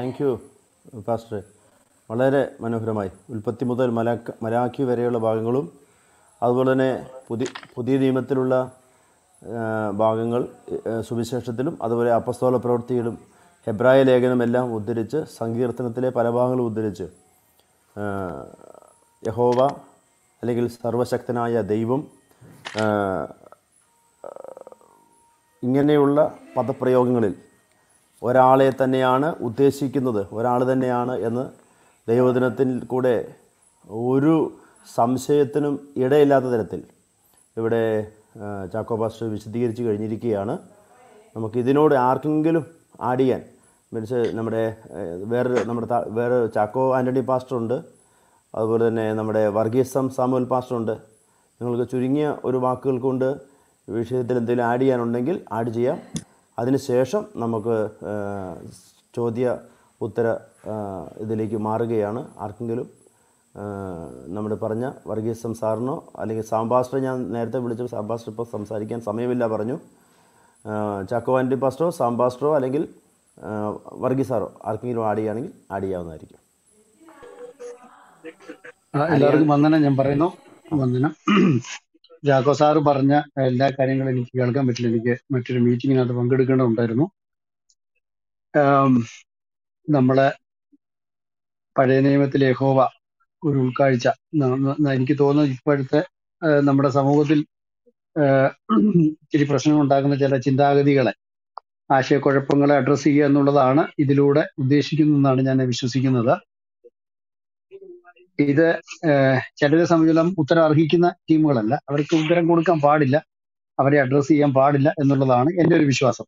Thank you ഫാസ്റ്ററെ വളരെ മനോഹരമായി ഉൽപ്പത്തി മുതൽ മലാക്ക മലാഖി വരെയുള്ള ഭാഗങ്ങളും അതുപോലെ തന്നെ പുതിയ പുതിയ നിയമത്തിലുള്ള ഭാഗങ്ങൾ സുവിശേഷത്തിലും അതുപോലെ അപസ്തോല പ്രവൃത്തിയിലും ഹെബ്രായ ലേഖനമെല്ലാം ഉദ്ധരിച്ച് സങ്കീർത്തനത്തിലെ പല ഭാഗങ്ങളും ഉദ്ധരിച്ച് യഹോവ അല്ലെങ്കിൽ സർവശക്തനായ ദൈവം ഇങ്ങനെയുള്ള പദപ്രയോഗങ്ങളിൽ ഒരാളെ തന്നെയാണ് ഉദ്ദേശിക്കുന്നത് ഒരാൾ തന്നെയാണ് എന്ന് ദൈവദിനത്തിൽ കൂടെ ഒരു സംശയത്തിനും ഇടയില്ലാത്ത തരത്തിൽ ഇവിടെ ചാക്കോ പാസ്റ്റർ വിശദീകരിച്ച് കഴിഞ്ഞിരിക്കുകയാണ് നമുക്ക് ഇതിനോട് ആർക്കെങ്കിലും ആഡ് ചെയ്യാൻ മീൻസ് നമ്മുടെ വേറൊരു നമ്മുടെ വേറെ ചാക്കോ ആൻ്റണി ഉണ്ട് അതുപോലെ തന്നെ നമ്മുടെ വർഗീസ് സാമുവൽ പാസ്റ്റർ ഉണ്ട് നിങ്ങൾക്ക് ചുരുങ്ങിയ ഒരു വാക്കുകൾ കൊണ്ട് വിഷയത്തിൽ എന്തെങ്കിലും ആഡ് ചെയ്യാനുണ്ടെങ്കിൽ ആഡ് ചെയ്യാം അതിനുശേഷം നമുക്ക് ചോദ്യ ഉത്തര ഇതിലേക്ക് മാറുകയാണ് ആർക്കെങ്കിലും നമ്മുടെ പറഞ്ഞ വർഗീസ് സംസാറിനോ അല്ലെങ്കിൽ സാംബാസ്റ്റർ ഞാൻ നേരത്തെ വിളിച്ച സാംബാസ്റ്റർ ഇപ്പോൾ സംസാരിക്കാൻ സമയമില്ല പറഞ്ഞു ചാക്കോ പാസ്റ്ററോ സാംബാസ്റ്ററോ അല്ലെങ്കിൽ വർഗീസാറോ ആർക്കെങ്കിലും ആഡ് ചെയ്യുകയാണെങ്കിൽ ആഡ് ചെയ്യാവുന്നതായിരിക്കും എല്ലാവർക്കും വന്ദനം ഞാൻ പറയുന്നു വന്ദനം ജാക്കോ സാർ പറഞ്ഞ എല്ലാ കാര്യങ്ങളും എനിക്ക് കേൾക്കാൻ പറ്റില്ല എനിക്ക് മറ്റൊരു മീറ്റിങ്ങിനകത്ത് പങ്കെടുക്കേണ്ടതുണ്ടായിരുന്നു നമ്മളെ പഴയ നിയമത്തിലെ യഹോവ ഒരു ഉൾക്കാഴ്ച എനിക്ക് തോന്നുന്നു ഇപ്പോഴത്തെ നമ്മുടെ സമൂഹത്തിൽ ഇച്ചിരി പ്രശ്നങ്ങൾ ഉണ്ടാകുന്ന ചില ചിന്താഗതികളെ ആശയക്കുഴപ്പങ്ങളെ അഡ്രസ്സ് ചെയ്യുക എന്നുള്ളതാണ് ഇതിലൂടെ ഉദ്ദേശിക്കുന്നതെന്നാണ് ഞാൻ വിശ്വസിക്കുന്നത് ഇത് ചിലരെ സംബന്ധിച്ചിടത്തോളം ഉത്തരം അർഹിക്കുന്ന ടീമുകളല്ല അവർക്ക് ഉത്തരം കൊടുക്കാൻ പാടില്ല അവരെ അഡ്രസ്സ് ചെയ്യാൻ പാടില്ല എന്നുള്ളതാണ് എൻ്റെ ഒരു വിശ്വാസം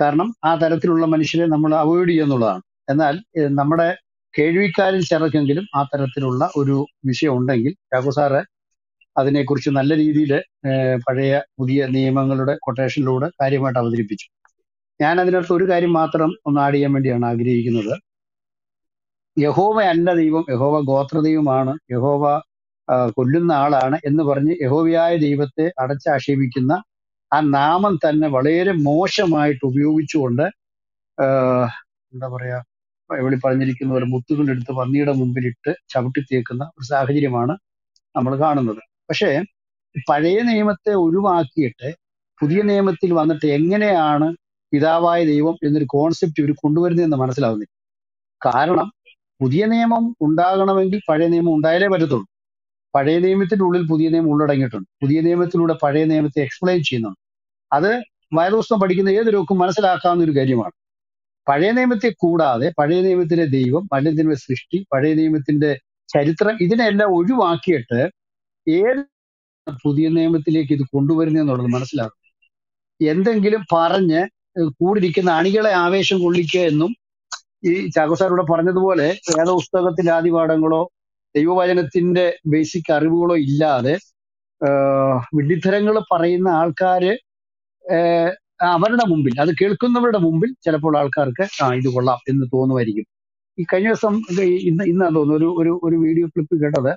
കാരണം ആ തരത്തിലുള്ള മനുഷ്യരെ നമ്മൾ അവോയ്ഡ് ചെയ്യുക എന്നുള്ളതാണ് എന്നാൽ നമ്മുടെ കേൾവിക്കാരിൽ ചിലർക്കെങ്കിലും ആ തരത്തിലുള്ള ഒരു വിഷയം ഉണ്ടെങ്കിൽ രാഘു സാറ് അതിനെക്കുറിച്ച് നല്ല രീതിയിൽ പഴയ പുതിയ നിയമങ്ങളുടെ കൊട്ടേഷനിലൂടെ കാര്യമായിട്ട് അവതരിപ്പിച്ചു ഞാൻ അതിനകത്ത് ഒരു കാര്യം മാത്രം ഒന്ന് ആഡ് ചെയ്യാൻ വേണ്ടിയാണ് ആഗ്രഹിക്കുന്നത് യഹോവ അന്ന ദൈവം യഹോവ ഗോത്ര ദൈവമാണ് യഹോവ കൊല്ലുന്ന ആളാണ് എന്ന് പറഞ്ഞ് യഹോവയായ ദൈവത്തെ അടച്ചാക്ഷേപിക്കുന്ന ആ നാമം തന്നെ വളരെ മോശമായിട്ട് ഉപയോഗിച്ചുകൊണ്ട് എന്താ പറയാ എവിടെ പറഞ്ഞിരിക്കുന്ന ഒരു മുത്തുകൾ എടുത്ത് പന്നിയുടെ മുമ്പിലിട്ട് ചവിട്ടിത്തേക്കുന്ന ഒരു സാഹചര്യമാണ് നമ്മൾ കാണുന്നത് പക്ഷേ പഴയ നിയമത്തെ ഒഴിവാക്കിയിട്ട് പുതിയ നിയമത്തിൽ വന്നിട്ട് എങ്ങനെയാണ് പിതാവായ ദൈവം എന്നൊരു കോൺസെപ്റ്റ് ഇവർ കൊണ്ടുവരുന്നതെന്ന് മനസ്സിലാവുന്നില്ല കാരണം പുതിയ നിയമം ഉണ്ടാകണമെങ്കിൽ പഴയ നിയമം ഉണ്ടായാലേ പറ്റത്തുള്ളൂ പഴയ നിയമത്തിനുള്ളിൽ പുതിയ നിയമം ഉള്ളടങ്ങിയിട്ടുണ്ട് പുതിയ നിയമത്തിലൂടെ പഴയ നിയമത്തെ എക്സ്പ്ലെയിൻ ചെയ്യുന്നുണ്ട് അത് വയലോസ്തം പഠിക്കുന്ന ഏതൊരുക്കും മനസ്സിലാക്കാവുന്ന ഒരു കാര്യമാണ് പഴയ നിയമത്തെ കൂടാതെ പഴയ നിയമത്തിലെ ദൈവം പഴയ നിയമ സൃഷ്ടി പഴയ നിയമത്തിന്റെ ചരിത്രം ഇതിനെല്ലാം ഒഴിവാക്കിയിട്ട് ഏത് പുതിയ നിയമത്തിലേക്ക് ഇത് എന്നുള്ളത് മനസ്സിലാക്കും എന്തെങ്കിലും പറഞ്ഞ് കൂടിരിക്കുന്ന അണികളെ ആവേശം കൊള്ളിക്കുക എന്നും ഈ ചാക്കോ സാർ ഇവിടെ പറഞ്ഞതുപോലെ പുസ്തകത്തിന്റെ ആദിപാഠങ്ങളോ ദൈവവചനത്തിന്റെ ബേസിക് അറിവുകളോ ഇല്ലാതെ വിഡിത്തരങ്ങൾ പറയുന്ന ആൾക്കാര് അവരുടെ മുമ്പിൽ അത് കേൾക്കുന്നവരുടെ മുമ്പിൽ ചിലപ്പോൾ ആൾക്കാർക്ക് ആ ഇത് കൊള്ളാം എന്ന് തോന്നുമായിരിക്കും ഈ കഴിഞ്ഞ ദിവസം ഇന്ന് ഇന്നാ തോന്നുന്നു ഒരു ഒരു വീഡിയോ ക്ലിപ്പ് കേട്ടത്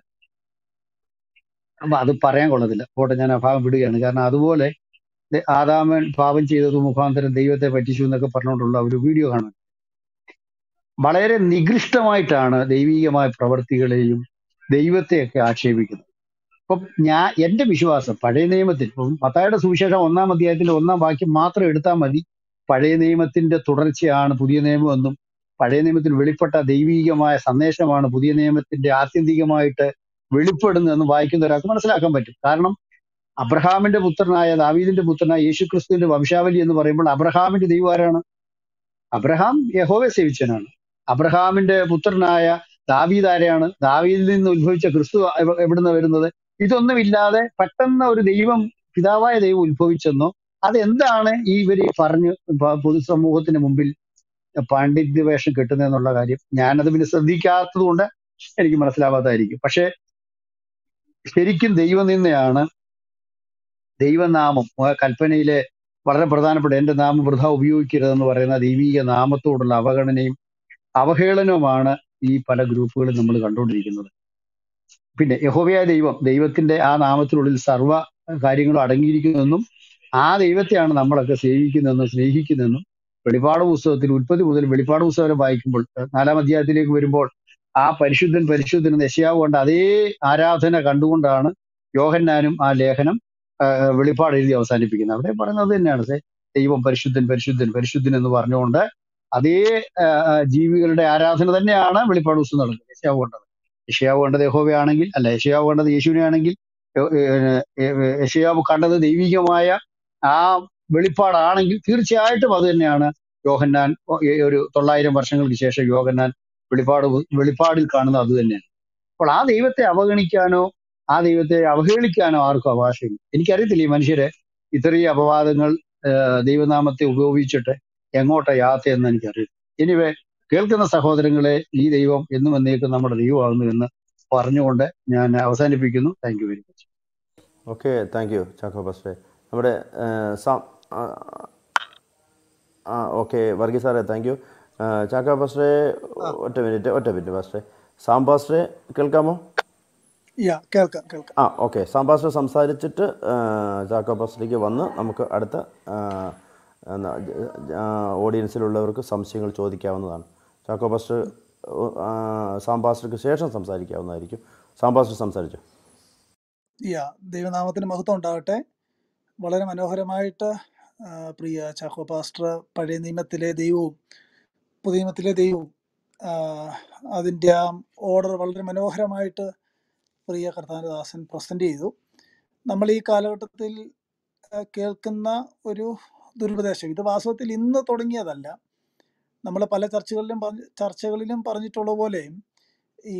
അപ്പൊ അത് പറയാൻ കൊള്ളത്തില്ല പോട്ടെ ഞാൻ ആ ഭാഗം വിടുകയാണ് കാരണം അതുപോലെ ആദാമൻ പാപം ചെയ്തത് മുഖാന്തരം ദൈവത്തെ പറ്റിച്ചു എന്നൊക്കെ പറഞ്ഞുകൊണ്ടുള്ള ഒരു വീഡിയോ കാണാൻ വളരെ നികൃഷ്ടമായിട്ടാണ് ദൈവീകമായ പ്രവർത്തികളെയും ദൈവത്തെയൊക്കെ ആക്ഷേപിക്കുന്നത് അപ്പം ഞാൻ എൻ്റെ വിശ്വാസം പഴയ നിയമത്തിൽ ഇപ്പം പത്തായുടെ സുവിശേഷം ഒന്നാം അധ്യായത്തിൻ്റെ ഒന്നാം വാക്യം മാത്രം എടുത്താൽ മതി പഴയ നിയമത്തിൻ്റെ തുടർച്ചയാണ് പുതിയ എന്നും പഴയ നിയമത്തിൽ വെളിപ്പെട്ട ദൈവീകമായ സന്ദേശമാണ് പുതിയ നിയമത്തിൻ്റെ ആത്യന്തികമായിട്ട് വെളിപ്പെടുന്നതെന്നും വായിക്കുന്ന ഒരാൾക്ക് മനസ്സിലാക്കാൻ പറ്റും കാരണം അബ്രഹാമിന്റെ പുത്രനായ ദാവീദിന്റെ പുത്രനായ യേശുക്രിസ്തുവിന്റെ വംശാവലി എന്ന് പറയുമ്പോൾ അബ്രഹാമിന്റെ ദൈവം ആരാണ് അബ്രഹാം യഹോവെ സേവിച്ചനാണ് അബ്രഹാമിന്റെ പുത്രനായ ദാവീദ് ദാവീദിൽ നിന്ന് ഉത്ഭവിച്ച ക്രിസ്തു എവിടുന്ന് വരുന്നത് ഇതൊന്നുമില്ലാതെ പെട്ടെന്ന് ഒരു ദൈവം പിതാവായ ദൈവം ഉത്ഭവിച്ചെന്നോ അതെന്താണ് ഈ ഇവര് പറഞ്ഞു പൊതുസമൂഹത്തിന് മുമ്പിൽ പാണ്ഡിത്യ വേഷം കിട്ടുന്നതെന്നുള്ള കാര്യം ഞാനത് പിന്നെ ശ്രദ്ധിക്കാത്തത് കൊണ്ട് എനിക്ക് മനസ്സിലാവാത്തായിരിക്കും പക്ഷേ ശരിക്കും ദൈവം നിന്നെയാണ് ദൈവനാമം കൽപ്പനയിലെ വളരെ പ്രധാനപ്പെട്ട എന്റെ നാമം വൃഥ ഉപയോഗിക്കരുതെന്ന് പറയുന്ന ദൈവീക നാമത്തോടുള്ള അവഗണനയും അവഹേളനവുമാണ് ഈ പല ഗ്രൂപ്പുകളും നമ്മൾ കണ്ടുകൊണ്ടിരിക്കുന്നത് പിന്നെ യഹോവയായ ദൈവം ദൈവത്തിന്റെ ആ നാമത്തിനുള്ളിൽ സർവ്വ കാര്യങ്ങളും അടങ്ങിയിരിക്കുന്നതെന്നും ആ ദൈവത്തെയാണ് നമ്മളൊക്കെ സേവിക്കുന്നതെന്നും സ്നേഹിക്കുന്നതെന്നും വെളിപാട് പുസ്തകത്തിൽ ഉൽപ്പത്തി മുതൽ വെളിപ്പാട് പുസ്തകം വായിക്കുമ്പോൾ നാലാം അധ്യായത്തിലേക്ക് വരുമ്പോൾ ആ പരിശുദ്ധൻ പരിശുദ്ധൻ ദശയാവുകൊണ്ട് അതേ ആരാധന കണ്ടുകൊണ്ടാണ് യോഹന്നാനും ആ ലേഖനം വെളിപ്പാട് എഴുതി അവസാനിപ്പിക്കുന്നത് അവിടെ പറയുന്നത് തന്നെയാണ് ദൈവം പരിശുദ്ധൻ പരിശുദ്ധൻ പരിശുദ്ധൻ എന്ന് പറഞ്ഞുകൊണ്ട് അതേ ജീവികളുടെ ആരാധന തന്നെയാണ് വെളിപ്പാട് ദിവസം നടക്കുന്നത് യശയാവ് വേണ്ടത് യശയാവ് വേണ്ടത് യഹോവയാണെങ്കിൽ അല്ല യശയാവ് കണ്ടത് യേശുവിനാണെങ്കിൽ യശയാവ് കണ്ടത് ദൈവികമായ ആ വെളിപ്പാടാണെങ്കിൽ തീർച്ചയായിട്ടും അത് തന്നെയാണ് യോഹന്നാൻ ഒരു തൊള്ളായിരം വർഷങ്ങൾക്ക് ശേഷം യോഹന്നാൻ വെളിപ്പാട് വെളിപ്പാടിൽ കാണുന്നത് അത് തന്നെയാണ് അപ്പോൾ ആ ദൈവത്തെ അവഗണിക്കാനോ ആ ദൈവത്തെ അവഹേളിക്കാനോ ആർക്കും അവകാശമില്ല എനിക്കറിയത്തില്ല ഈ മനുഷ്യരെ ഇത്രയും അപവാദങ്ങൾ ദൈവനാമത്തെ ഉപയോഗിച്ചിട്ട് എങ്ങോട്ട യാത്രയെന്ന് എനിക്കറിയില്ല ഇനിവേ കേൾക്കുന്ന സഹോദരങ്ങളെ ഈ ദൈവം എന്നും എന്നേക്കും നമ്മുടെ ദൈവമാകുന്നു എന്ന് പറഞ്ഞുകൊണ്ട് ഞാൻ അവസാനിപ്പിക്കുന്നു thank you very much okay thank you Chacko ബസ്റ്റേ നമ്മുടെ ആ ഓക്കെ വർഗീസ് സാറേ താങ്ക് യു ചാക്കോ പാസ്റ്ററെ ഒറ്റ മിനിറ്റ് ഒറ്റ മിനിറ്റ് പാസ്റ്ററെ സാം പാസ്റ്ററെ കേൾക്കാമോ കേൾക്കാം കേൾക്കാം ആ ഓക്കെ സാം പാസ്റ്റർ സംസാരിച്ചിട്ട് ചാക്കോ പാസ്റ്ററേക്ക് വന്ന് നമുക്ക് അടുത്ത ഓഡിയൻസിലുള്ളവർക്ക് സംശയങ്ങൾ ചോദിക്കാവുന്നതാണ് ചാക്കോ പാസ്റ്റർ സാംബാസ്റ്റർക്ക് ശേഷം സംസാരിക്കാവുന്നതായിരിക്കും സാംബാസ്റ്റർ സംസാരിച്ചു യാ ദൈവനാമത്തിന് മഹത്വം ഉണ്ടാകട്ടെ വളരെ മനോഹരമായിട്ട് പ്രിയ ചാക്കോ പാസ്റ്റർ പഴയ നിയമത്തിലെ ദൈവവും പുതിയ നിയമത്തിലെ ദൈവവും അതിൻ്റെ ആ ഓർഡർ വളരെ മനോഹരമായിട്ട് പ്രിയ കർത്താനദാസൻ പ്രസൻറ്റ് ചെയ്തു നമ്മൾ ഈ കാലഘട്ടത്തിൽ കേൾക്കുന്ന ഒരു ദുരുപദേശം ഇത് വാസ്തവത്തിൽ ഇന്ന് തുടങ്ങിയതല്ല നമ്മൾ പല ചർച്ചകളിലും ചർച്ചകളിലും പറഞ്ഞിട്ടുള്ള പോലെ ഈ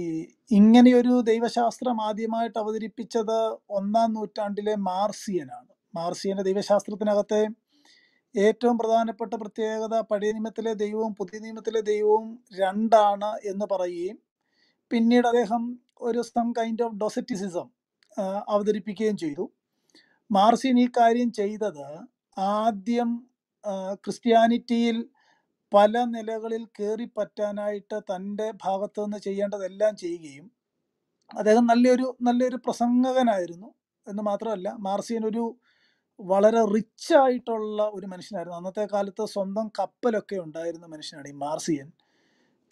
ഇങ്ങനെയൊരു ദൈവശാസ്ത്രം ആദ്യമായിട്ട് അവതരിപ്പിച്ചത് ഒന്നാം നൂറ്റാണ്ടിലെ മാർസിയനാണ് മാർസിയൻ്റെ ദൈവശാസ്ത്രത്തിനകത്തെ ഏറ്റവും പ്രധാനപ്പെട്ട പ്രത്യേകത പഴയ നിയമത്തിലെ ദൈവവും പുതിയ നിയമത്തിലെ ദൈവവും രണ്ടാണ് എന്ന് പറയുകയും പിന്നീട് അദ്ദേഹം ഒരു സം കൈൻഡ് ഓഫ് ഡൊസറ്റിസിസം അവതരിപ്പിക്കുകയും ചെയ്തു മാർസിൻ ഈ കാര്യം ചെയ്തത് ആദ്യം ക്രിസ്ത്യാനിറ്റിയിൽ പല നിലകളിൽ കയറി പറ്റാനായിട്ട് തൻ്റെ ഭാഗത്തു നിന്ന് ചെയ്യേണ്ടതെല്ലാം ചെയ്യുകയും അദ്ദേഹം നല്ലൊരു നല്ലൊരു പ്രസംഗകനായിരുന്നു എന്ന് മാത്രമല്ല മാർസിയൻ ഒരു വളരെ റിച്ച് ആയിട്ടുള്ള ഒരു മനുഷ്യനായിരുന്നു അന്നത്തെ കാലത്ത് സ്വന്തം കപ്പലൊക്കെ ഉണ്ടായിരുന്ന മനുഷ്യനാണ് ഈ മാർസിയൻ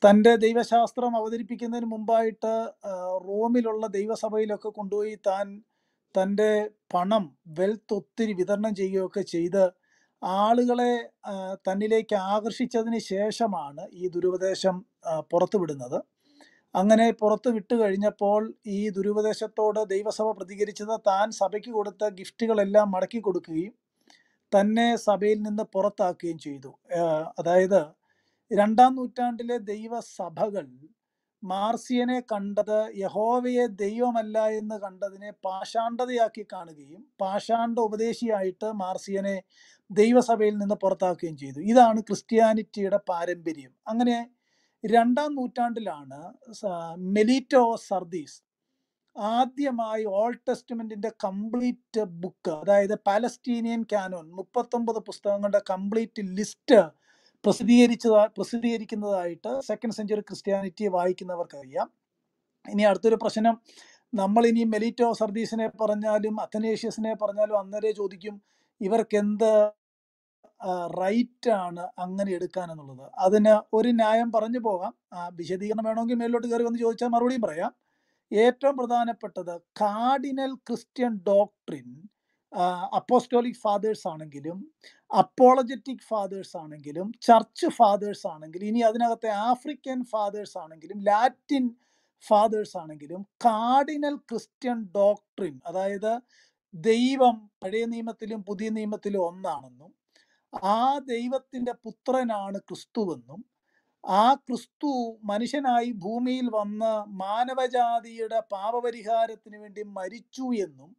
തൻ്റെ ദൈവശാസ്ത്രം അവതരിപ്പിക്കുന്നതിന് മുമ്പായിട്ട് റോമിലുള്ള ദൈവസഭയിലൊക്കെ കൊണ്ടുപോയി താൻ തൻ്റെ പണം വെൽത്ത് ഒത്തിരി വിതരണം ചെയ്യുകയൊക്കെ ചെയ്ത് ആളുകളെ തന്നിലേക്ക് ആകർഷിച്ചതിന് ശേഷമാണ് ഈ ദുരുപദേശം പുറത്തുവിടുന്നത് അങ്ങനെ പുറത്തു വിട്ടു കഴിഞ്ഞപ്പോൾ ഈ ദുരുപദേശത്തോട് ദൈവസഭ പ്രതികരിച്ചത് താൻ സഭയ്ക്ക് കൊടുത്ത ഗിഫ്റ്റുകളെല്ലാം മടക്കി കൊടുക്കുകയും തന്നെ സഭയിൽ നിന്ന് പുറത്താക്കുകയും ചെയ്തു അതായത് രണ്ടാം നൂറ്റാണ്ടിലെ ദൈവസഭകൾ മാർസിയനെ കണ്ടത് യഹോവയെ ദൈവമല്ല എന്ന് കണ്ടതിനെ പാഷാണ്ഡതയാക്കി കാണുകയും പാഷാണ്ഡ ഉപദേശിയായിട്ട് മാർസിയനെ ദൈവസഭയിൽ നിന്ന് പുറത്താക്കുകയും ചെയ്തു ഇതാണ് ക്രിസ്ത്യാനിറ്റിയുടെ പാരമ്പര്യം അങ്ങനെ രണ്ടാം നൂറ്റാണ്ടിലാണ് മെലിറ്റോ സർദീസ് ആദ്യമായി ഓൾഡ് ടെസ്റ്റ്മെന്റിന്റെ കംപ്ലീറ്റ് ബുക്ക് അതായത് പാലസ്റ്റീനിയൻ കാനോൻ മുപ്പത്തൊമ്പത് പുസ്തകങ്ങളുടെ കംപ്ലീറ്റ് ലിസ്റ്റ് പ്രസിദ്ധീകരിച്ചതാ പ്രസിദ്ധീകരിക്കുന്നതായിട്ട് സെക്കൻഡ് സെഞ്ചുറി ക്രിസ്ത്യാനിറ്റി വായിക്കുന്നവർക്കറിയാം ഇനി അടുത്തൊരു പ്രശ്നം നമ്മൾ ഇനി മെലിറ്റോ സർദീസിനെ പറഞ്ഞാലും അത്തനേഷ്യസിനെ പറഞ്ഞാലും അന്നേരെ ചോദിക്കും ഇവർക്ക് എന്ത് റൈറ്റ് ആണ് അങ്ങനെ എടുക്കാൻ എന്നുള്ളത് അതിന് ഒരു ന്യായം പറഞ്ഞു പോകാം വിശദീകരണം വേണമെങ്കിൽ മേലോട്ട് കയറി വന്ന് ചോദിച്ചാൽ മറുപടിയും പറയാം ഏറ്റവും പ്രധാനപ്പെട്ടത് cardinal Christian doctrine apostolic fathers ആണെങ്കിലും അപ്പോളജറ്റിക് ഫാദേഴ്സ് ആണെങ്കിലും ചർച്ച് ഫാദേഴ്സ് ആണെങ്കിലും ഇനി അതിനകത്തെ ആഫ്രിക്കൻ ഫാദേഴ്സ് ആണെങ്കിലും ലാറ്റിൻ ഫാദേഴ്സ് ആണെങ്കിലും കാർഡിനൽ ക്രിസ്ത്യൻ ഡോക്ട്രിൻ അതായത് ദൈവം പഴയ നിയമത്തിലും പുതിയ നിയമത്തിലും ഒന്നാണെന്നും ആ ദൈവത്തിൻ്റെ പുത്രനാണ് ക്രിസ്തുവെന്നും ആ ക്രിസ്തു മനുഷ്യനായി ഭൂമിയിൽ വന്ന് മാനവജാതിയുടെ പാപപരിഹാരത്തിന് വേണ്ടി മരിച്ചു എന്നും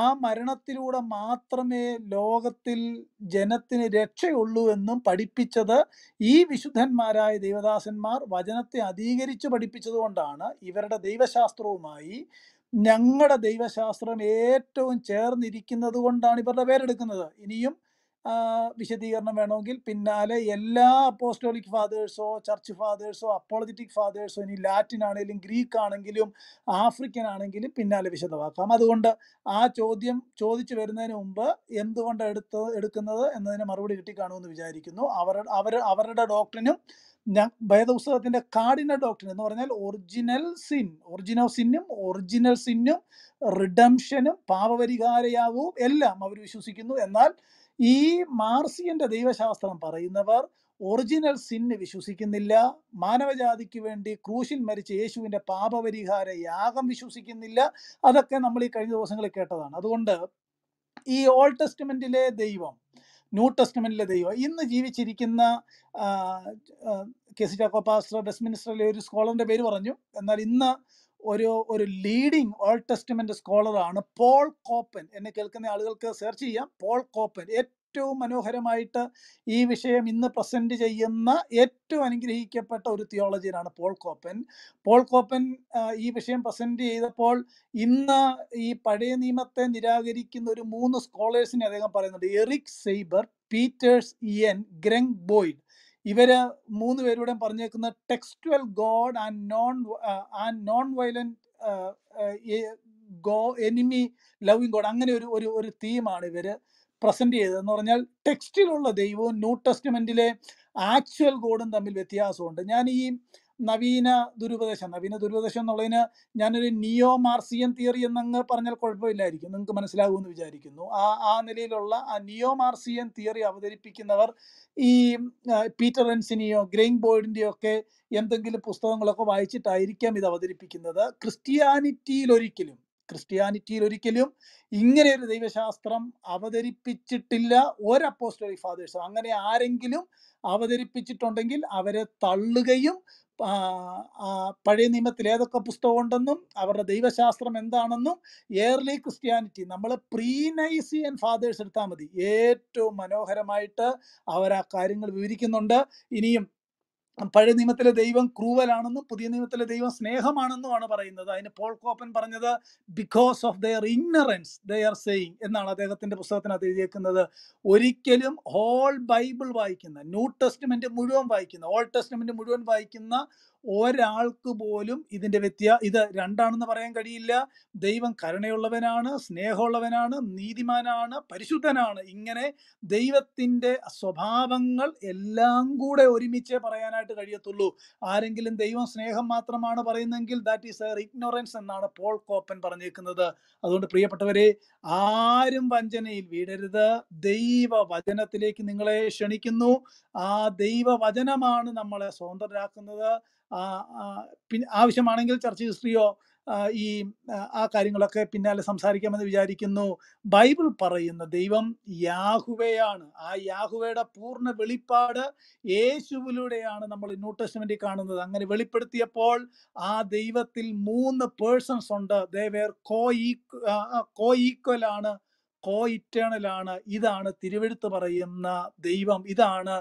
ആ മരണത്തിലൂടെ മാത്രമേ ലോകത്തിൽ ജനത്തിന് രക്ഷയുള്ളൂ എന്നും പഠിപ്പിച്ചത് ഈ വിശുദ്ധന്മാരായ ദൈവദാസന്മാർ വചനത്തെ അധീകരിച്ച് പഠിപ്പിച്ചതുകൊണ്ടാണ് ഇവരുടെ ദൈവശാസ്ത്രവുമായി ഞങ്ങളുടെ ദൈവശാസ്ത്രം ഏറ്റവും ചേർന്നിരിക്കുന്നത് കൊണ്ടാണ് ഇവരുടെ പേരെടുക്കുന്നത് ഇനിയും വിശദീകരണം വേണമെങ്കിൽ പിന്നാലെ എല്ലാ അപ്പോസ്റ്റോളിക് ഫാദേഴ്സോ ചർച്ച് ഫാദേഴ്സോ അപ്പോളജറ്റിക് ഫാദേഴ്സോ ഇനി ലാറ്റിൻ ആണെങ്കിലും ഗ്രീക്ക് ആണെങ്കിലും ആഫ്രിക്കൻ ആണെങ്കിലും പിന്നാലെ വിശദമാക്കാം അതുകൊണ്ട് ആ ചോദ്യം ചോദിച്ചു വരുന്നതിന് മുമ്പ് എന്തുകൊണ്ട് എടുത്ത് എടുക്കുന്നത് എന്നതിന് മറുപടി കിട്ടിക്കാണുമെന്ന് വിചാരിക്കുന്നു അവർ അവർ അവരുടെ ഡോക്ടറിനും ഭേദപുസ്തകത്തിന്റെ കാർഡിനൽ ഡോക്ടർ എന്ന് പറഞ്ഞാൽ ഒറിജിനൽ സിൻ ഒറിജിനൽ സിന്നും ഒറിജിനൽ സിന്നും റിഡംഷനും പാപപരിഹാരയാവും എല്ലാം അവർ വിശ്വസിക്കുന്നു എന്നാൽ ഈ മാർസിയന്റെ ദൈവശാസ്ത്രം പറയുന്നവർ ഒറിജിനൽ സിന്ന് വിശ്വസിക്കുന്നില്ല മാനവജാതിക്ക് വേണ്ടി ക്രൂശിൽ മരിച്ച യേശുവിൻ്റെ പാപപരിഹാര യാഗം വിശ്വസിക്കുന്നില്ല അതൊക്കെ നമ്മൾ ഈ കഴിഞ്ഞ ദിവസങ്ങളിൽ കേട്ടതാണ് അതുകൊണ്ട് ഈ ഓൾഡ് ടെസ്റ്റ്മെന്റിലെ ദൈവം ന്യൂ ടെസ്റ്റ്മെന്റിലെ ദൈവം ഇന്ന് ജീവിച്ചിരിക്കുന്ന കെ സി ചാക്കോ പാസ്റ്റർ വെസ്റ്റ്മിനിസ്റ്ററിലെ ഒരു സ്കോളറിന്റെ പേര് പറഞ്ഞു എന്നാൽ ഇന്ന് ഒരു ഒരു ലീഡിങ് ഓൾഡ് ടെസ്റ്റിമെന്റ് സ്കോളറാണ് പോൾ കോപ്പൻ എന്നെ കേൾക്കുന്ന ആളുകൾക്ക് സെർച്ച് ചെയ്യാം പോൾ കോപ്പൻ ഏറ്റവും മനോഹരമായിട്ട് ഈ വിഷയം ഇന്ന് പ്രസന്റ് ചെയ്യുന്ന ഏറ്റവും അനുഗ്രഹിക്കപ്പെട്ട ഒരു തിയോളജിയനാണ് പോൾ കോപ്പൻ പോൾ കോപ്പൻ ഈ വിഷയം പ്രസന്റ് ചെയ്തപ്പോൾ ഇന്ന് ഈ പഴയ നിയമത്തെ നിരാകരിക്കുന്ന ഒരു മൂന്ന് സ്കോളേഴ്സിനെ അദ്ദേഹം പറയുന്നുണ്ട് Eric Seibert Peters Ian Greg Boyd ഇവര് മൂന്ന് പേരൂടെ പറഞ്ഞേക്കുന്ന textual God and non and non violent go enemy loving God അങ്ങനെ ഒരു ഒരു ഒരു തീമാണ് ഇവര് പ്രസന്റ് ചെയ്തതെന്ന് പറഞ്ഞാൽ ടെക്സ്റ്റിലുള്ള ദൈവവും ന്യൂ ടെസ്റ്റ്മെന്റിലെ ആക്ച്വൽ ഗോഡും തമ്മിൽ വ്യത്യാസമുണ്ട് ഞാൻ ഈ നവീന ദുരുപദേശം നവീന ദുരുപദേശം എന്നുള്ളതിന് ഞാനൊരു നിയോ മാർസിയൻ തിയറി എന്നങ്ങ് പറഞ്ഞാൽ കുഴപ്പമില്ലായിരിക്കും നിങ്ങൾക്ക് മനസ്സിലാകുമെന്ന് വിചാരിക്കുന്നു ആ ആ നിലയിലുള്ള ആ നിയോ മാർസിയൻ തിയറി അവതരിപ്പിക്കുന്നവർ ഈ പീറ്റർ എൻസിനെയോ ഗ്രെയിൻ ബോർഡിൻ്റെയോ ഒക്കെ എന്തെങ്കിലും പുസ്തകങ്ങളൊക്കെ വായിച്ചിട്ടായിരിക്കാം ഇത് അവതരിപ്പിക്കുന്നത് ക്രിസ്ത്യാനിറ്റിയിൽ ഒരിക്കലും ക്രിസ്ത്യാനിറ്റിയിൽ ഒരിക്കലും ഇങ്ങനെ ഒരു ദൈവശാസ്ത്രം അവതരിപ്പിച്ചിട്ടില്ല ഒരു അപ്പോസ്റ്റോലിക് അങ്ങനെ ആരെങ്കിലും അവതരിപ്പിച്ചിട്ടുണ്ടെങ്കിൽ അവരെ തള്ളുകയും പഴയ നിയമത്തിൽ ഏതൊക്കെ പുസ്തകം ഉണ്ടെന്നും അവരുടെ ദൈവശാസ്ത്രം എന്താണെന്നും ഏർലി ക്രിസ്ത്യാനിറ്റി നമ്മൾ പ്രീ ഫാദേഴ്സ് എടുത്താൽ മതി ഏറ്റവും മനോഹരമായിട്ട് അവർ ആ കാര്യങ്ങൾ വിവരിക്കുന്നുണ്ട് ഇനിയും പഴയ നിയമത്തിലെ ദൈവം ക്രൂവലാണെന്നും പുതിയ നിയമത്തിലെ ദൈവം സ്നേഹമാണെന്നുമാണ് പറയുന്നത് അതിന് പോൾ കോപ്പൻ പറഞ്ഞത് because of their ignorance they are saying എന്നാണ് അദ്ദേഹത്തിന്റെ പുസ്തകത്തിനകത്ത് എഴുതിയേക്കുന്നത് ഒരിക്കലും ഹോൾ ബൈബിൾ വായിക്കുന്ന ന്യൂ ടെസ്റ്റ്മെന്റ് മുഴുവൻ വായിക്കുന്ന ഓൾഡ് ടെസ്റ്റ്മെന്റ് മുഴുവൻ വായിക്കുന്ന ഒരാൾക്ക് പോലും ഇതിന്റെ വ്യത്യ ഇത് രണ്ടാണെന്ന് പറയാൻ കഴിയില്ല ദൈവം കരുണയുള്ളവനാണ് സ്നേഹമുള്ളവനാണ് നീതിമാനാണ് പരിശുദ്ധനാണ് ഇങ്ങനെ ദൈവത്തിന്റെ സ്വഭാവങ്ങൾ എല്ലാം കൂടെ ഒരുമിച്ച് പറയാനായിട്ട് കഴിയത്തുള്ളൂ ആരെങ്കിലും ദൈവം സ്നേഹം മാത്രമാണ് പറയുന്നതെങ്കിൽ ദാറ്റ് ഈസ് എയർ ഇഗ്നോറൻസ് എന്നാണ് പോൾ കോപ്പൻ പറഞ്ഞേക്കുന്നത് അതുകൊണ്ട് പ്രിയപ്പെട്ടവരെ ആരും വഞ്ചനയിൽ വിടരുത് ദൈവ വചനത്തിലേക്ക് നിങ്ങളെ ക്ഷണിക്കുന്നു ആ വചനമാണ് നമ്മളെ സ്വതന്ത്രരാക്കുന്നത് പിന്നെ ആവശ്യമാണെങ്കിൽ ചർച്ച് ഹിസ്റ്ററിയോ ഈ ആ കാര്യങ്ങളൊക്കെ പിന്നാലെ സംസാരിക്കാമെന്ന് വിചാരിക്കുന്നു ബൈബിൾ പറയുന്ന ദൈവം യാഹുവയാണ് ആ യാഹുവയുടെ പൂർണ്ണ വെളിപ്പാട് യേശുവിലൂടെയാണ് നമ്മൾ ന്യൂ കാണുന്നത് അങ്ങനെ വെളിപ്പെടുത്തിയപ്പോൾ ആ ദൈവത്തിൽ മൂന്ന് പേഴ്സൺസ് ഉണ്ട് ദേ വേർ കോ ഈക്വൽ ആണ് കോ ഇറ്റേണൽ ആണ് ഇതാണ് തിരുവെഴുത്ത് പറയുന്ന ദൈവം ഇതാണ്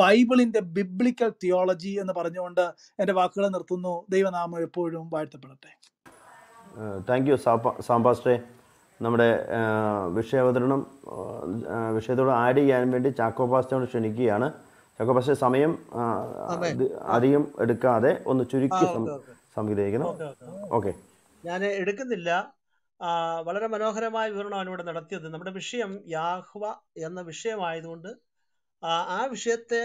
ബൈബിളിന്റെ ബിബ്ലിക്കൽ തിയോളജി എന്ന് പറഞ്ഞുകൊണ്ട് എൻ്റെ വാക്കുകൾ നിർത്തുന്നു ദൈവനാമം എപ്പോഴും വാഴ്ത്തപ്പെടട്ടെ താങ്ക് യു സാമ്പാസ്റ്റേ നമ്മുടെ വിഷയാവതരണം വിഷയത്തോട് ആഡ് ചെയ്യാൻ വേണ്ടി ചാക്കോ ക്ഷണിക്കുകയാണ് ചാക്കോ സമയം അധികം എടുക്കാതെ ഒന്ന് ചുരുക്കി സംഗ്രഹിക്കണം ഓക്കെ ഞാൻ എടുക്കുന്നില്ല വളരെ മനോഹരമായ വിവരണമാണ് ഇവിടെ നടത്തിയത് നമ്മുടെ വിഷയം യാഹ്വ എന്ന വിഷയമായതുകൊണ്ട് ആ വിഷയത്തെ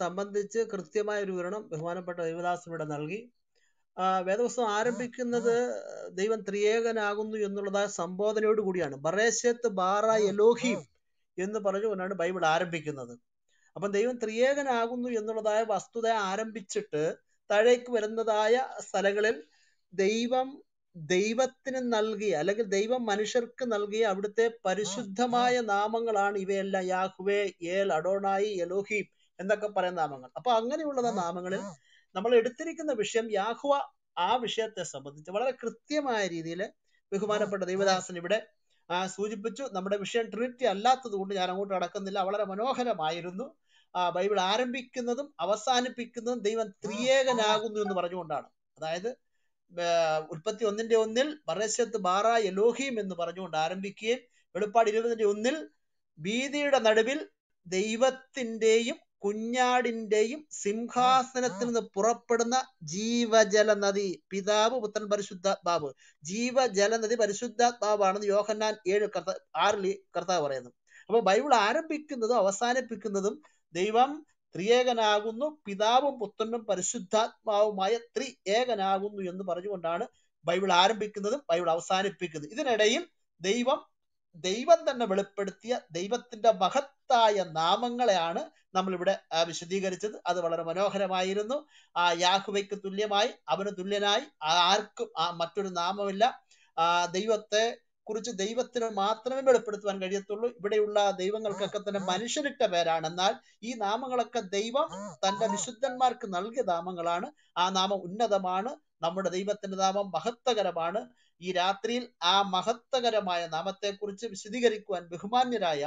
സംബന്ധിച്ച് കൃത്യമായ ഒരു വിവരണം ബഹുമാനപ്പെട്ട ദേവദാസ് ഇവിടെ നൽകി വേദപുസ്തകം ആരംഭിക്കുന്നത് ദൈവം ത്രിയേകനാകുന്നു എന്നുള്ളതായ സംബോധനയോട് കൂടിയാണ് ബറേശത്ത് ബാറ എലോഹീം എന്ന് പറഞ്ഞുകൊണ്ടാണ് ബൈബിൾ ആരംഭിക്കുന്നത് അപ്പം ദൈവം ത്രിയേകനാകുന്നു എന്നുള്ളതായ വസ്തുത ആരംഭിച്ചിട്ട് താഴേക്ക് വരുന്നതായ സ്ഥലങ്ങളിൽ ദൈവം ദൈവത്തിന് നൽകിയ അല്ലെങ്കിൽ ദൈവം മനുഷ്യർക്ക് നൽകിയ അവിടുത്തെ പരിശുദ്ധമായ നാമങ്ങളാണ് ഇവയെല്ലാം യാഹുവേ ഏൽ അഡോണായി എലോഹീം എന്നൊക്കെ പറയുന്ന നാമങ്ങൾ അപ്പൊ അങ്ങനെയുള്ള നാമങ്ങളിൽ നമ്മൾ എടുത്തിരിക്കുന്ന വിഷയം യാഹുവ ആ വിഷയത്തെ സംബന്ധിച്ച് വളരെ കൃത്യമായ രീതിയിൽ ബഹുമാനപ്പെട്ട ദൈവദാസൻ ഇവിടെ സൂചിപ്പിച്ചു നമ്മുടെ വിഷയം ട്രിനിറ്റി അല്ലാത്തത് കൊണ്ട് ഞാൻ അങ്ങോട്ട് നടക്കുന്നില്ല വളരെ മനോഹരമായിരുന്നു ബൈബിൾ ആരംഭിക്കുന്നതും അവസാനിപ്പിക്കുന്നതും ദൈവം ത്രിയേകനാകുന്നു എന്ന് പറഞ്ഞുകൊണ്ടാണ് അതായത് ഉൽപ്പത്തി ഒന്നിന്റെ ഒന്നിൽ പറശ്യത്ത് ബാറ എലോഹീം എന്ന് പറഞ്ഞുകൊണ്ട് ആരംഭിക്കുകയും വെളുപ്പാട് ഇരുപതിന്റെ ഒന്നിൽ ഭീതിയുടെ നടുവിൽ ദൈവത്തിന്റെയും കുഞ്ഞാടിന്റെയും സിംഹാസനത്തിൽ നിന്ന് പുറപ്പെടുന്ന ജീവജല നദി പിതാവ് പുത്രൻ ബാബ് ജീവജല നദി ബാബാണെന്ന് യോഹന്നാൻ ഏഴ് കർത്ത ആറിൽ കർത്താവ് പറയുന്നു അപ്പോൾ ബൈബിൾ ആരംഭിക്കുന്നതും അവസാനിപ്പിക്കുന്നതും ദൈവം ത്രിയേകനാകുന്നു പിതാവും പുത്രനും പരിശുദ്ധാത്മാവുമായ ത്രി ഏകനാകുന്നു എന്ന് പറഞ്ഞുകൊണ്ടാണ് ബൈബിൾ ആരംഭിക്കുന്നതും ബൈബിൾ അവസാനിപ്പിക്കുന്നത് ഇതിനിടയിൽ ദൈവം ദൈവം തന്നെ വെളിപ്പെടുത്തിയ ദൈവത്തിന്റെ മഹത്തായ നാമങ്ങളെയാണ് നമ്മളിവിടെ വിശദീകരിച്ചത് അത് വളരെ മനോഹരമായിരുന്നു ആ യാഹുവയ്ക്ക് തുല്യമായി അവന് തുല്യനായി ആർക്കും മറ്റൊരു നാമമില്ല ദൈവത്തെ കുറിച്ച് ദൈവത്തിന് മാത്രമേ വെളിപ്പെടുത്തുവാൻ കഴിയത്തുള്ളൂ ഇവിടെയുള്ള ദൈവങ്ങൾക്കൊക്കെ തന്നെ മനുഷ്യരിട്ട പേരാണ് എന്നാൽ ഈ നാമങ്ങളൊക്കെ ദൈവം തന്റെ വിശുദ്ധന്മാർക്ക് നൽകിയ നാമങ്ങളാണ് ആ നാമം ഉന്നതമാണ് നമ്മുടെ ദൈവത്തിന്റെ നാമം മഹത്വകരമാണ് ഈ രാത്രിയിൽ ആ മഹത്വകരമായ നാമത്തെക്കുറിച്ച് വിശദീകരിക്കുവാൻ ബഹുമാന്യരായ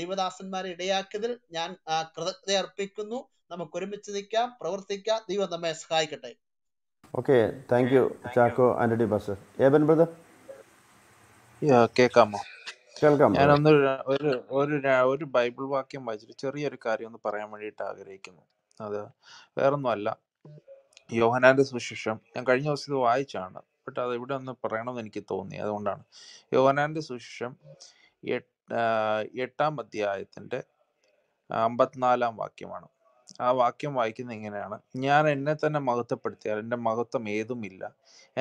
ദൈവദാസന്മാരെ ഇടയാക്കിയതിൽ ഞാൻ കൃതജ്ഞത അർപ്പിക്കുന്നു നമുക്ക് ഒരുമിച്ച് നിൽക്കാം പ്രവർത്തിക്കാം ദൈവം നമ്മെ സഹായിക്കട്ടെ okay thank you Chacko Antony ബസ് ഏബൻ ബ്രദർ കേൾക്കാമോ ഞാനൊന്ന് ഒരു ഒരു ഒരു ബൈബിൾ വാക്യം വായിച്ചിട്ട് ചെറിയൊരു കാര്യം ഒന്ന് പറയാൻ വേണ്ടിയിട്ട് ആഗ്രഹിക്കുന്നു അത് വേറൊന്നുമല്ല യോഹനാന്റെ സുശേഷം ഞാൻ കഴിഞ്ഞ ദിവസം ഇത് വായിച്ചാണ് ബട്ട് അത് ഇവിടെ ഒന്ന് പറയണമെന്ന് എനിക്ക് തോന്നി അതുകൊണ്ടാണ് യോഹനാന്റെ സുശേഷം എട്ടാം അധ്യായത്തിന്റെ അമ്പത്തിനാലാം വാക്യമാണ് ആ വാക്യം വായിക്കുന്നത് ഇങ്ങനെയാണ് ഞാൻ എന്നെ തന്നെ മഹത്വപ്പെടുത്തിയാൽ എൻ്റെ മഹത്വം ഏതുമില്ല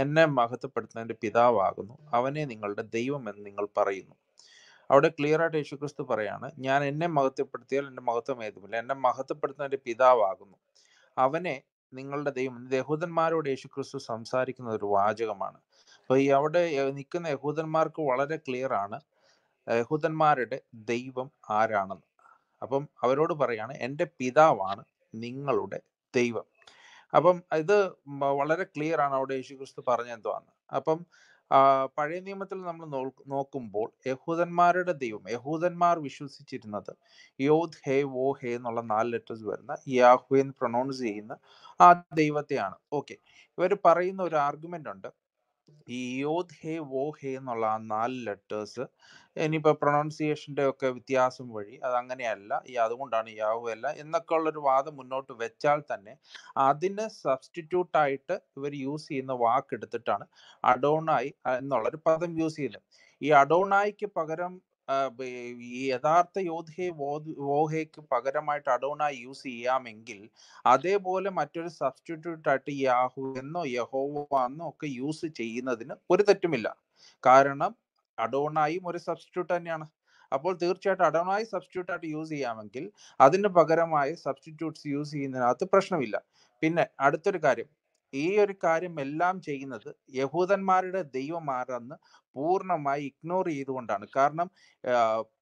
എന്നെ മഹത്വപ്പെടുത്തുന്ന എൻ്റെ പിതാവാകുന്നു അവനെ നിങ്ങളുടെ ദൈവമെന്ന് നിങ്ങൾ പറയുന്നു അവിടെ ക്ലിയർ ആയിട്ട് യേശുക്രിസ്തു പറയാണ് ഞാൻ എന്നെ മഹത്വപ്പെടുത്തിയാൽ എൻ്റെ മഹത്വം ഏതുമില്ല എന്നെ മഹത്വപ്പെടുത്തുന്ന എൻ്റെ പിതാവാകുന്നു അവനെ നിങ്ങളുടെ ദൈവം യഹൂദന്മാരോട് യേശുക്രിസ്തു സംസാരിക്കുന്ന ഒരു വാചകമാണ് അപ്പോൾ ഈ അവിടെ നിൽക്കുന്ന യഹൂദന്മാർക്ക് വളരെ ക്ലിയർ ആണ് യഹൂദന്മാരുടെ ദൈവം ആരാണെന്ന് അപ്പം അവരോട് പറയാണ് എൻ്റെ പിതാവാണ് നിങ്ങളുടെ ദൈവം അപ്പം ഇത് വളരെ ക്ലിയർ ആണ് അവിടെ യേശുക്രിസ്തു പറഞ്ഞെന്തുവാന്ന് അപ്പം പഴയ നിയമത്തിൽ നമ്മൾ നോക്കുമ്പോൾ യഹൂദന്മാരുടെ ദൈവം യഹൂദന്മാർ വിശ്വസിച്ചിരുന്നത് യോദ് ഹേ വോ ഹേ എന്നുള്ള നാല് ലെറ്റേഴ്സ് വരുന്ന യാഹു എന്ന് പ്രൊണൗൺസ് ചെയ്യുന്ന ആ ദൈവത്തെയാണ് ഓക്കെ ഇവർ പറയുന്ന ഒരു ആർഗ്യുമെന്റ് ഉണ്ട് ഈ യോധ് ഹേ വോ ഹേ എന്നുള്ള നാല് ലെറ്റേഴ്സ് ഇനിയിപ്പോ പ്രൊണൗൺസിയേഷന്റെ ഒക്കെ വ്യത്യാസം വഴി അത് അങ്ങനെയല്ല ഈ അതുകൊണ്ടാണ് യാവു അല്ല എന്നൊക്കെ ഉള്ളൊരു വാദം മുന്നോട്ട് വെച്ചാൽ തന്നെ അതിന് ആയിട്ട് ഇവർ യൂസ് ചെയ്യുന്ന വാക്ക് എടുത്തിട്ടാണ് അഡോണായി എന്നുള്ളൊരു പദം യൂസ് ചെയ്യുന്നത് ഈ അഡോണായിക്ക് പകരം ഈ യഥാർത്ഥ യോദ്ധയെ വോഹയ്ക്ക് പകരമായിട്ട് അഡോണായി യൂസ് ചെയ്യാമെങ്കിൽ അതേപോലെ മറ്റൊരു സബ്സ്റ്റിറ്റ്യൂട്ട് ആയിട്ട് യാഹു എന്നോ യഹോവ എന്നോ ഒക്കെ യൂസ് ചെയ്യുന്നതിന് ഒരു തെറ്റുമില്ല കാരണം അഡോണായും ഒരു സബ്സ്റ്റിറ്റ്യൂട്ട് തന്നെയാണ് അപ്പോൾ തീർച്ചയായിട്ടും അഡോണായി സബ്സ്റ്റിറ്റ്യൂട്ട് ആയിട്ട് യൂസ് ചെയ്യാമെങ്കിൽ അതിന് പകരമായി സബ്സ്റ്റിറ്റ്യൂട്ട്സ് യൂസ് ചെയ്യുന്നതിനകത്ത് പ്രശ്നമില്ല പിന്നെ അടുത്തൊരു കാര്യം ഈ ഒരു കാര്യം എല്ലാം ചെയ്യുന്നത് യഹൂദന്മാരുടെ ദൈവമാരെന്ന് പൂർണ്ണമായി ഇഗ്നോർ ചെയ്തുകൊണ്ടാണ് കാരണം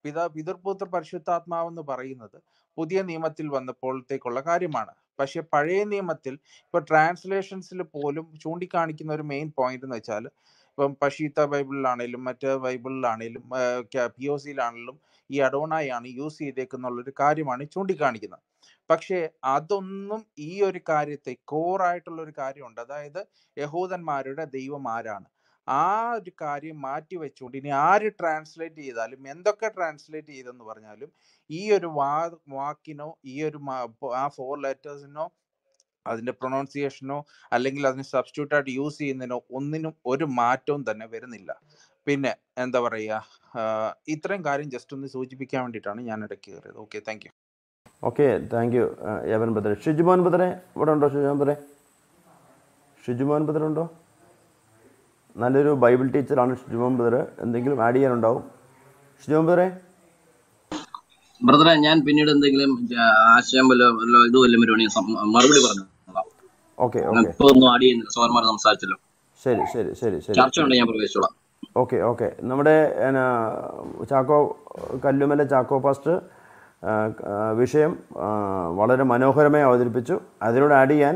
പിതാ പിതൃപുത്ര പരിശുദ്ധാത്മാവെന്ന് പറയുന്നത് പുതിയ നിയമത്തിൽ വന്നപ്പോഴത്തേക്കുള്ള കാര്യമാണ് പക്ഷെ പഴയ നിയമത്തിൽ ഇപ്പൊ ട്രാൻസ്ലേഷൻസിൽ പോലും ചൂണ്ടിക്കാണിക്കുന്ന ഒരു മെയിൻ പോയിന്റ് എന്ന് വെച്ചാൽ ഇപ്പം പഷീത്ത ബൈബിളിലാണേലും മറ്റ് ബൈബിളിലാണേലും പി ഒ സിയിലാണേലും ഈ അഡോണായാണ് യൂസ് ചെയ്തേക്കുന്നുള്ളൊരു കാര്യമാണ് ചൂണ്ടിക്കാണിക്കുന്നത് പക്ഷേ അതൊന്നും ഈ ഒരു കാര്യത്തെ കോറായിട്ടുള്ള ഒരു കാര്യമുണ്ട് അതായത് യഹൂദന്മാരുടെ ദൈവം ആരാണ് ആ ഒരു കാര്യം മാറ്റി വെച്ചുകൊണ്ട് ഇനി ആര് ട്രാൻസ്ലേറ്റ് ചെയ്താലും എന്തൊക്കെ ട്രാൻസ്ലേറ്റ് ചെയ്തെന്ന് പറഞ്ഞാലും ഈ ഒരു വാ വാക്കിനോ ഈ ഒരു ആ ഫോർ ലെറ്റേഴ്സിനോ അതിന്റെ പ്രൊണൗൺസിയേഷനോ അല്ലെങ്കിൽ അതിന് സബ്സ്റ്റിറ്റ്യൂട്ട് ആയിട്ട് യൂസ് ചെയ്യുന്നതിനോ ഒന്നിനും ഒരു മാറ്റവും തന്നെ വരുന്നില്ല പിന്നെ എന്താ പറയുക ഇത്രയും കാര്യം ജസ്റ്റ് ഒന്ന് സൂചിപ്പിക്കാൻ വേണ്ടിയിട്ടാണ് ഞാൻ ഇടയ്ക്ക് കയറിയത് okay thank you okay thank you യവൻ ബദ്രെ ഷിജുമോൻ ബദ്രെ ഇവിടെ ഉണ്ടോ ഷിജുമോൻ ബദ്രെ ഷിജുമോൻ ബദ്ര ഉണ്ടോ നല്ലൊരു ബൈബിൾ ടീച്ചറാണ് ഷിജുമോൻ ബദ്ര എന്തെങ്കിലും ആഡ് ചെയ്യാനുണ്ടാവും ഷിജുമോൻ ബദ്രെ ബ്രദറെ ഞാൻ പിന്നീട് എന്തെങ്കിലും ആശയം വല്ല ഇതുവല്ല മറുപടി പറഞ്ഞു സംസാരിച്ചല്ലോ ശരി ശരി ശരി ശരി ചർച്ച ഉണ്ട് ഞാൻ പ്രവേശിച്ചോളാം ഓക്കെ ഓക്കെ നമ്മുടെ ചാക്കോ കല്ലുമല ചാക്കോ പാസ്റ്റ് വിഷയം വളരെ മനോഹരമായി അവതരിപ്പിച്ചു അതിനോട് ആഡ് ചെയ്യാൻ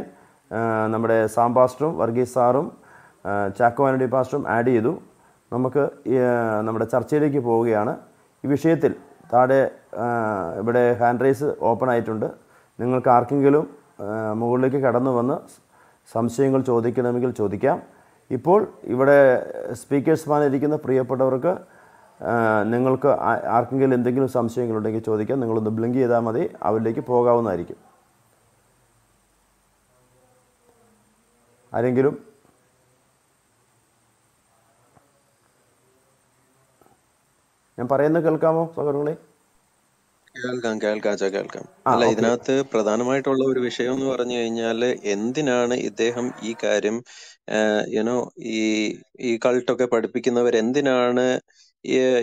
നമ്മുടെ സാം പാസ്റ്ററും വർഗീസ് സാറും ചാക്കോ ആനഡി പാസ്റ്ററും ആഡ് ചെയ്തു നമുക്ക് നമ്മുടെ ചർച്ചയിലേക്ക് പോവുകയാണ് ഈ വിഷയത്തിൽ താഴെ ഇവിടെ ഹാൻഡ് റൈസ് ഓപ്പൺ ആയിട്ടുണ്ട് നിങ്ങൾക്ക് ആർക്കെങ്കിലും മുകളിലേക്ക് കടന്നു വന്ന് സംശയങ്ങൾ ചോദിക്കണമെങ്കിൽ ചോദിക്കാം ഇപ്പോൾ ഇവിടെ സ്പീക്കേഴ്സ്മാനിരിക്കുന്ന പ്രിയപ്പെട്ടവർക്ക് നിങ്ങൾക്ക് ആർക്കെങ്കിലും എന്തെങ്കിലും സംശയങ്ങളുണ്ടെങ്കിൽ ചോദിക്കാം നിങ്ങളൊന്ന് ബ്ലിങ്ക് ചെയ്താൽ മതി അവരിലേക്ക് പോകാവുന്നതായിരിക്കും ആരെങ്കിലും ഞാൻ പറയുന്നത് കേൾക്കാമോ സഹോദരങ്ങളെ കേൾക്കാം കേൾക്കാം കേൾക്കാം അല്ല ഇതിനകത്ത് പ്രധാനമായിട്ടുള്ള ഒരു വിഷയം എന്ന് പറഞ്ഞു കഴിഞ്ഞാൽ എന്തിനാണ് ഇദ്ദേഹം ഈ കാര്യം യുനോ ഈ ഈ കൾട്ടൊക്കെ പഠിപ്പിക്കുന്നവർ എന്തിനാണ്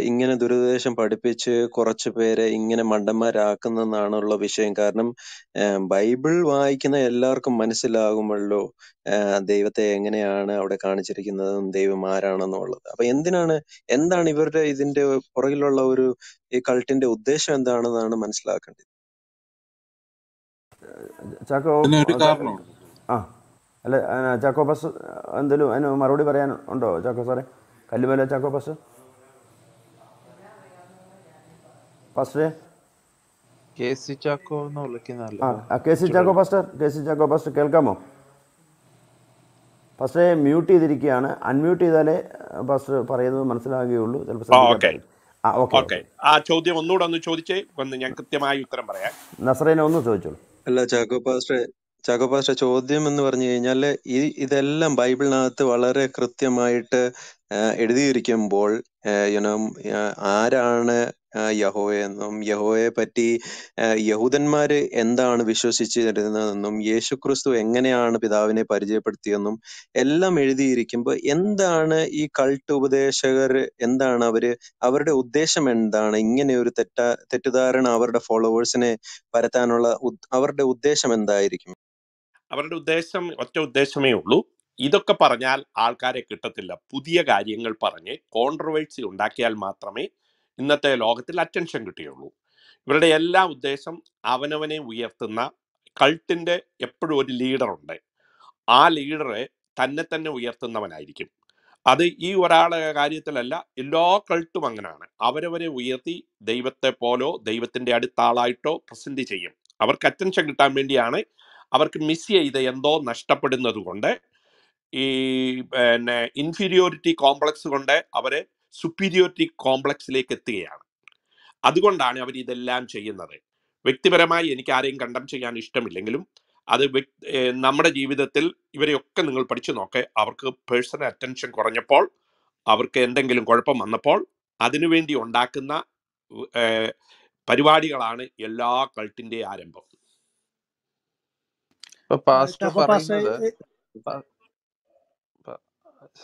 ഇങ്ങനെ ദുരുദ്ദേശം പഠിപ്പിച്ച് കുറച്ച് പേരെ ഇങ്ങനെ മണ്ടന്മാരാക്കുന്നതാണുള്ള വിഷയം. കാരണം ബൈബിൾ വായിക്കുന്ന എല്ലാവർക്കും മനസ്സിലാകുമല്ലോ ദൈവത്തെ എങ്ങനെയാണ് അവിടെ കാണിച്ചിരിക്കുന്നതും ദൈവം ആരാണെന്നുള്ളത്. അപ്പൊ എന്തിനാണ് എന്താണ് ഇവരുടെ ഇതിന്റെ പുറകിലുള്ള ഒരു ഈ കൾട്ടിന്റെ ഉദ്ദേശം എന്താണെന്നാണ് മനസ്സിലാക്കേണ്ടത്. ചാക്കോ അല്ല ചാക്കോ ബസ് എന്തെങ്കിലും അതിന് മറുപടി പറയാനുണ്ടോ ചാക്കോ സാറേ കല്ലുമല ചാക്കോ ബസ് ഫസ്റ്റ് കെ സി ചാക്കോ എന്ന് K C Chacko pastor K C Chacko pastor കേൾക്കാമോ ഫസ്റ്റ് മ്യൂട്ട് ചെയ്തിരിക്കുകയാണ് അൺമ്യൂട്ട് ചെയ്താലേ പാസ്റ്റർ പറയുന്നത് മനസ്സിലാകുകയുള്ളൂ ചിലപ്പോൾ ആ ഓക്കെ ആ ചോദ്യം ഒന്നുകൂടെ ഒന്ന് ചോദിച്ചേ ഒന്ന് ഞാൻ കൃത്യമായി ഉത്തരം പറയാം നസറേനെ ഒന്ന് ചോദിച്ചോളൂ അല്ല ചാക്കോ പാസ്റ്റർ ചാക്കോ പാസ്റ്റർ ചോദ്യം എന്ന് പറഞ്ഞു കഴിഞ്ഞാൽ ഈ ഇതെല്ലാം ബൈബിളിനകത്ത് വളരെ കൃത്യമായിട്ട് എഴുതിയിരിക്കുമ്പോൾ യുനോ ആരാണ് യഹോയെന്നും യഹോയെ പറ്റി യഹൂദന്മാര് എന്താണ് വിശ്വസിച്ചിരുന്നതെന്നും യേശുക്രിസ്തു എങ്ങനെയാണ് പിതാവിനെ പരിചയപ്പെടുത്തിയെന്നും എല്ലാം എഴുതിയിരിക്കുമ്പോൾ എന്താണ് ഈ കൾട്ട് ഉപദേശകർ എന്താണ് അവര് അവരുടെ ഉദ്ദേശം എന്താണ് ഇങ്ങനെ ഒരു തെറ്റ തെറ്റിദ്ധാരണ അവരുടെ ഫോളോവേഴ്സിനെ പരത്താനുള്ള അവരുടെ ഉദ്ദേശം എന്തായിരിക്കും അവരുടെ ഉദ്ദേശം ഒറ്റ ഉദ്ദേശമേ ഉള്ളൂ ഇതൊക്കെ പറഞ്ഞാൽ ആൾക്കാരെ കിട്ടത്തില്ല പുതിയ കാര്യങ്ങൾ പറഞ്ഞ് കോൺട്രവേഴ്സി ഉണ്ടാക്കിയാൽ മാത്രമേ ഇന്നത്തെ ലോകത്തിൽ അറ്റൻഷൻ കിട്ടിയുള്ളൂ ഇവരുടെ എല്ലാ ഉദ്ദേശം അവനവനെ ഉയർത്തുന്ന കൾട്ടിൻ്റെ എപ്പോഴും ഒരു ലീഡറുണ്ട് ആ ലീഡറെ തന്നെ തന്നെ ഉയർത്തുന്നവനായിരിക്കും അത് ഈ ഒരാളെ കാര്യത്തിലല്ല എല്ലാ കൾട്ടും അങ്ങനെയാണ് അവരവരെ ഉയർത്തി ദൈവത്തെ പോലോ ദൈവത്തിൻ്റെ അടുത്താളായിട്ടോ പ്രസന്റ് ചെയ്യും അവർക്ക് അറ്റൻഷൻ കിട്ടാൻ വേണ്ടിയാണ് അവർക്ക് മിസ് ചെയ്ത് എന്തോ നഷ്ടപ്പെടുന്നത് കൊണ്ട് ഈ പിന്നെ ഇൻഫീരിയോറിറ്റി കോംപ്ലക്സ് കൊണ്ട് അവരെ സുപ്പീരിയോറിറ്റി കോംപ്ലക്സിലേക്ക് എത്തുകയാണ് അതുകൊണ്ടാണ് അവർ ഇതെല്ലാം ചെയ്യുന്നത് വ്യക്തിപരമായി എനിക്ക് ആരെയും കണ്ടം ചെയ്യാൻ ഇഷ്ടമില്ലെങ്കിലും അത് നമ്മുടെ ജീവിതത്തിൽ ഇവരെയൊക്കെ നിങ്ങൾ പഠിച്ചു നോക്കെ അവർക്ക് പേഴ്സണൽ അറ്റൻഷൻ കുറഞ്ഞപ്പോൾ അവർക്ക് എന്തെങ്കിലും കുഴപ്പം വന്നപ്പോൾ അതിനുവേണ്ടി ഉണ്ടാക്കുന്ന പരിപാടികളാണ് എല്ലാ കൾട്ടിന്റെ ആരംഭം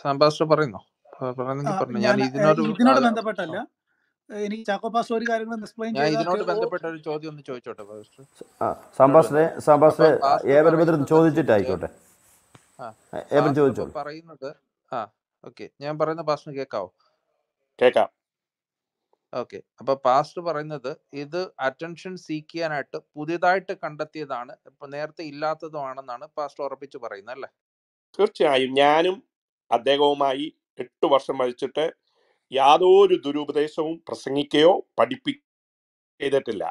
പാസ്റ്റർ പറയുന്നോ ഞാൻ ഇതിനോട് ബന്ധപ്പെട്ടല്ല എനിക്ക് ചാക്കോ പാസ് ഒരു കാര്യങ്ങളും എക്സ്പ്ലെയിൻ ഇതിനോട് ബന്ധപ്പെട്ട ഒരു ചോദ്യം ഒന്ന് ചോദിച്ചോട്ടെ സംഭാഷണേ സംഭാഷണേ ഏവരും ചോദിച്ചിട്ടായിക്കോട്ടെ ഏവരും ചോദിച്ചോ പറയുന്നത് ആ ഓക്കേ ഞാൻ പറയുന്ന പാസ്റ്റിന് കേൾക്കാവോ കേൾക്കാം ഓക്കെ അപ്പൊ പാസ്റ്റ് പറയുന്നത് ഇത് അറ്റൻഷൻ സീക്ക് ചെയ്യാനായിട്ട് പുതിയതായിട്ട് കണ്ടെത്തിയതാണ് ഇപ്പൊ നേരത്തെ ഇല്ലാത്തതുമാണെന്നാണ് പാസ്റ്റ് ഉറപ്പിച്ച് പറയുന്നത് അല്ലേ തീർച്ചയായും ഞാനും അദ്ദേഹവുമായി എട്ട് വർഷം വഹിച്ചിട്ട് യാതൊരു ദുരുപദേശവും പ്രസംഗിക്കുകയോ പഠിപ്പി ചെയ്തിട്ടില്ല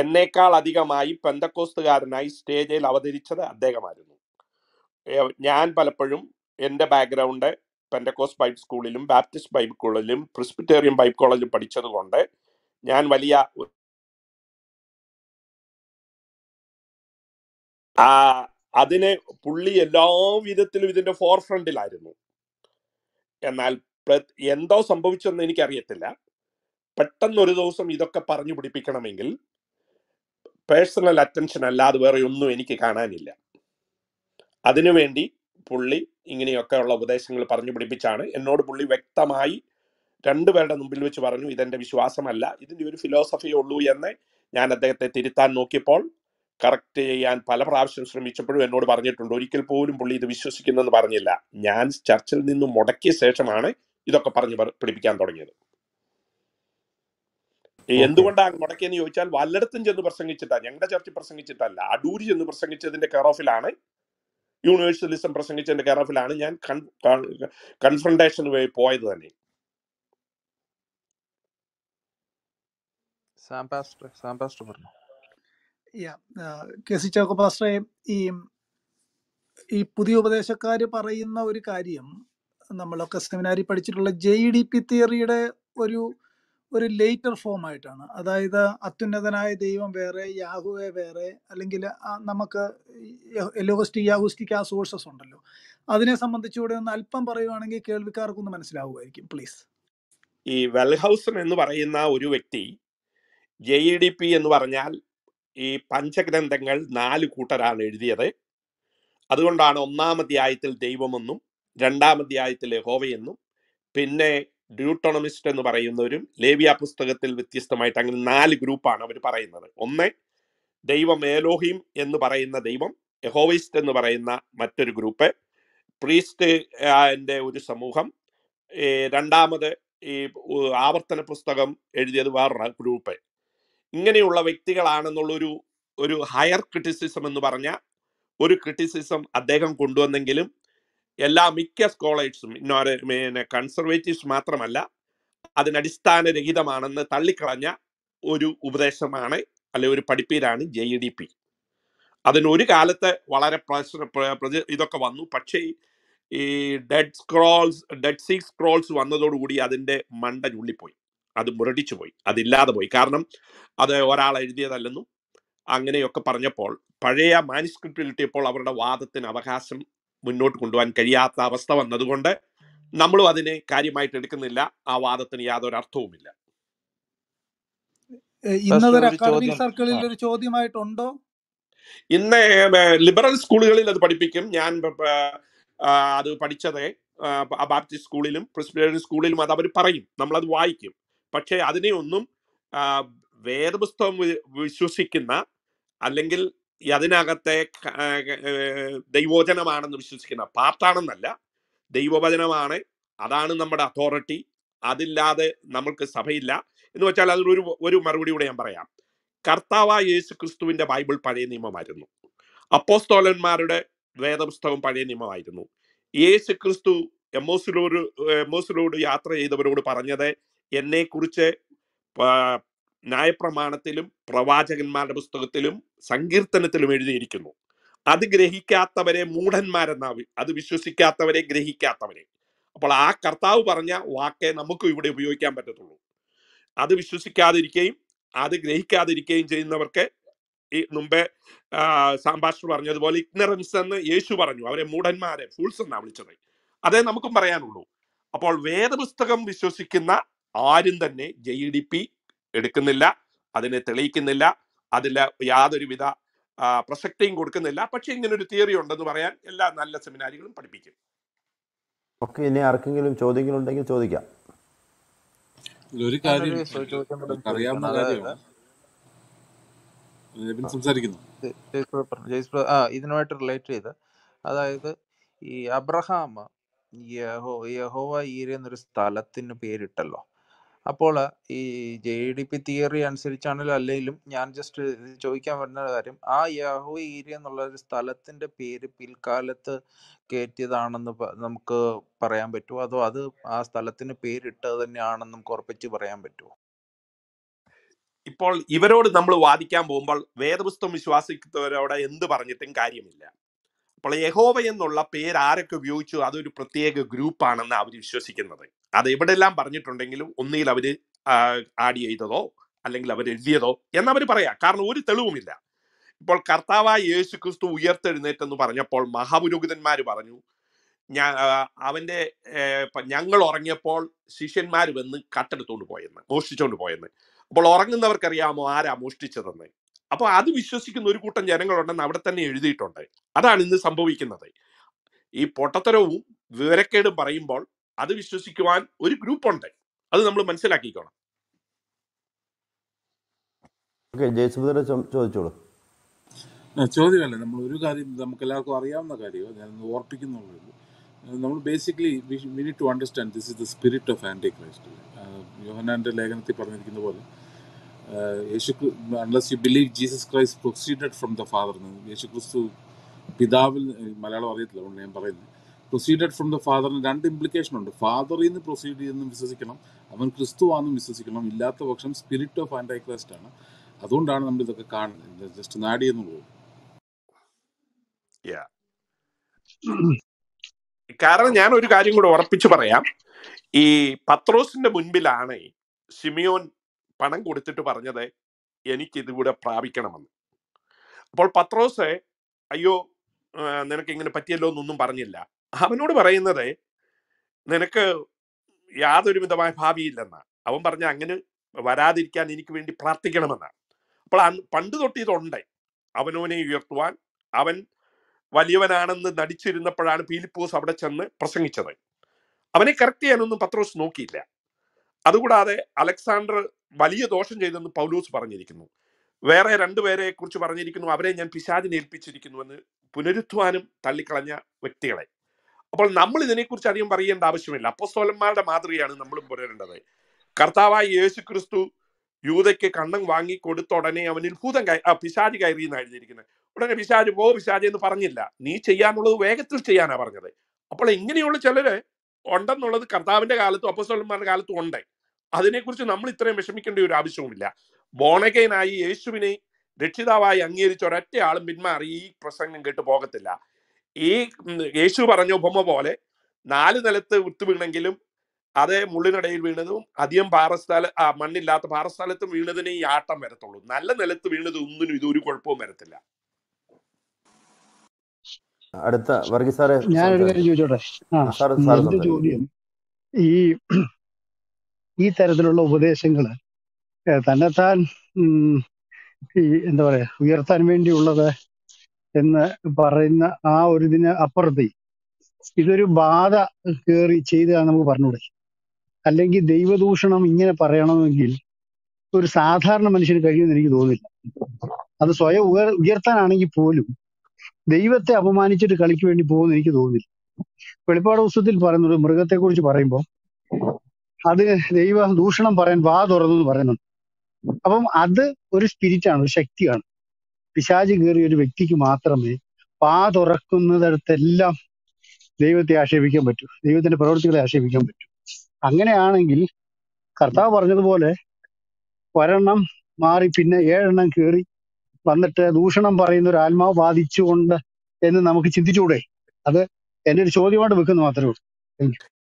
എന്നേക്കാൾ അധികമായി പെന്തക്കോസ്തുകാരനായി സ്റ്റേജിൽ അവതരിച്ചത് അദ്ദേഹമായിരുന്നു ഞാൻ പലപ്പോഴും എൻ്റെ ബാക്ക്ഗ്രൗണ്ട് പെൻഡക്കോസ് ബൈബ് സ്കൂളിലും ബാപ്റ്റിസ്റ്റ് ബൈബിൾ സ്കൂളിലും പ്രിസ്പിറ്റേറിയൻ ബൈബിൾ കോളേജിലും പഠിച്ചതുകൊണ്ട് ഞാൻ വലിയ അതിനെ പുള്ളി എല്ലാ വിധത്തിലും ഇതിൻ്റെ ഫോർ ഫ്രണ്ടിലായിരുന്നു എന്നാൽ എന്തോ സംഭവിച്ചെന്ന് എനിക്കറിയത്തില്ല പെട്ടെന്ന് ഒരു ദിവസം ഇതൊക്കെ പറഞ്ഞു പിടിപ്പിക്കണമെങ്കിൽ പേഴ്സണൽ അറ്റൻഷൻ അല്ലാതെ വേറെ ഒന്നും എനിക്ക് കാണാനില്ല അതിനുവേണ്ടി പുള്ളി ഇങ്ങനെയൊക്കെയുള്ള ഉപദേശങ്ങൾ പറഞ്ഞു പിടിപ്പിച്ചാണ് എന്നോട് പുള്ളി വ്യക്തമായി രണ്ടുപേരുടെ മുമ്പിൽ വെച്ച് പറഞ്ഞു ഇതെന്റെ വിശ്വാസമല്ല ഇതിൻ്റെ ഒരു ഫിലോസഫിയേ ഉള്ളൂ എന്ന് ഞാൻ അദ്ദേഹത്തെ തിരുത്താൻ നോക്കിയപ്പോൾ കറക്റ്റ് ചെയ്യാൻ പല പ്രാവശ്യം ശ്രമിച്ചപ്പോഴും എന്നോട് പറഞ്ഞിട്ടുണ്ട് ഒരിക്കൽ പോലും പുള്ളി ഇത് വിശ്വസിക്കുന്നെന്ന് പറഞ്ഞില്ല ഞാൻ ചർച്ചിൽ നിന്ന് മുടക്കിയ ശേഷമാണ് ഇതൊക്കെ പറഞ്ഞ് പഠിപ്പിക്കാൻ തുടങ്ങിയത് എന്തുകൊണ്ടാണ് മുടക്കിയെന്ന് ചോദിച്ചാൽ വല്ലയിടത്തും ചെന്ന് പ്രസംഗിച്ചിട്ടാ ഞങ്ങളുടെ ചർച്ചിൽ പ്രസംഗിച്ചിട്ടല്ല അടൂരി ചെന്ന് പ്രസംഗിച്ചതിന്റെ കെയർ ഓഫിലാണ് യൂണിവേഴ്സലിസം പ്രസംഗിച്ചതിന്റെ കെയർ ഓഫിലാണ് ഞാൻ കൺഫ്രണ്ടേഷൻ പോയത് തന്നെ സാം പാസ്റ്റർ സാം പാസ്റ്റർ പറഞ്ഞു കെ സി ചാക്കോപാസ്റ്ററെ ഈ ഈ പുതിയ ഉപദേശക്കാർ പറയുന്ന ഒരു കാര്യം നമ്മളൊക്കെ സെമിനാരി പഠിച്ചിട്ടുള്ള ജെ ഡി പി തിയറിയുടെ ഒരു ഒരു ലേറ്റർ ഫോം ആയിട്ടാണ് അതായത് അത്യുന്നതനായ ദൈവം വേറെ യാഹുവെ വേറെ അല്ലെങ്കിൽ നമുക്ക് എലോഗസ്റ്റിക് യാഹുസ്റ്റിക് ആ സോഴ്സസ് ഉണ്ടല്ലോ അതിനെ സംബന്ധിച്ചുകൂടെ ഒന്ന് അല്പം പറയുവാണെങ്കിൽ കേൾവിക്കാർക്കൊന്ന് മനസ്സിലാവുമായിരിക്കും പ്ലീസ് ഈ വെൽഹൗസൺ എന്ന് പറയുന്ന ഒരു വ്യക്തി ജെ ഇ ഡി പി എന്ന് പറഞ്ഞാൽ ഈ പഞ്ചഗ്രന്ഥങ്ങൾ നാല് കൂട്ടരാണ് എഴുതിയത് അതുകൊണ്ടാണ് ഒന്നാമധ്യായത്തിൽ ദൈവമെന്നും രണ്ടാമധ്യായത്തിൽ ഹോവയെന്നും പിന്നെ ഡ്യൂട്ടോണമിസ്റ്റ് എന്ന് പറയുന്നവരും ലേവിയ പുസ്തകത്തിൽ വ്യത്യസ്തമായിട്ട് അങ്ങനെ നാല് ഗ്രൂപ്പാണ് അവർ പറയുന്നത് ഒന്ന് ദൈവം ഏലോഹിം എന്ന് പറയുന്ന ദൈവം എഹോവിസ്റ്റ് എന്ന് പറയുന്ന മറ്റൊരു ഗ്രൂപ്പ് പ്രീസ്റ്റ് എൻ്റെ ഒരു സമൂഹം രണ്ടാമത് ഈ ആവർത്തന പുസ്തകം എഴുതിയത് വേറൊരു ഗ്രൂപ്പ് ഇങ്ങനെയുള്ള വ്യക്തികളാണെന്നുള്ളൊരു ഒരു ഹയർ ക്രിറ്റിസിസം എന്ന് പറഞ്ഞ ഒരു ക്രിറ്റിസിസം അദ്ദേഹം കൊണ്ടുവന്നെങ്കിലും എല്ലാ മിക്ക സ്കോളേഴ്സും പിന്നെ കൺസർവേറ്റീവ്സ് മാത്രമല്ല അതിനടിസ്ഥാനരഹിതമാണെന്ന് തള്ളിക്കളഞ്ഞ ഒരു ഉപദേശമാണ് അല്ലെ ഒരു പഠിപ്പീരാണ് ജെ ഇ ഡി പി അതിനൊരു കാലത്ത് വളരെ ഇതൊക്കെ വന്നു പക്ഷേ ഈ dead scrolls dead sea scrolls വന്നതോടുകൂടി അതിൻ്റെ മണ്ട ചുള്ളിപ്പോയി അത് മുരടിച്ചു പോയി അതില്ലാതെ പോയി കാരണം അത് ഒരാൾ എഴുതിയതല്ലെന്നും അങ്ങനെയൊക്കെ പറഞ്ഞപ്പോൾ പഴയ മാനുസ്ക്രിപ്റ്റിൽ കിട്ടിയപ്പോൾ അവരുടെ വാദത്തിന് അവകാശം മുന്നോട്ട് കൊണ്ടുപോകാൻ കഴിയാത്ത അവസ്ഥ വന്നതുകൊണ്ട് നമ്മളും അതിനെ കാര്യമായിട്ട് എടുക്കുന്നില്ല ആ വാദത്തിന് യാതൊരു അർത്ഥവുമില്ല സർക്കിളിൽ ഒരു ഇന്ന് ലിബറൽ സ്കൂളുകളിൽ അത് പഠിപ്പിക്കും ഞാൻ അത് പഠിച്ചതേ ബാപ്റ്റിസ്റ്റ് സ്കൂളിലും പ്രിസ്ബിറ്റേറിയൻ സ്കൂളിലും അത് അവർ പറയും നമ്മളത് വായിക്കും പക്ഷേ അതിനെയൊന്നും വേദപുസ്തകം വിശ്വസിക്കുന്ന അല്ലെങ്കിൽ അതിനകത്തെ ദൈവോചനമാണെന്ന് വിശ്വസിക്കുന്ന പാർട്ടാണെന്നല്ല ദൈവവചനമാണ് അതാണ് നമ്മുടെ അതോറിറ്റി അതില്ലാതെ നമ്മൾക്ക് സഭയില്ല എന്ന് വെച്ചാൽ അതിലൊരു ഒരു മറുപടി കൂടെ ഞാൻ പറയാം കർത്താവ യേശു ക്രിസ്തുവിന്റെ ബൈബിൾ പഴയ നിയമമായിരുന്നു അപ്പോസ്തോലന്മാരുടെ വേദപുസ്തകം പഴയ നിയമമായിരുന്നു യേശു ക്രിസ്തു എമോസിലോട് എമോസിലോട് യാത്ര ചെയ്തവരോട് പറഞ്ഞത് എന്നെക്കുറിച്ച് ന്യായപ്രമാണത്തിലും പ്രവാചകന്മാരുടെ പുസ്തകത്തിലും സങ്കീർത്തനത്തിലും എഴുതിയിരിക്കുന്നു അത് ഗ്രഹിക്കാത്തവരെ മൂഢന്മാരെന്നാ അത് വിശ്വസിക്കാത്തവരെ ഗ്രഹിക്കാത്തവരെ അപ്പോൾ ആ കർത്താവ് പറഞ്ഞ വാക്കേ നമുക്കും ഇവിടെ ഉപയോഗിക്കാൻ പറ്റത്തുള്ളൂ അത് വിശ്വസിക്കാതിരിക്കുകയും അത് ഗ്രഹിക്കാതിരിക്കുകയും ചെയ്യുന്നവർക്ക് ഈ മുമ്പേ സാംഭാഷ് പറഞ്ഞതുപോലെ ഇഗ്നറൻസ് എന്ന് യേശു പറഞ്ഞു അവരെ മൂഢന്മാരെ ഫൂൾസ് എന്നാ വിളിച്ചത് അതേ നമുക്കും പറയാനുള്ളൂ അപ്പോൾ വേദപുസ്തകം വിശ്വസിക്കുന്ന ആരും തന്നെ ജെ ഇ ഡി പി എടുക്കുന്നില്ല അതിനെ തെളിയിക്കുന്നില്ല അതിൽ യാതൊരുവിധ പ്രസക്തിയും കൊടുക്കുന്നില്ല പക്ഷെ ഒരു തിയറി ഉണ്ടെന്ന് പറയാൻ എല്ലാ നല്ല സെമിനാരികളും പഠിപ്പിക്കും ഓക്കെ ഇനി ആർക്കെങ്കിലും ചോദ്യങ്ങളുണ്ടെങ്കിൽ ചോദിക്കാം ഒരു കാര്യം ഇതിനുമായിട്ട് റിലേറ്റ് ചെയ്ത് അതായത് ഈ അബ്രഹാം യഹോ യഹോവ ഈരെന്നൊരു സ്ഥലത്തിന് പേരിട്ടല്ലോ അപ്പോൾ ഈ ജെ ഡി പി തിയറി അനുസരിച്ചാണെങ്കിലും അല്ലെങ്കിലും ഞാൻ ജസ്റ്റ് ചോദിക്കാൻ വരുന്ന കാര്യം ആ യാഹു ഏരിയ എന്നുള്ള ഒരു സ്ഥലത്തിന്റെ പേര് പിൽക്കാലത്ത് കയറ്റിയതാണെന്ന് നമുക്ക് പറയാൻ പറ്റുമോ അതോ അത് ആ സ്ഥലത്തിന് പേരിട്ടത് തന്നെയാണെന്ന് നമുക്ക് ഉറപ്പിച്ച് പറയാൻ പറ്റുമോ ഇപ്പോൾ ഇവരോട് നമ്മൾ വാദിക്കാൻ പോകുമ്പോൾ വേദപുസ്തകം വിശ്വാസിക്കുന്നവരോട് എന്ത് പറഞ്ഞിട്ടും കാര്യമില്ല അപ്പോൾ യഹോവ എന്നുള്ള പേര് ആരൊക്കെ ഉപയോഗിച്ചു അതൊരു പ്രത്യേക ഗ്രൂപ്പാണെന്ന് അവർ വിശ്വസിക്കുന്നത് അത് എല്ലാം പറഞ്ഞിട്ടുണ്ടെങ്കിലും ഒന്നിയിൽ അവർ ആഡ് ചെയ്തതോ അല്ലെങ്കിൽ അവർ എഴുതിയതോ എന്നവർ പറയാം കാരണം ഒരു തെളിവുമില്ല ഇപ്പോൾ കർത്താവായ യേശു ക്രിസ്തു ഉയർത്തെഴുന്നേറ്റെന്ന് പറഞ്ഞപ്പോൾ മഹാപുരോഹിതന്മാർ പറഞ്ഞു ഞാൻ അവൻ്റെ ഞങ്ങൾ ഉറങ്ങിയപ്പോൾ ശിഷ്യന്മാർ വന്ന് കട്ടെടുത്തുകൊണ്ട് പോയെന്ന് മോഷ്ടിച്ചുകൊണ്ട് പോയെന്ന് അപ്പോൾ ഉറങ്ങുന്നവർക്കറിയാമോ ആരാ മോഷ്ടിച്ചതെന്ന് അപ്പോൾ അത് വിശ്വസിക്കുന്ന ഒരു കൂട്ടം ജനങ്ങളുണ്ടെന്ന് അവിടെ തന്നെ എഴുതിയിട്ടുണ്ട് അതാണ് ഇന്ന് സംഭവിക്കുന്നത് ഈ പൊട്ടത്തരവും വിവരക്കേടും പറയുമ്പോൾ അത് വിശ്വസിക്കുവാൻ ഒരു ഗ്രൂപ്പുണ്ട് അത് നമ്മൾ മനസ്സിലാക്കിക്കോണം ചോദിച്ചോളൂ ചോദ്യമല്ല നമ്മൾ ഒരു കാര്യം നമുക്ക് എല്ലാവർക്കും അറിയാവുന്ന കാര്യമോ ഞാൻ ഓർപ്പിക്കുന്നുള്ളൂ നമ്മൾ basically we need to understand this is the spirit of anti Christ യോഹനാൻ്റെ ലേഖനത്തിൽ പറഞ്ഞിരിക്കുന്ന പോലെ യേശു unless you believe Jesus Christ proceeded from the father യേശു ക്രിസ്തു പിതാവിൽ മലയാളം അറിയത്തില്ല അതുകൊണ്ട് ഞാൻ പറയുന്നത് പ്രൊസീഡഡ് ഫ്രം ദ ഫാദറിന് രണ്ട് ഇംപ്ലിക്കേഷൻ ഉണ്ട് ഫാദറിൽ നിന്ന് പ്രൊസീഡ് ചെയ്യുന്നു വിശ്വസിക്കണം അവൻ ആണെന്നും വിശ്വസിക്കണം ഇല്ലാത്ത പക്ഷം സ്പിരിറ്റ് ഓഫ് ആൻറ്റൈ ക്രൈസ്റ്റ് ആണ് അതുകൊണ്ടാണ് നമ്മൾ ഇതൊക്കെ കാണുന്നത് ജസ്റ്റ് നാടി പോകും കാരണം ഞാൻ ഒരു കാര്യം കൂടെ ഉറപ്പിച്ചു പറയാം ഈ പത്രോസിന്റെ മുൻപിലാണ് സിമിയോൻ പണം കൊടുത്തിട്ട് പറഞ്ഞത് എനിക്ക് പ്രാപിക്കണമെന്ന് അപ്പോൾ പത്രോസ് അയ്യോ നിനക്ക് ഇങ്ങനെ പറ്റിയല്ലോ എന്നൊന്നും പറഞ്ഞില്ല അവനോട് പറയുന്നത് നിനക്ക് യാതൊരു വിധമായ ഭാവിയില്ലെന്നാണ് അവൻ പറഞ്ഞ അങ്ങനെ വരാതിരിക്കാൻ എനിക്ക് വേണ്ടി പ്രാർത്ഥിക്കണമെന്നാണ് അപ്പോൾ പണ്ട് തൊട്ട് ഇതുണ്ട് അവനോനെ ഉയർത്തുവാൻ അവൻ വലിയവനാണെന്ന് നടിച്ചിരുന്നപ്പോഴാണ് ഫീലിപ്പോസ് അവിടെ ചെന്ന് പ്രസംഗിച്ചത് അവനെ കറക്റ്റ് ചെയ്യാനൊന്നും പത്രോസ് നോക്കിയില്ല അതുകൂടാതെ അലക്സാണ്ടർ വലിയ ദോഷം ചെയ്തെന്ന് പൗലൂസ് പറഞ്ഞിരിക്കുന്നു വേറെ രണ്ടുപേരെ കുറിച്ച് പറഞ്ഞിരിക്കുന്നു അവരെ ഞാൻ പിശാദിനെ ഏൽപ്പിച്ചിരിക്കുന്നു എന്ന് തള്ളിക്കളഞ്ഞ വ്യക്തികളെ അപ്പോൾ നമ്മൾ ഇതിനെക്കുറിച്ച് അധികം പറയേണ്ട ആവശ്യമില്ല അപ്പസ്തോലന്മാരുടെ മാതൃകയാണ് നമ്മൾ പുരേണ്ടത് കർത്താവായ യേശു ക്രിസ്തു യൂതയ്ക്ക് കണ്ണം വാങ്ങി കൊടുത്ത ഉടനെ അവനിൽ ഭൂതം കയ പിശാജ് കയറി എന്ന് എഴുതിയിരിക്കുന്നത് ഉടനെ പിശാജ് പോ പിശാജ് എന്ന് പറഞ്ഞില്ല നീ ചെയ്യാനുള്ളത് വേഗത്തിൽ ചെയ്യാനാ പറഞ്ഞത് അപ്പോൾ ഇങ്ങനെയുള്ള ചിലര് ഉണ്ടെന്നുള്ളത് കർത്താവിന്റെ കാലത്തും അപ്പസ്തോലന്മാരുടെ കാലത്തും ഉണ്ട് അതിനെക്കുറിച്ച് നമ്മൾ ഇത്രയും വിഷമിക്കേണ്ട ഒരു ആവശ്യവുമില്ല ബോണകേനായി യേശുവിനെ രക്ഷിതാവായി അംഗീകരിച്ച ഒരൊറ്റ ആളും പിന്മാറി ഈ പ്രസംഗം കേട്ട് പോകത്തില്ല ഈ യേശു പറഞ്ഞ ഉപമ പോലെ നാല് നിലത്ത് വിത്ത് വീണെങ്കിലും അതേ മുള്ളിനിടയിൽ വീണതും അധികം പാറസ്ഥല മണ്ണില്ലാത്ത പാറസ്ഥലത്ത് വീണതിനെ ഈ ആട്ടം വരത്തുള്ളൂ നല്ല നിലത്ത് വീണത് ഒന്നിനും ഇതൊരു ഒരു കുഴപ്പവും വരത്തില്ല അടുത്ത വർഗീസ് ഞാനൊരു കാര്യം ചോദിച്ചോട്ടെ ചോദ്യം ഈ ഈ തരത്തിലുള്ള ഉപദേശങ്ങള് തന്നെത്താൻ ഈ എന്താ പറയാ ഉയർത്താൻ വേണ്ടിയുള്ളത് എന്ന് പറയുന്ന ആ ഒരു ഇതിന് അപ്പുറത്ത് ഇതൊരു ബാധ കയറി ചെയ്തതാണ് നമുക്ക് പറഞ്ഞുകൂടെ അല്ലെങ്കിൽ ദൈവദൂഷണം ഇങ്ങനെ പറയണമെങ്കിൽ ഒരു സാധാരണ മനുഷ്യന് കഴിയുമെന്ന് എനിക്ക് തോന്നുന്നില്ല അത് സ്വയം ഉയർ ഉയർത്താനാണെങ്കിൽ പോലും ദൈവത്തെ അപമാനിച്ചിട്ട് കളിക്ക് വേണ്ടി പോകുമെന്ന് എനിക്ക് തോന്നുന്നില്ല വെളിപ്പാട് ദിവസത്തിൽ പറയുന്നത് മൃഗത്തെക്കുറിച്ച് പറയുമ്പോൾ അത് ദൈവ ദൂഷണം പറയാൻ വാ തുറന്നു പറയുന്നുണ്ട് അപ്പം അത് ഒരു സ്പിരിറ്റാണ് ഒരു ശക്തിയാണ് പിശാചി കയറിയ ഒരു വ്യക്തിക്ക് മാത്രമേ പാ തുറക്കുന്നിടത്തെല്ലാം ദൈവത്തെ ആക്ഷേപിക്കാൻ പറ്റൂ ദൈവത്തിന്റെ പ്രവൃത്തികളെ ആക്ഷേപിക്കാൻ പറ്റൂ അങ്ങനെയാണെങ്കിൽ കർത്താവ് പറഞ്ഞതുപോലെ ഒരെണ്ണം മാറി പിന്നെ ഏഴെണ്ണം കയറി വന്നിട്ട് ദൂഷണം പറയുന്ന ഒരു ആത്മാവ് ബാധിച്ചുകൊണ്ട് എന്ന് നമുക്ക് ചിന്തിച്ചുകൂടെ അത് എന്റെ ഒരു ചോദ്യമായിട്ട് വെക്കുന്നു മാത്രമേ ഉള്ളൂ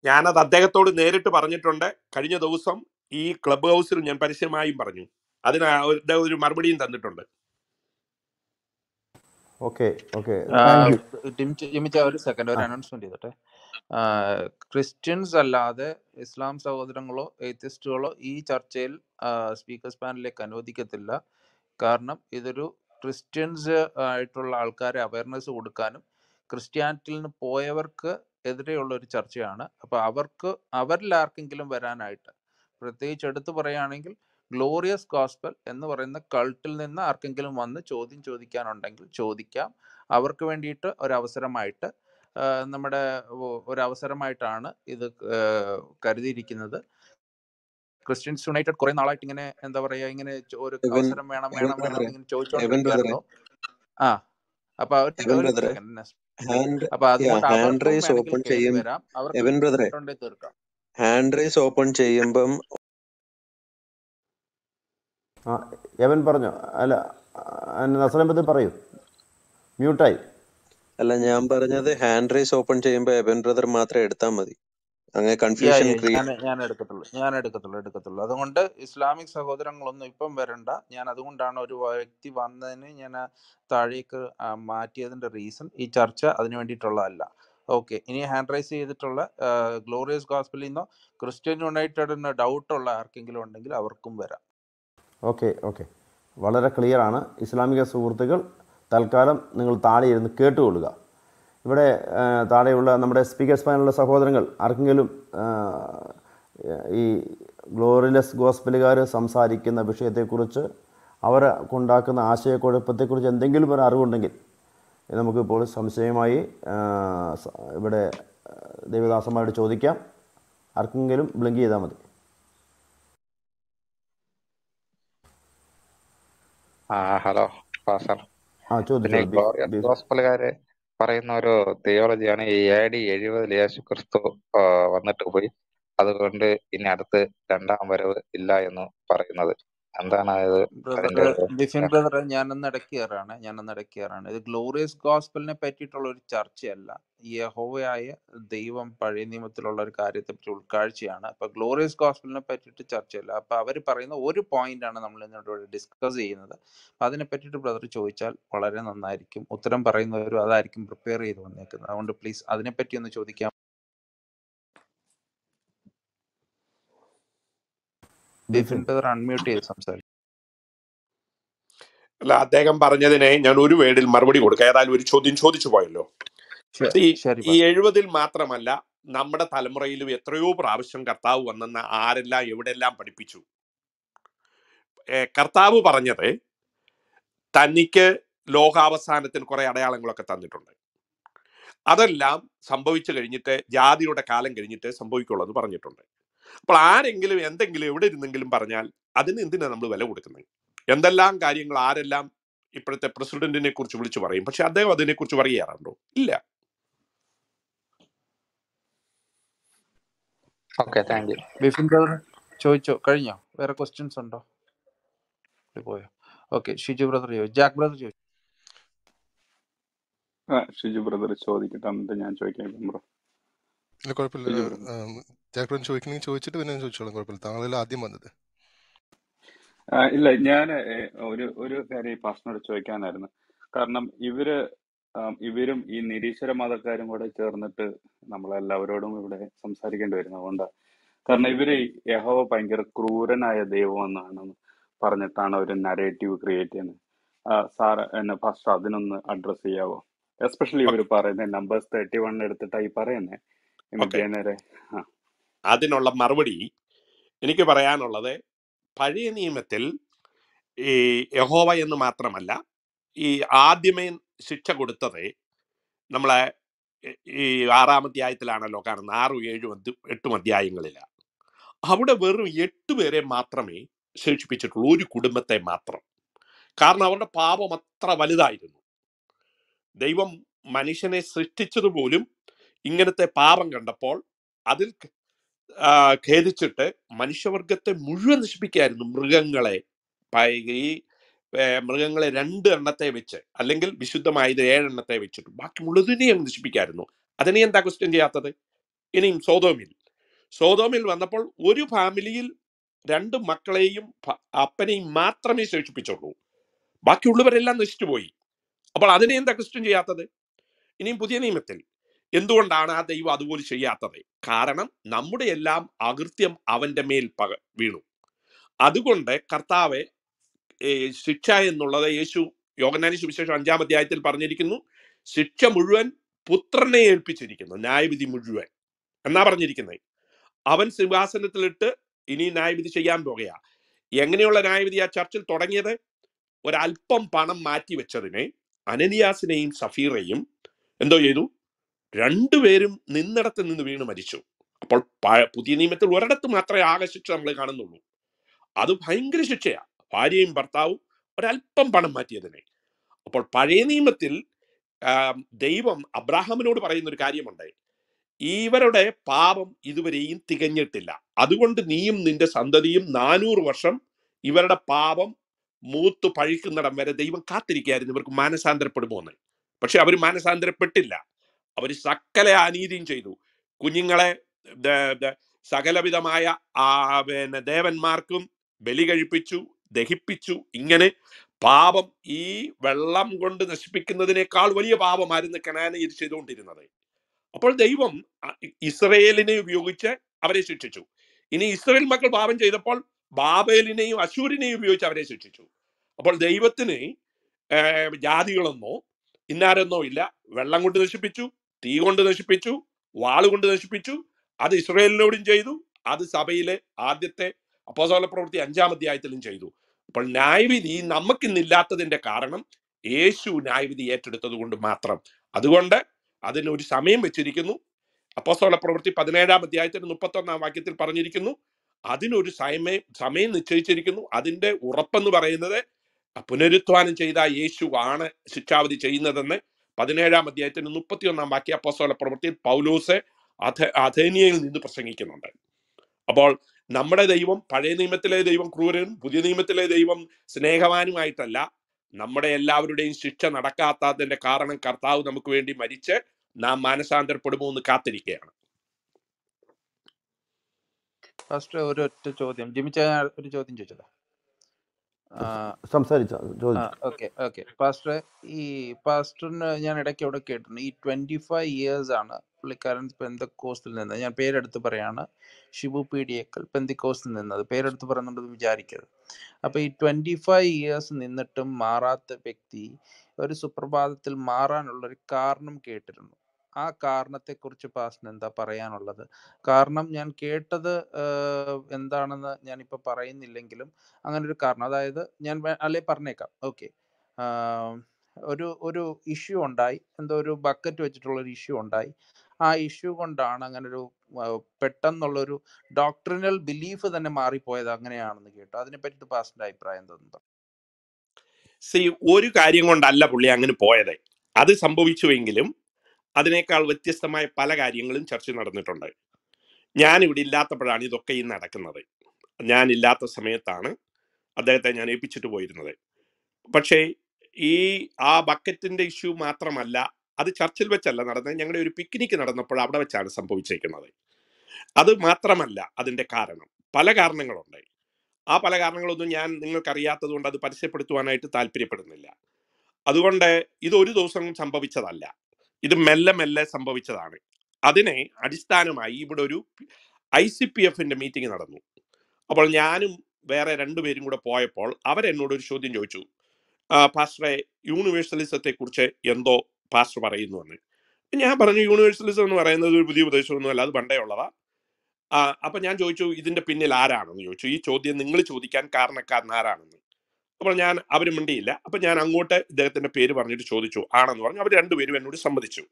ഞാനത് അദ്ദേഹത്തോട് നേരിട്ട് പറഞ്ഞിട്ടുണ്ട് കഴിഞ്ഞ ദിവസം ഈ ക്ലബ് ഹൗസിൽ ഞാൻ പരസ്യമായും പറഞ്ഞു അതിന് ഒരു മറുപടിയും തന്നിട്ടുണ്ട് ഓക്കെ ഓക്കെ ഒരു സെക്കൻഡ് ഒരു അനൗൺസ്മെന്റ് ചെയ്തോട്ടെ ക്രിസ്ത്യൻസ് അല്ലാതെ ഇസ്ലാം സഹോദരങ്ങളോ എയ്ത്തിസ്റ്റുകളോ ഈ ചർച്ചയിൽ സ്പീക്കേഴ്സ് പാനലിലേക്ക് അനുവദിക്കത്തില്ല കാരണം ഇതൊരു ക്രിസ്ത്യൻസ് ആയിട്ടുള്ള ആൾക്കാരെ അവയർനെസ് കൊടുക്കാനും ക്രിസ്ത്യാനിറ്റിയിൽ നിന്ന് പോയവർക്ക് എതിരെയുള്ള ഒരു ചർച്ചയാണ് അപ്പോൾ അവർക്ക് അവരിൽ ആർക്കെങ്കിലും വരാനായിട്ട് പ്രത്യേകിച്ച് എടുത്തു പറയുകയാണെങ്കിൽ ഗ്ലോറിയസ് കോസ്പെൽ എന്ന് പറയുന്ന കൾട്ടിൽ നിന്ന് ആർക്കെങ്കിലും വന്ന് ചോദ്യം ചോദിക്കാനുണ്ടെങ്കിൽ ചോദിക്കാം അവർക്ക് വേണ്ടിയിട്ട് ഒരവസരമായിട്ട് നമ്മുടെ ഒരവസരമായിട്ടാണ് ഇത് കരുതിയിരിക്കുന്നത് ക്രിസ്ത്യൻസ് യുണൈറ്റഡ് കുറെ നാളായിട്ട് ഇങ്ങനെ എന്താ പറയാ ഇങ്ങനെ ഒരു അവസരം വേണം വേണം വേണം ഇങ്ങനെ ചോദിച്ചോണ്ടിരിക്കുന്നു ആ ഹാൻഡ് റേസ് ഓപ്പൺ ചെയ്യുമ്പം ആ യവൻ പറഞ്ഞു അല്ല നസലമ്പതി പറയൂ മ്യൂട്ടായി അല്ല ഞാൻ പറഞ്ഞത് ഹാൻഡ് റൈസ് ഓപ്പൺ ചെയ്യുമ്പോൾ എവൻ ബ്രദർ മാത്രം എടുത്താൽ മതി അങ്ങനെ കൺഫ്യൂഷൻ ഞാൻ എടുക്കത്തുള്ളൂ ഞാൻ എടുക്കത്തുള്ളൂ എടുക്കത്തുള്ളൂ അതുകൊണ്ട് ഇസ്ലാമിക് സഹോദരങ്ങളൊന്നും ഇപ്പം വരണ്ട ഞാൻ അതുകൊണ്ടാണ് ഒരു വ്യക്തി വന്നതിന് ഞാൻ താഴേക്ക് മാറ്റിയതിന്റെ റീസൺ ഈ ചർച്ച അതിന് വേണ്ടിയിട്ടുള്ളതല്ല ഓക്കെ ഇനി ഹാൻഡ് റൈസ് ചെയ്തിട്ടുള്ള ഗ്ലോറിയസ് ഗോസ്പിളിൽ നിന്നോ ക്രിസ്ത്യൻ യുണൈറ്റഡിന് ഡൗട്ടുള്ള ആർക്കെങ്കിലും ഉണ്ടെങ്കിൽ അവർക്കും വരാം ഓക്കെ ഓക്കെ വളരെ ക്ലിയറാണ് ഇസ്ലാമിക സുഹൃത്തുക്കൾ തൽക്കാലം നിങ്ങൾ താഴെ ഇരുന്ന് കേട്ടുകൊള്ളുക ഇവിടെ താഴെയുള്ള നമ്മുടെ സ്പീക്കേഴ്സ് പാനലുള്ള സഹോദരങ്ങൾ ആർക്കെങ്കിലും ഈ ഗ്ലോറിലെസ് ഗോസ്പലുകാർ സംസാരിക്കുന്ന വിഷയത്തെക്കുറിച്ച് അവർ കൊണ്ടാക്കുന്ന ആശയക്കുഴപ്പത്തെക്കുറിച്ച് എന്തെങ്കിലും ഒരു അറിവുണ്ടെങ്കിൽ നമുക്കിപ്പോൾ സംശയമായി ഇവിടെ ദേവദാസന്മാരോട് ചോദിക്കാം ആർക്കെങ്കിലും ബ്ലിങ്ക് ചെയ്താൽ മതി ആ ഹലോ ഫാസർ പിന്നെ പറയുന്ന ഒരു തിയോളജിയാണ് ഈ ഏടി എഴുപതിൽ യേശു ക്രിസ്തു വന്നിട്ട് പോയി അതുകൊണ്ട് ഇനി അടുത്ത് രണ്ടാം വരവ് ഇല്ല എന്ന് പറയുന്നത് എന്താണത് ഡിഫിൻ ബ്രദർ ഞാനൊന്ന് ഇടയ്ക്കേറാണ് ഞാനൊന്ന് ഇടയ്ക്കേറാണ് ഇത് ഗ്ലോറിയസ് ഗോസ്പലിനെ പറ്റിയിട്ടുള്ള ഒരു ചർച്ചയല്ല യഹോവയായ ദൈവം പഴയ നിയമത്തിലുള്ള ഒരു കാര്യത്തെ പറ്റി ഉൾക്കാഴ്ചയാണ് അപ്പൊ ഗ്ലോറിയസ് ഗോസ്പലിനെ പറ്റിയിട്ട് ചർച്ചയല്ല അപ്പൊ അവർ പറയുന്ന ഒരു പോയിന്റ് ആണ് നമ്മൾ ഇന്നിവിടെ ഡിസ്കസ് ചെയ്യുന്നത് അതിനെ പറ്റിയിട്ട് ബ്രദർ ചോദിച്ചാൽ വളരെ നന്നായിരിക്കും ഉത്തരം പറയുന്നവരും അതായിരിക്കും പ്രിപ്പയർ ചെയ്ത് വന്നേക്കുന്നത് അതുകൊണ്ട് പ്ലീസ് അതിനെപ്പറ്റി ഒന്ന് ചോദിക്കാം അല്ല അദ്ദേഹം പറഞ്ഞതിനെ ഞാൻ ഒരു വേർഡിൽ മറുപടി കൊടുക്കാം ഏതായാലും ഒരു ചോദ്യം ചോദിച്ചു പോയല്ലോ ഈ എഴുപതിൽ മാത്രമല്ല നമ്മുടെ തലമുറയിലും എത്രയോ പ്രാവശ്യം കർത്താവ് വന്നെന്ന് ആരെല്ലാം എവിടെല്ലാം പഠിപ്പിച്ചു കർത്താവ് പറഞ്ഞത് തനിക്ക് ലോകാവസാനത്തിന് കുറെ അടയാളങ്ങളൊക്കെ തന്നിട്ടുണ്ട് അതെല്ലാം സംഭവിച്ചു കഴിഞ്ഞിട്ട് ജാതിയുടെ കാലം കഴിഞ്ഞിട്ട് സംഭവിക്കുള്ളൂ എന്ന് പറഞ്ഞിട്ടുണ്ട് അപ്പോൾ ആരെങ്കിലും എന്തെങ്കിലും എവിടെ ഇരുന്നെങ്കിലും പറഞ്ഞാൽ അതിന് എന്തിനാണ് നമ്മൾ വില കൊടുക്കുന്നത് എന്തെല്ലാം കാര്യങ്ങൾ ആരെല്ലാം ഇപ്പോഴത്തെ പ്രസിഡന്റിനെ കുറിച്ച് വിളിച്ചു പറയും പക്ഷെ അദ്ദേഹം അതിനെക്കുറിച്ച് പറയാറുണ്ടോ ഇല്ല ഓക്കെ താങ്ക് യു ബിഫിൻ ബ്രദർ ചോദിച്ചോ കഴിഞ്ഞോ വേറെ ക്വസ്റ്റ്യൻസ് ഉണ്ടോ പോയോ ഓക്കെ ഷിജു ബ്രദർ ചോദിച്ചു ജാക്ക് ബ്രദർ ചോദിച്ചു ഷിജു ബ്രദർ ചോദിക്കട്ടെ എന്നിട്ട് ഞാൻ ചോദിക്കാം ബ്രോ ഇല്ല ചോദിച്ചിട്ട് പിന്നെ ചോദിച്ചോളാം ആദ്യം വന്നത് ഇല്ല ഞാൻ ഒരു ഒരു കാര്യം ഈ പ്രശ്നോട് ചോദിക്കാനായിരുന്നു കാരണം ഇവര് ഇവരും ഈ നിരീശ്വര മതക്കാരും കൂടെ ചേർന്നിട്ട് നമ്മളെല്ലാവരോടും ഇവിടെ സംസാരിക്കേണ്ടി വരുന്നതുകൊണ്ട് കാരണം ഇവര് യഹോവ ഭയങ്കര ക്രൂരനായ ദൈവം എന്നാണ് പറഞ്ഞിട്ടാണ് ഒരു നരേറ്റീവ് ക്രിയേറ്റ് ചെയ്യുന്നത് സാർ എന്നെ ഫസ്റ്റ് അതിനൊന്ന് അഡ്രസ് ചെയ്യാവോ എസ്പെഷ്യലി ഇവർ പറയുന്നത് നമ്പേഴ്സ് തേർട്ടി വൺ എടുത്തിട്ടായി പറയുന്നത് അതിനുള്ള മറുപടി എനിക്ക് പറയാനുള്ളത് പഴയ നിയമത്തിൽ ഈ യഹോവ എന്ന് മാത്രമല്ല ഈ ആദ്യമേ ശിക്ഷ കൊടുത്തത് നമ്മളെ ഈ ആറാം അധ്യായത്തിലാണല്ലോ കാണുന്നത് ആറും ഏഴും എട്ടും അധ്യായങ്ങളിലാണ് അവിടെ വെറും എട്ട് പേരെ മാത്രമേ ശേഷിപ്പിച്ചിട്ടുള്ളൂ ഒരു കുടുംബത്തെ മാത്രം കാരണം അവരുടെ പാപം അത്ര വലുതായിരുന്നു ദൈവം മനുഷ്യനെ സൃഷ്ടിച്ചതുപോലും ഇങ്ങനത്തെ പാപം കണ്ടപ്പോൾ അതിൽ ഖേദിച്ചിട്ട് മനുഷ്യവർഗത്തെ മുഴുവൻ നശിപ്പിക്കുകയായിരുന്നു മൃഗങ്ങളെ ഈ മൃഗങ്ങളെ രണ്ട് എണ്ണത്തെ വെച്ച് അല്ലെങ്കിൽ വിശുദ്ധമായത് ഏഴെണ്ണത്തെ വെച്ചിട്ട് ബാക്കി മുഴുവനെയും നശിപ്പിക്കായിരുന്നു അതിനെ എന്താ ക്വസ്റ്റ്യൻ ചെയ്യാത്തത് ഇനിയും സോതോമിൽ സോതോമിൽ വന്നപ്പോൾ ഒരു ഫാമിലിയിൽ രണ്ട് മക്കളെയും അപ്പനെയും മാത്രമേ ശേഷിപ്പിച്ചുള്ളൂ ബാക്കിയുള്ളവരെല്ലാം നശിച്ചുപോയി അപ്പോൾ അതിനെ എന്താ ക്വസ്റ്റ്യൻ ചെയ്യാത്തത് ഇനിയും പുതിയ നിയമത്തിൽ എന്തുകൊണ്ടാണ് ആ ദൈവം അതുപോലെ ചെയ്യാത്തത് കാരണം നമ്മുടെ എല്ലാം അകൃത്യം അവൻ്റെ മേൽ പക വീണു അതുകൊണ്ട് കർത്താവ് ശിക്ഷ എന്നുള്ളത് യേശു യോഗനാനി സുവിശേഷം അഞ്ചാം അധ്യായത്തിൽ പറഞ്ഞിരിക്കുന്നു ശിക്ഷ മുഴുവൻ പുത്രനെ ഏൽപ്പിച്ചിരിക്കുന്നു ന്യായവിധി മുഴുവൻ എന്നാ പറഞ്ഞിരിക്കുന്നത് അവൻ സിംഹാസനത്തിലിട്ട് ഇനി ന്യായവിധി ചെയ്യാൻ പോകുകയാ എങ്ങനെയുള്ള ന്യായവിധി ആ ചർച്ചിൽ തുടങ്ങിയത് ഒരല്പം പണം മാറ്റി വെച്ചതിനെ അനനിയാസിനെയും സഫീറയും എന്തോ ചെയ്തു രണ്ടുപേരും നിന്നിടത്ത് നിന്ന് വീണ് മരിച്ചു അപ്പോൾ പുതിയ നിയമത്തിൽ ഒരിടത്ത് മാത്രമേ ആകശിക്ഷ നമ്മൾ കാണുന്നുള്ളൂ അത് ഭയങ്കര ശിക്ഷയാണ് ഭാര്യയും ഭർത്താവും ഒരല്പം പണം മാറ്റിയതിനെ അപ്പോൾ പഴയ നിയമത്തിൽ ദൈവം അബ്രാഹാമിനോട് പറയുന്ന ഒരു കാര്യമുണ്ട് ഇവരുടെ പാപം ഇതുവരെയും തികഞ്ഞിട്ടില്ല അതുകൊണ്ട് നീയും നിന്റെ സന്തതിയും നാനൂറ് വർഷം ഇവരുടെ പാപം മൂത്തു പഴിക്കുന്നിടം വരെ ദൈവം കാത്തിരിക്കുകയായിരുന്നു ഇവർക്ക് മാനസാന്തരപ്പെടുമോന്ന് പക്ഷെ അവർ മാനസാന്തരപ്പെട്ടില്ല അവർ സകല അനീതിയും ചെയ്തു കുഞ്ഞുങ്ങളെ സകലവിധമായ ആ പിന്നെ ദേവന്മാർക്കും ബലി കഴിപ്പിച്ചു ദഹിപ്പിച്ചു ഇങ്ങനെ പാപം ഈ വെള്ളം കൊണ്ട് നശിപ്പിക്കുന്നതിനേക്കാൾ വലിയ പാപമായിരുന്നു ഇത് ചെയ്തുകൊണ്ടിരുന്നത് അപ്പോൾ ദൈവം ഇസ്രയേലിനെ ഉപയോഗിച്ച് അവരെ ശിക്ഷിച്ചു ഇനി ഇസ്രയേൽ മക്കൾ പാപം ചെയ്തപ്പോൾ ബാബേലിനെയും അശൂരിനെയും ഉപയോഗിച്ച് അവരെ ശിക്ഷിച്ചു അപ്പോൾ ദൈവത്തിന് ജാതികളെന്നോ ഇന്നാരെന്നോ ഇല്ല വെള്ളം കൊണ്ട് നശിപ്പിച്ചു തീ കൊണ്ട് നശിപ്പിച്ചു വാളുകൊണ്ട് നശിപ്പിച്ചു അത് ഇസ്രയേലിനോടും ചെയ്തു അത് സഭയിലെ ആദ്യത്തെ അപ്പോസോല പ്രവൃത്തി അഞ്ചാം അധ്യായത്തിലും ചെയ്തു അപ്പോൾ ന്യായവിധി നമുക്കിന്നില്ലാത്തതിന്റെ കാരണം യേശു ന്യായവിധി ഏറ്റെടുത്തത് കൊണ്ട് മാത്രം അതുകൊണ്ട് അതിനൊരു സമയം വെച്ചിരിക്കുന്നു അപ്പോസോല പ്രവൃത്തി പതിനേഴാം അധ്യായത്തിന്റെ മുപ്പത്തൊന്നാം വാക്യത്തിൽ പറഞ്ഞിരിക്കുന്നു അതിനൊരു സമയം സമയം നിശ്ചയിച്ചിരിക്കുന്നു അതിന്റെ ഉറപ്പെന്ന് പറയുന്നത് പുനരുത്ഥാനം ചെയ്ത യേശു ആണ് ശിക്ഷാവധി ചെയ്യുന്നതെന്ന് പതിനേഴാം അധ്യായത്തിന് ഒന്നാം വാക്യ അപ്പോസ്തോല പ്രവൃത്തിയിൽ പൗലൂസ് അഥ അഥേനിയയിൽ നിന്ന് പ്രസംഗിക്കുന്നുണ്ട് അപ്പോൾ നമ്മുടെ ദൈവം പഴയ നിയമത്തിലെ ദൈവം ക്രൂരനും പുതിയ നിയമത്തിലെ ദൈവം സ്നേഹവാനുമായിട്ടല്ല നമ്മുടെ എല്ലാവരുടെയും ശിക്ഷ നടക്കാത്തതിന്റെ കാരണം കർത്താവ് നമുക്ക് വേണ്ടി മരിച്ച് നാം മാനസാന്തരപ്പെടുമോ എന്ന് കാത്തിരിക്കുകയാണ് ഫസ്റ്റ് ഒരു ഒറ്റ ചോദ്യം ജിമിച്ച ഒരു ചോദ്യം ചോദിച്ചതാ ഓക്കെ ഓക്കെ പാസ്റ്ററെ ഈ പാസ്റ്ററിന് ഞാൻ ഇടയ്ക്ക് അവിടെ കേട്ടിട്ടുണ്ട് ഈ ട്വന്റി ഫൈവ് ഇയേഴ്സ് ആണ് പുള്ളിക്കാരൻ പെന്തക്കോസ്റ്റിൽ നിന്ന് ഞാൻ പേരെടുത്ത് പറയാണ് ഷിബു പി ഡി എക്കൽ പെന്തിക്കോസ്റ്റിൽ നിന്നത് പേരെടുത്ത് പറയുന്നുണ്ടെന്ന് വിചാരിക്കരുത് അപ്പോൾ ഈ ട്വന്റി ഫൈവ് ഇയേഴ്സ് നിന്നിട്ടും മാറാത്ത വ്യക്തി ഒരു സുപ്രഭാതത്തിൽ മാറാനുള്ള ഒരു കാരണം കേട്ടിരുന്നു ആ കാരണത്തെക്കുറിച്ച് പാസ്ന എന്താ പറയാനുള്ളത് കാരണം ഞാൻ കേട്ടത് എന്താണെന്ന് ഞാനിപ്പോൾ പറയുന്നില്ലെങ്കിലും അങ്ങനെ ഒരു കാരണം അതായത് ഞാൻ അല്ലെ പറഞ്ഞേക്കാം ഓക്കെ ഒരു ഒരു ഇഷ്യൂ ഉണ്ടായി എന്തോ ഒരു ബക്കറ്റ് വെച്ചിട്ടുള്ള ഒരു ഇഷ്യൂ ഉണ്ടായി ആ ഇഷ്യൂ കൊണ്ടാണ് അങ്ങനെ ഒരു പെട്ടെന്നുള്ളൊരു ഡോക്ടറിനൽ ബിലീഫ് തന്നെ മാറിപ്പോയത് അങ്ങനെയാണെന്ന് കേട്ടു അതിനെപ്പറ്റി പാസ്റ്റിന്റെ അഭിപ്രായം തോന്നുന്നു സി ഒരു കാര്യം കൊണ്ടല്ല പുള്ളി അങ്ങനെ പോയത് അത് സംഭവിച്ചുവെങ്കിലും അതിനേക്കാൾ വ്യത്യസ്തമായ പല കാര്യങ്ങളും ചർച്ച നടന്നിട്ടുണ്ട് ഞാനിവിടെ ഇല്ലാത്തപ്പോഴാണ് ഇതൊക്കെ ഈ നടക്കുന്നത് ഞാനില്ലാത്ത സമയത്താണ് അദ്ദേഹത്തെ ഞാൻ ഏൽപ്പിച്ചിട്ട് പോയിരുന്നത് പക്ഷേ ഈ ആ ബക്കറ്റിൻ്റെ ഇഷ്യൂ മാത്രമല്ല അത് ചർച്ചിൽ വെച്ചല്ല നടന്നത് ഞങ്ങളുടെ ഒരു പിക്നിക്ക് നടന്നപ്പോൾ അവിടെ വെച്ചാണ് സംഭവിച്ചേക്കുന്നത് അത് മാത്രമല്ല അതിൻ്റെ കാരണം പല കാരണങ്ങളുണ്ട് ആ പല കാരണങ്ങളൊന്നും ഞാൻ നിങ്ങൾക്കറിയാത്തത് കൊണ്ട് അത് പരസ്യപ്പെടുത്തുവാനായിട്ട് താല്പര്യപ്പെടുന്നില്ല അതുകൊണ്ട് ഇത് ഒരു ദിവസം സംഭവിച്ചതല്ല ഇത് മെല്ലെ മെല്ലെ സംഭവിച്ചതാണ് അതിനെ അടിസ്ഥാനമായി ഇവിടെ ഒരു ഐ സി പി എഫിൻ്റെ മീറ്റിംഗ് നടന്നു അപ്പോൾ ഞാനും വേറെ രണ്ടുപേരും കൂടെ പോയപ്പോൾ അവരെന്നോട് ഒരു ചോദ്യം ചോദിച്ചു പാസ്റ്ററെ യൂണിവേഴ്സലിസത്തെക്കുറിച്ച് എന്തോ പാസ്റ്റർ പറയുന്നു എന്ന് ഞാൻ പറഞ്ഞു യൂണിവേഴ്സലിസം എന്ന് പറയുന്നത് ഒരു പുതിയ ഉപദേശമൊന്നുമല്ല അത് പണ്ടേ ഉള്ളതാ അപ്പം ഞാൻ ചോദിച്ചു ഇതിൻ്റെ പിന്നിൽ ആരാണെന്ന് ചോദിച്ചു ഈ ചോദ്യം നിങ്ങൾ ചോദിക്കാൻ കാരണക്കാരൻ ആരാണെന്ന് അപ്പോൾ ഞാൻ അവർ മിണ്ടിയില്ല അപ്പോൾ ഞാൻ അങ്ങോട്ട് ഇദ്ദേഹത്തിന്റെ പേര് പറഞ്ഞിട്ട് ചോദിച്ചു ആണെന്ന് പറഞ്ഞു അവർ രണ്ടുപേരും എന്നോട് സമ്മതിച്ചു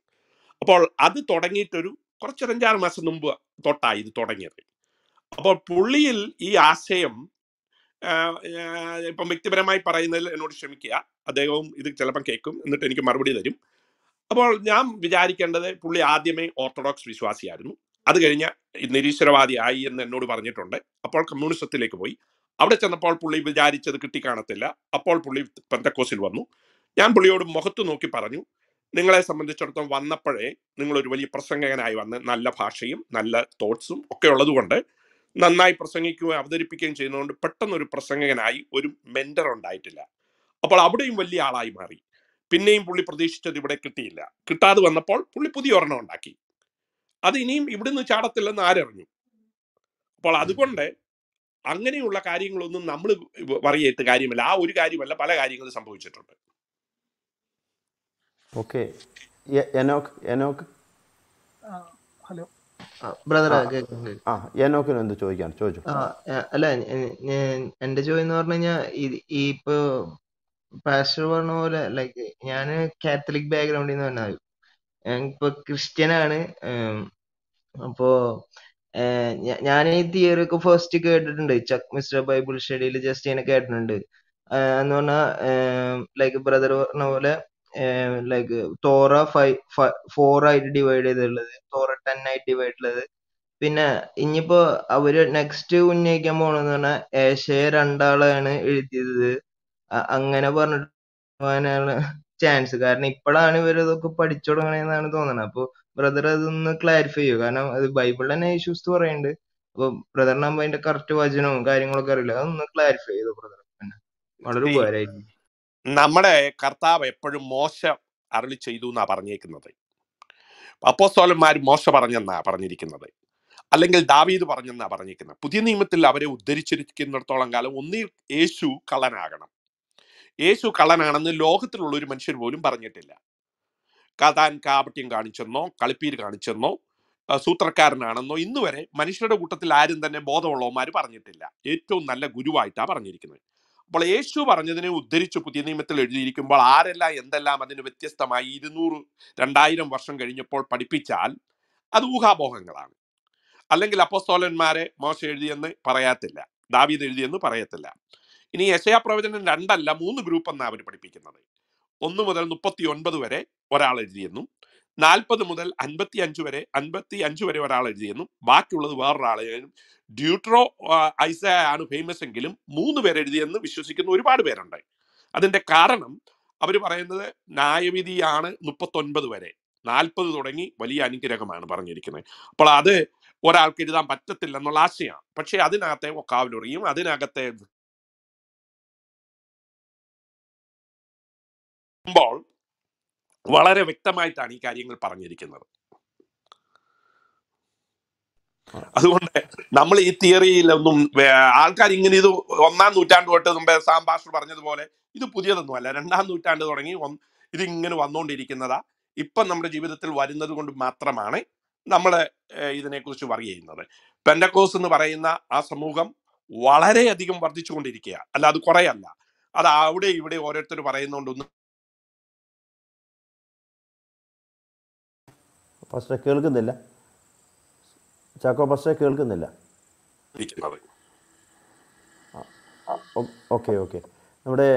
അപ്പോൾ അത് തുടങ്ങിയിട്ടൊരു കുറച്ച് അഞ്ചാറ് മാസം മുമ്പ് തൊട്ടായി ഇത് തുടങ്ങിയത് അപ്പോൾ പുള്ളിയിൽ ഈ ആശയം ഇപ്പം വ്യക്തിപരമായി പറയുന്നതിൽ എന്നോട് ക്ഷമിക്കുക അദ്ദേഹവും ഇത് ചിലപ്പം കേൾക്കും എന്നിട്ട് എനിക്ക് മറുപടി തരും അപ്പോൾ ഞാൻ വിചാരിക്കേണ്ടത് പുള്ളി ആദ്യമേ ഓർത്തഡോക്സ് വിശ്വാസിയായിരുന്നു അത് കഴിഞ്ഞ് നിരീശ്വരവാദിയായി എന്ന് എന്നോട് പറഞ്ഞിട്ടുണ്ട് അപ്പോൾ കമ്മ്യൂണിസത്തിലേക്ക് പോയി അവിടെ ചെന്നപ്പോൾ പുള്ളി വിചാരിച്ചത് കിട്ടിക്കാണത്തില്ല അപ്പോൾ പുള്ളി പെന്തക്കോസിൽ വന്നു ഞാൻ പുള്ളിയോട് മുഖത്ത് നോക്കി പറഞ്ഞു നിങ്ങളെ സംബന്ധിച്ചിടത്തോളം വന്നപ്പോഴേ നിങ്ങളൊരു വലിയ പ്രസംഗകനായി വന്ന് നല്ല ഭാഷയും നല്ല തോട്ട്സും ഒക്കെ ഉള്ളതുകൊണ്ട് നന്നായി പ്രസംഗിക്കുകയും അവതരിപ്പിക്കുകയും ചെയ്യുന്നതുകൊണ്ട് പെട്ടെന്നൊരു പ്രസംഗകനായി ഒരു മെൻറ്റർ ഉണ്ടായിട്ടില്ല അപ്പോൾ അവിടെയും വലിയ ആളായി മാറി പിന്നെയും പുള്ളി പ്രതീക്ഷിച്ചത് ഇവിടെ കിട്ടിയില്ല കിട്ടാതെ വന്നപ്പോൾ പുള്ളി പുതിയ ഒരെണ്ണം ഉണ്ടാക്കി അത് ഇനിയും ഇവിടുന്ന് ചാടത്തില്ലെന്ന് ആരറിഞ്ഞു അപ്പോൾ അതുകൊണ്ട് അങ്ങനെയുള്ള കാര്യങ്ങളൊന്നും നമ്മൾ പറയിട്ട് കാര്യമല്ല ആ ഒരു കാര്യമല്ല പല കാര്യങ്ങളും സംഭവിച്ചിട്ടുണ്ട് ഓക്കെ ഹലോ ബ്രദർ എന്ത് ചോദിക്കാൻ ചോദിച്ചു അല്ല എന്റെ ചോദ്യം എന്ന് പറഞ്ഞു കഴിഞ്ഞാൽ ഇപ്പൊ പാസ്റ്റർ പറഞ്ഞ പോലെ ലൈക്ക് ഞാൻ കാത്തലിക് ബാക്ക്ഗ്രൗണ്ടിൽ നിന്ന് ഞാൻ ഇപ്പൊ ക്രിസ്ത്യൻ ആണ് അപ്പോ ഞാൻ ഈ തിയറി ഒക്കെ ഫസ്റ്റ് കേട്ടിട്ടുണ്ട് ചക് മിസ്റ്റർ ബൈബിൾ സ്റ്റഡിയിൽ ജസ്റ്റ് ഇങ്ങനെ കേട്ടിട്ടുണ്ട് എന്ന് പറഞ്ഞാൽ ലൈക്ക് ബ്രദർ പറഞ്ഞ പോലെ ലൈക്ക് തോറ ഫൈവ് ഫോർ ആയിട്ട് ഡിവൈഡ് ചെയ്തിട്ടുള്ളത് തോറ ടെൻ ആയിട്ട് ഡിവൈഡ് ഉള്ളത് പിന്നെ ഇനിയിപ്പോ അവര് നെക്സ്റ്റ് ഉന്നയിക്കാൻ എന്ന് പറഞ്ഞാൽ ഏഷ്യയെ രണ്ടാളാണ് എഴുതിയത് അങ്ങനെ പറഞ്ഞിട്ട് ചാൻസ് കാരണം ഇപ്പോഴാണ് ഇവര് ഇതൊക്കെ പഠിച്ചു തുടങ്ങണെന്നാണ് തോന്നുന്നത് അപ്പോൾ ബ്രദർ അതൊന്ന് ക്ലാരിഫൈ ചെയ്യൂ കാരണം അത് ബൈബിൾ തന്നെ ഇഷ്യൂസ് പറയുന്നുണ്ട് അപ്പൊ ബ്രദറിന് ആകുമ്പോ അതിന്റെ കറക്റ്റ് വചനവും കാര്യങ്ങളൊക്കെ അറിയില്ല അതൊന്ന് ക്ലാരിഫൈ ചെയ്തു ബ്രദർ വളരെ ഉപകാരമായിരിക്കും നമ്മുടെ കർത്താവ് എപ്പോഴും മോശ അരളി ചെയ്തു എന്നാ പറഞ്ഞേക്കുന്നത് അപ്പോസ്തോലന്മാർ മോശ പറഞ്ഞെന്നാ പറഞ്ഞിരിക്കുന്നത് അല്ലെങ്കിൽ ദാവീദ് പറഞ്ഞെന്നാ പറഞ്ഞിരിക്കുന്നത് പുതിയ നിയമത്തിൽ അവരെ ഉദ്ധരിച്ചിരിക്കുന്നിടത്തോളം കാലം ഒന്നിൽ യേശു കള്ളനാകണം യേശു കള്ളനാണെന്ന് ലോകത്തിലുള്ള ഒരു മനുഷ്യർ പോലും പറഞ്ഞിട്ടില്ല കാതാൻ കാപട്യം കാണിച്ചെന്നോ കളിപ്പീര് കാണിച്ചെന്നോ സൂത്രക്കാരനാണെന്നോ ഇന്ന് വരെ മനുഷ്യരുടെ കൂട്ടത്തിൽ ആരും തന്നെ ബോധമുള്ളവന്മാർ പറഞ്ഞിട്ടില്ല ഏറ്റവും നല്ല ഗുരുവായിട്ടാണ് പറഞ്ഞിരിക്കുന്നത് അപ്പോൾ യേശു പറഞ്ഞതിനെ ഉദ്ധരിച്ച് പുതിയ നിയമത്തിൽ എഴുതിയിരിക്കുമ്പോൾ ആരെല്ലാം എന്തെല്ലാം അതിന് വ്യത്യസ്തമായി ഇരുന്നൂറ് രണ്ടായിരം വർഷം കഴിഞ്ഞപ്പോൾ പഠിപ്പിച്ചാൽ അത് ഊഹാപോഹങ്ങളാണ് അല്ലെങ്കിൽ അപ്പോസ്തോലന്മാരെ മോശ എഴുതിയെന്ന് പറയാത്തില്ല ദാവീദ് എഴുതിയെന്ന് പറയത്തില്ല ഇനി യശയാ പ്രവചനം രണ്ടല്ല മൂന്ന് ഗ്രൂപ്പ് എന്നാണ് അവർ പഠിപ്പിക്കുന്നത് ഒന്ന് മുതൽ മുപ്പത്തി ഒൻപത് വരെ ഒരാൾ എഴുതിയെന്നും നാൽപ്പത് മുതൽ അൻപത്തി അഞ്ച് വരെ അൻപത്തി അഞ്ച് വരെ ഒരാൾ എഴുതിയെന്നും ബാക്കിയുള്ളത് വേറൊരാൾ ഡ്യൂട്രോ ഐസ ആണ് ഫേമസ് എങ്കിലും മൂന്ന് പേരെ എഴുതിയെന്ന് വിശ്വസിക്കുന്ന ഒരുപാട് പേരുണ്ട് അതിൻ്റെ കാരണം അവർ പറയുന്നത് ന്യായവിധിയാണ് മുപ്പത്തൊൻപത് വരെ നാൽപ്പത് തുടങ്ങി വലിയ അനുഗ്രഹമാണ് പറഞ്ഞിരിക്കുന്നത് അപ്പോൾ അത് ഒരാൾക്ക് എഴുതാൻ പറ്റത്തില്ല എന്നുള്ള ആശയമാണ് പക്ഷേ അതിനകത്തെ ഒക്കാവലുറിയും അതിനകത്തെ വരുമ്പോൾ വളരെ വ്യക്തമായിട്ടാണ് ഈ കാര്യങ്ങൾ പറഞ്ഞിരിക്കുന്നത് അതുകൊണ്ട് നമ്മൾ ഈ തിയറിയിലൊന്നും ആൾക്കാർ ഇങ്ങനെ ഇത് ഒന്നാം നൂറ്റാണ്ട് തൊട്ട് മുമ്പേ സാംഭാഷ് പറഞ്ഞതുപോലെ ഇത് പുതിയതൊന്നും അല്ല രണ്ടാം നൂറ്റാണ്ട് തുടങ്ങി ഇതിങ്ങനെ വന്നുകൊണ്ടിരിക്കുന്നതാ ഇപ്പം നമ്മുടെ ജീവിതത്തിൽ വരുന്നത് കൊണ്ട് മാത്രമാണ് നമ്മൾ ഇതിനെക്കുറിച്ച് വറി ചെയ്യുന്നത് പെൻഡക്കോസ് എന്ന് പറയുന്ന ആ സമൂഹം വളരെയധികം വർദ്ധിച്ചുകൊണ്ടിരിക്കുക അല്ല അത് കുറയല്ല അത് അവിടെ ഇവിടെ ഓരോരുത്തർ പറയുന്നതുകൊണ്ടൊന്നും ഫസ്റ്റ് കേൾക്കുന്നില്ല ചാക്കോ പക്ഷേ കേൾക്കുന്നില്ല ഓക്കെ ഓക്കെ നമ്മുടെ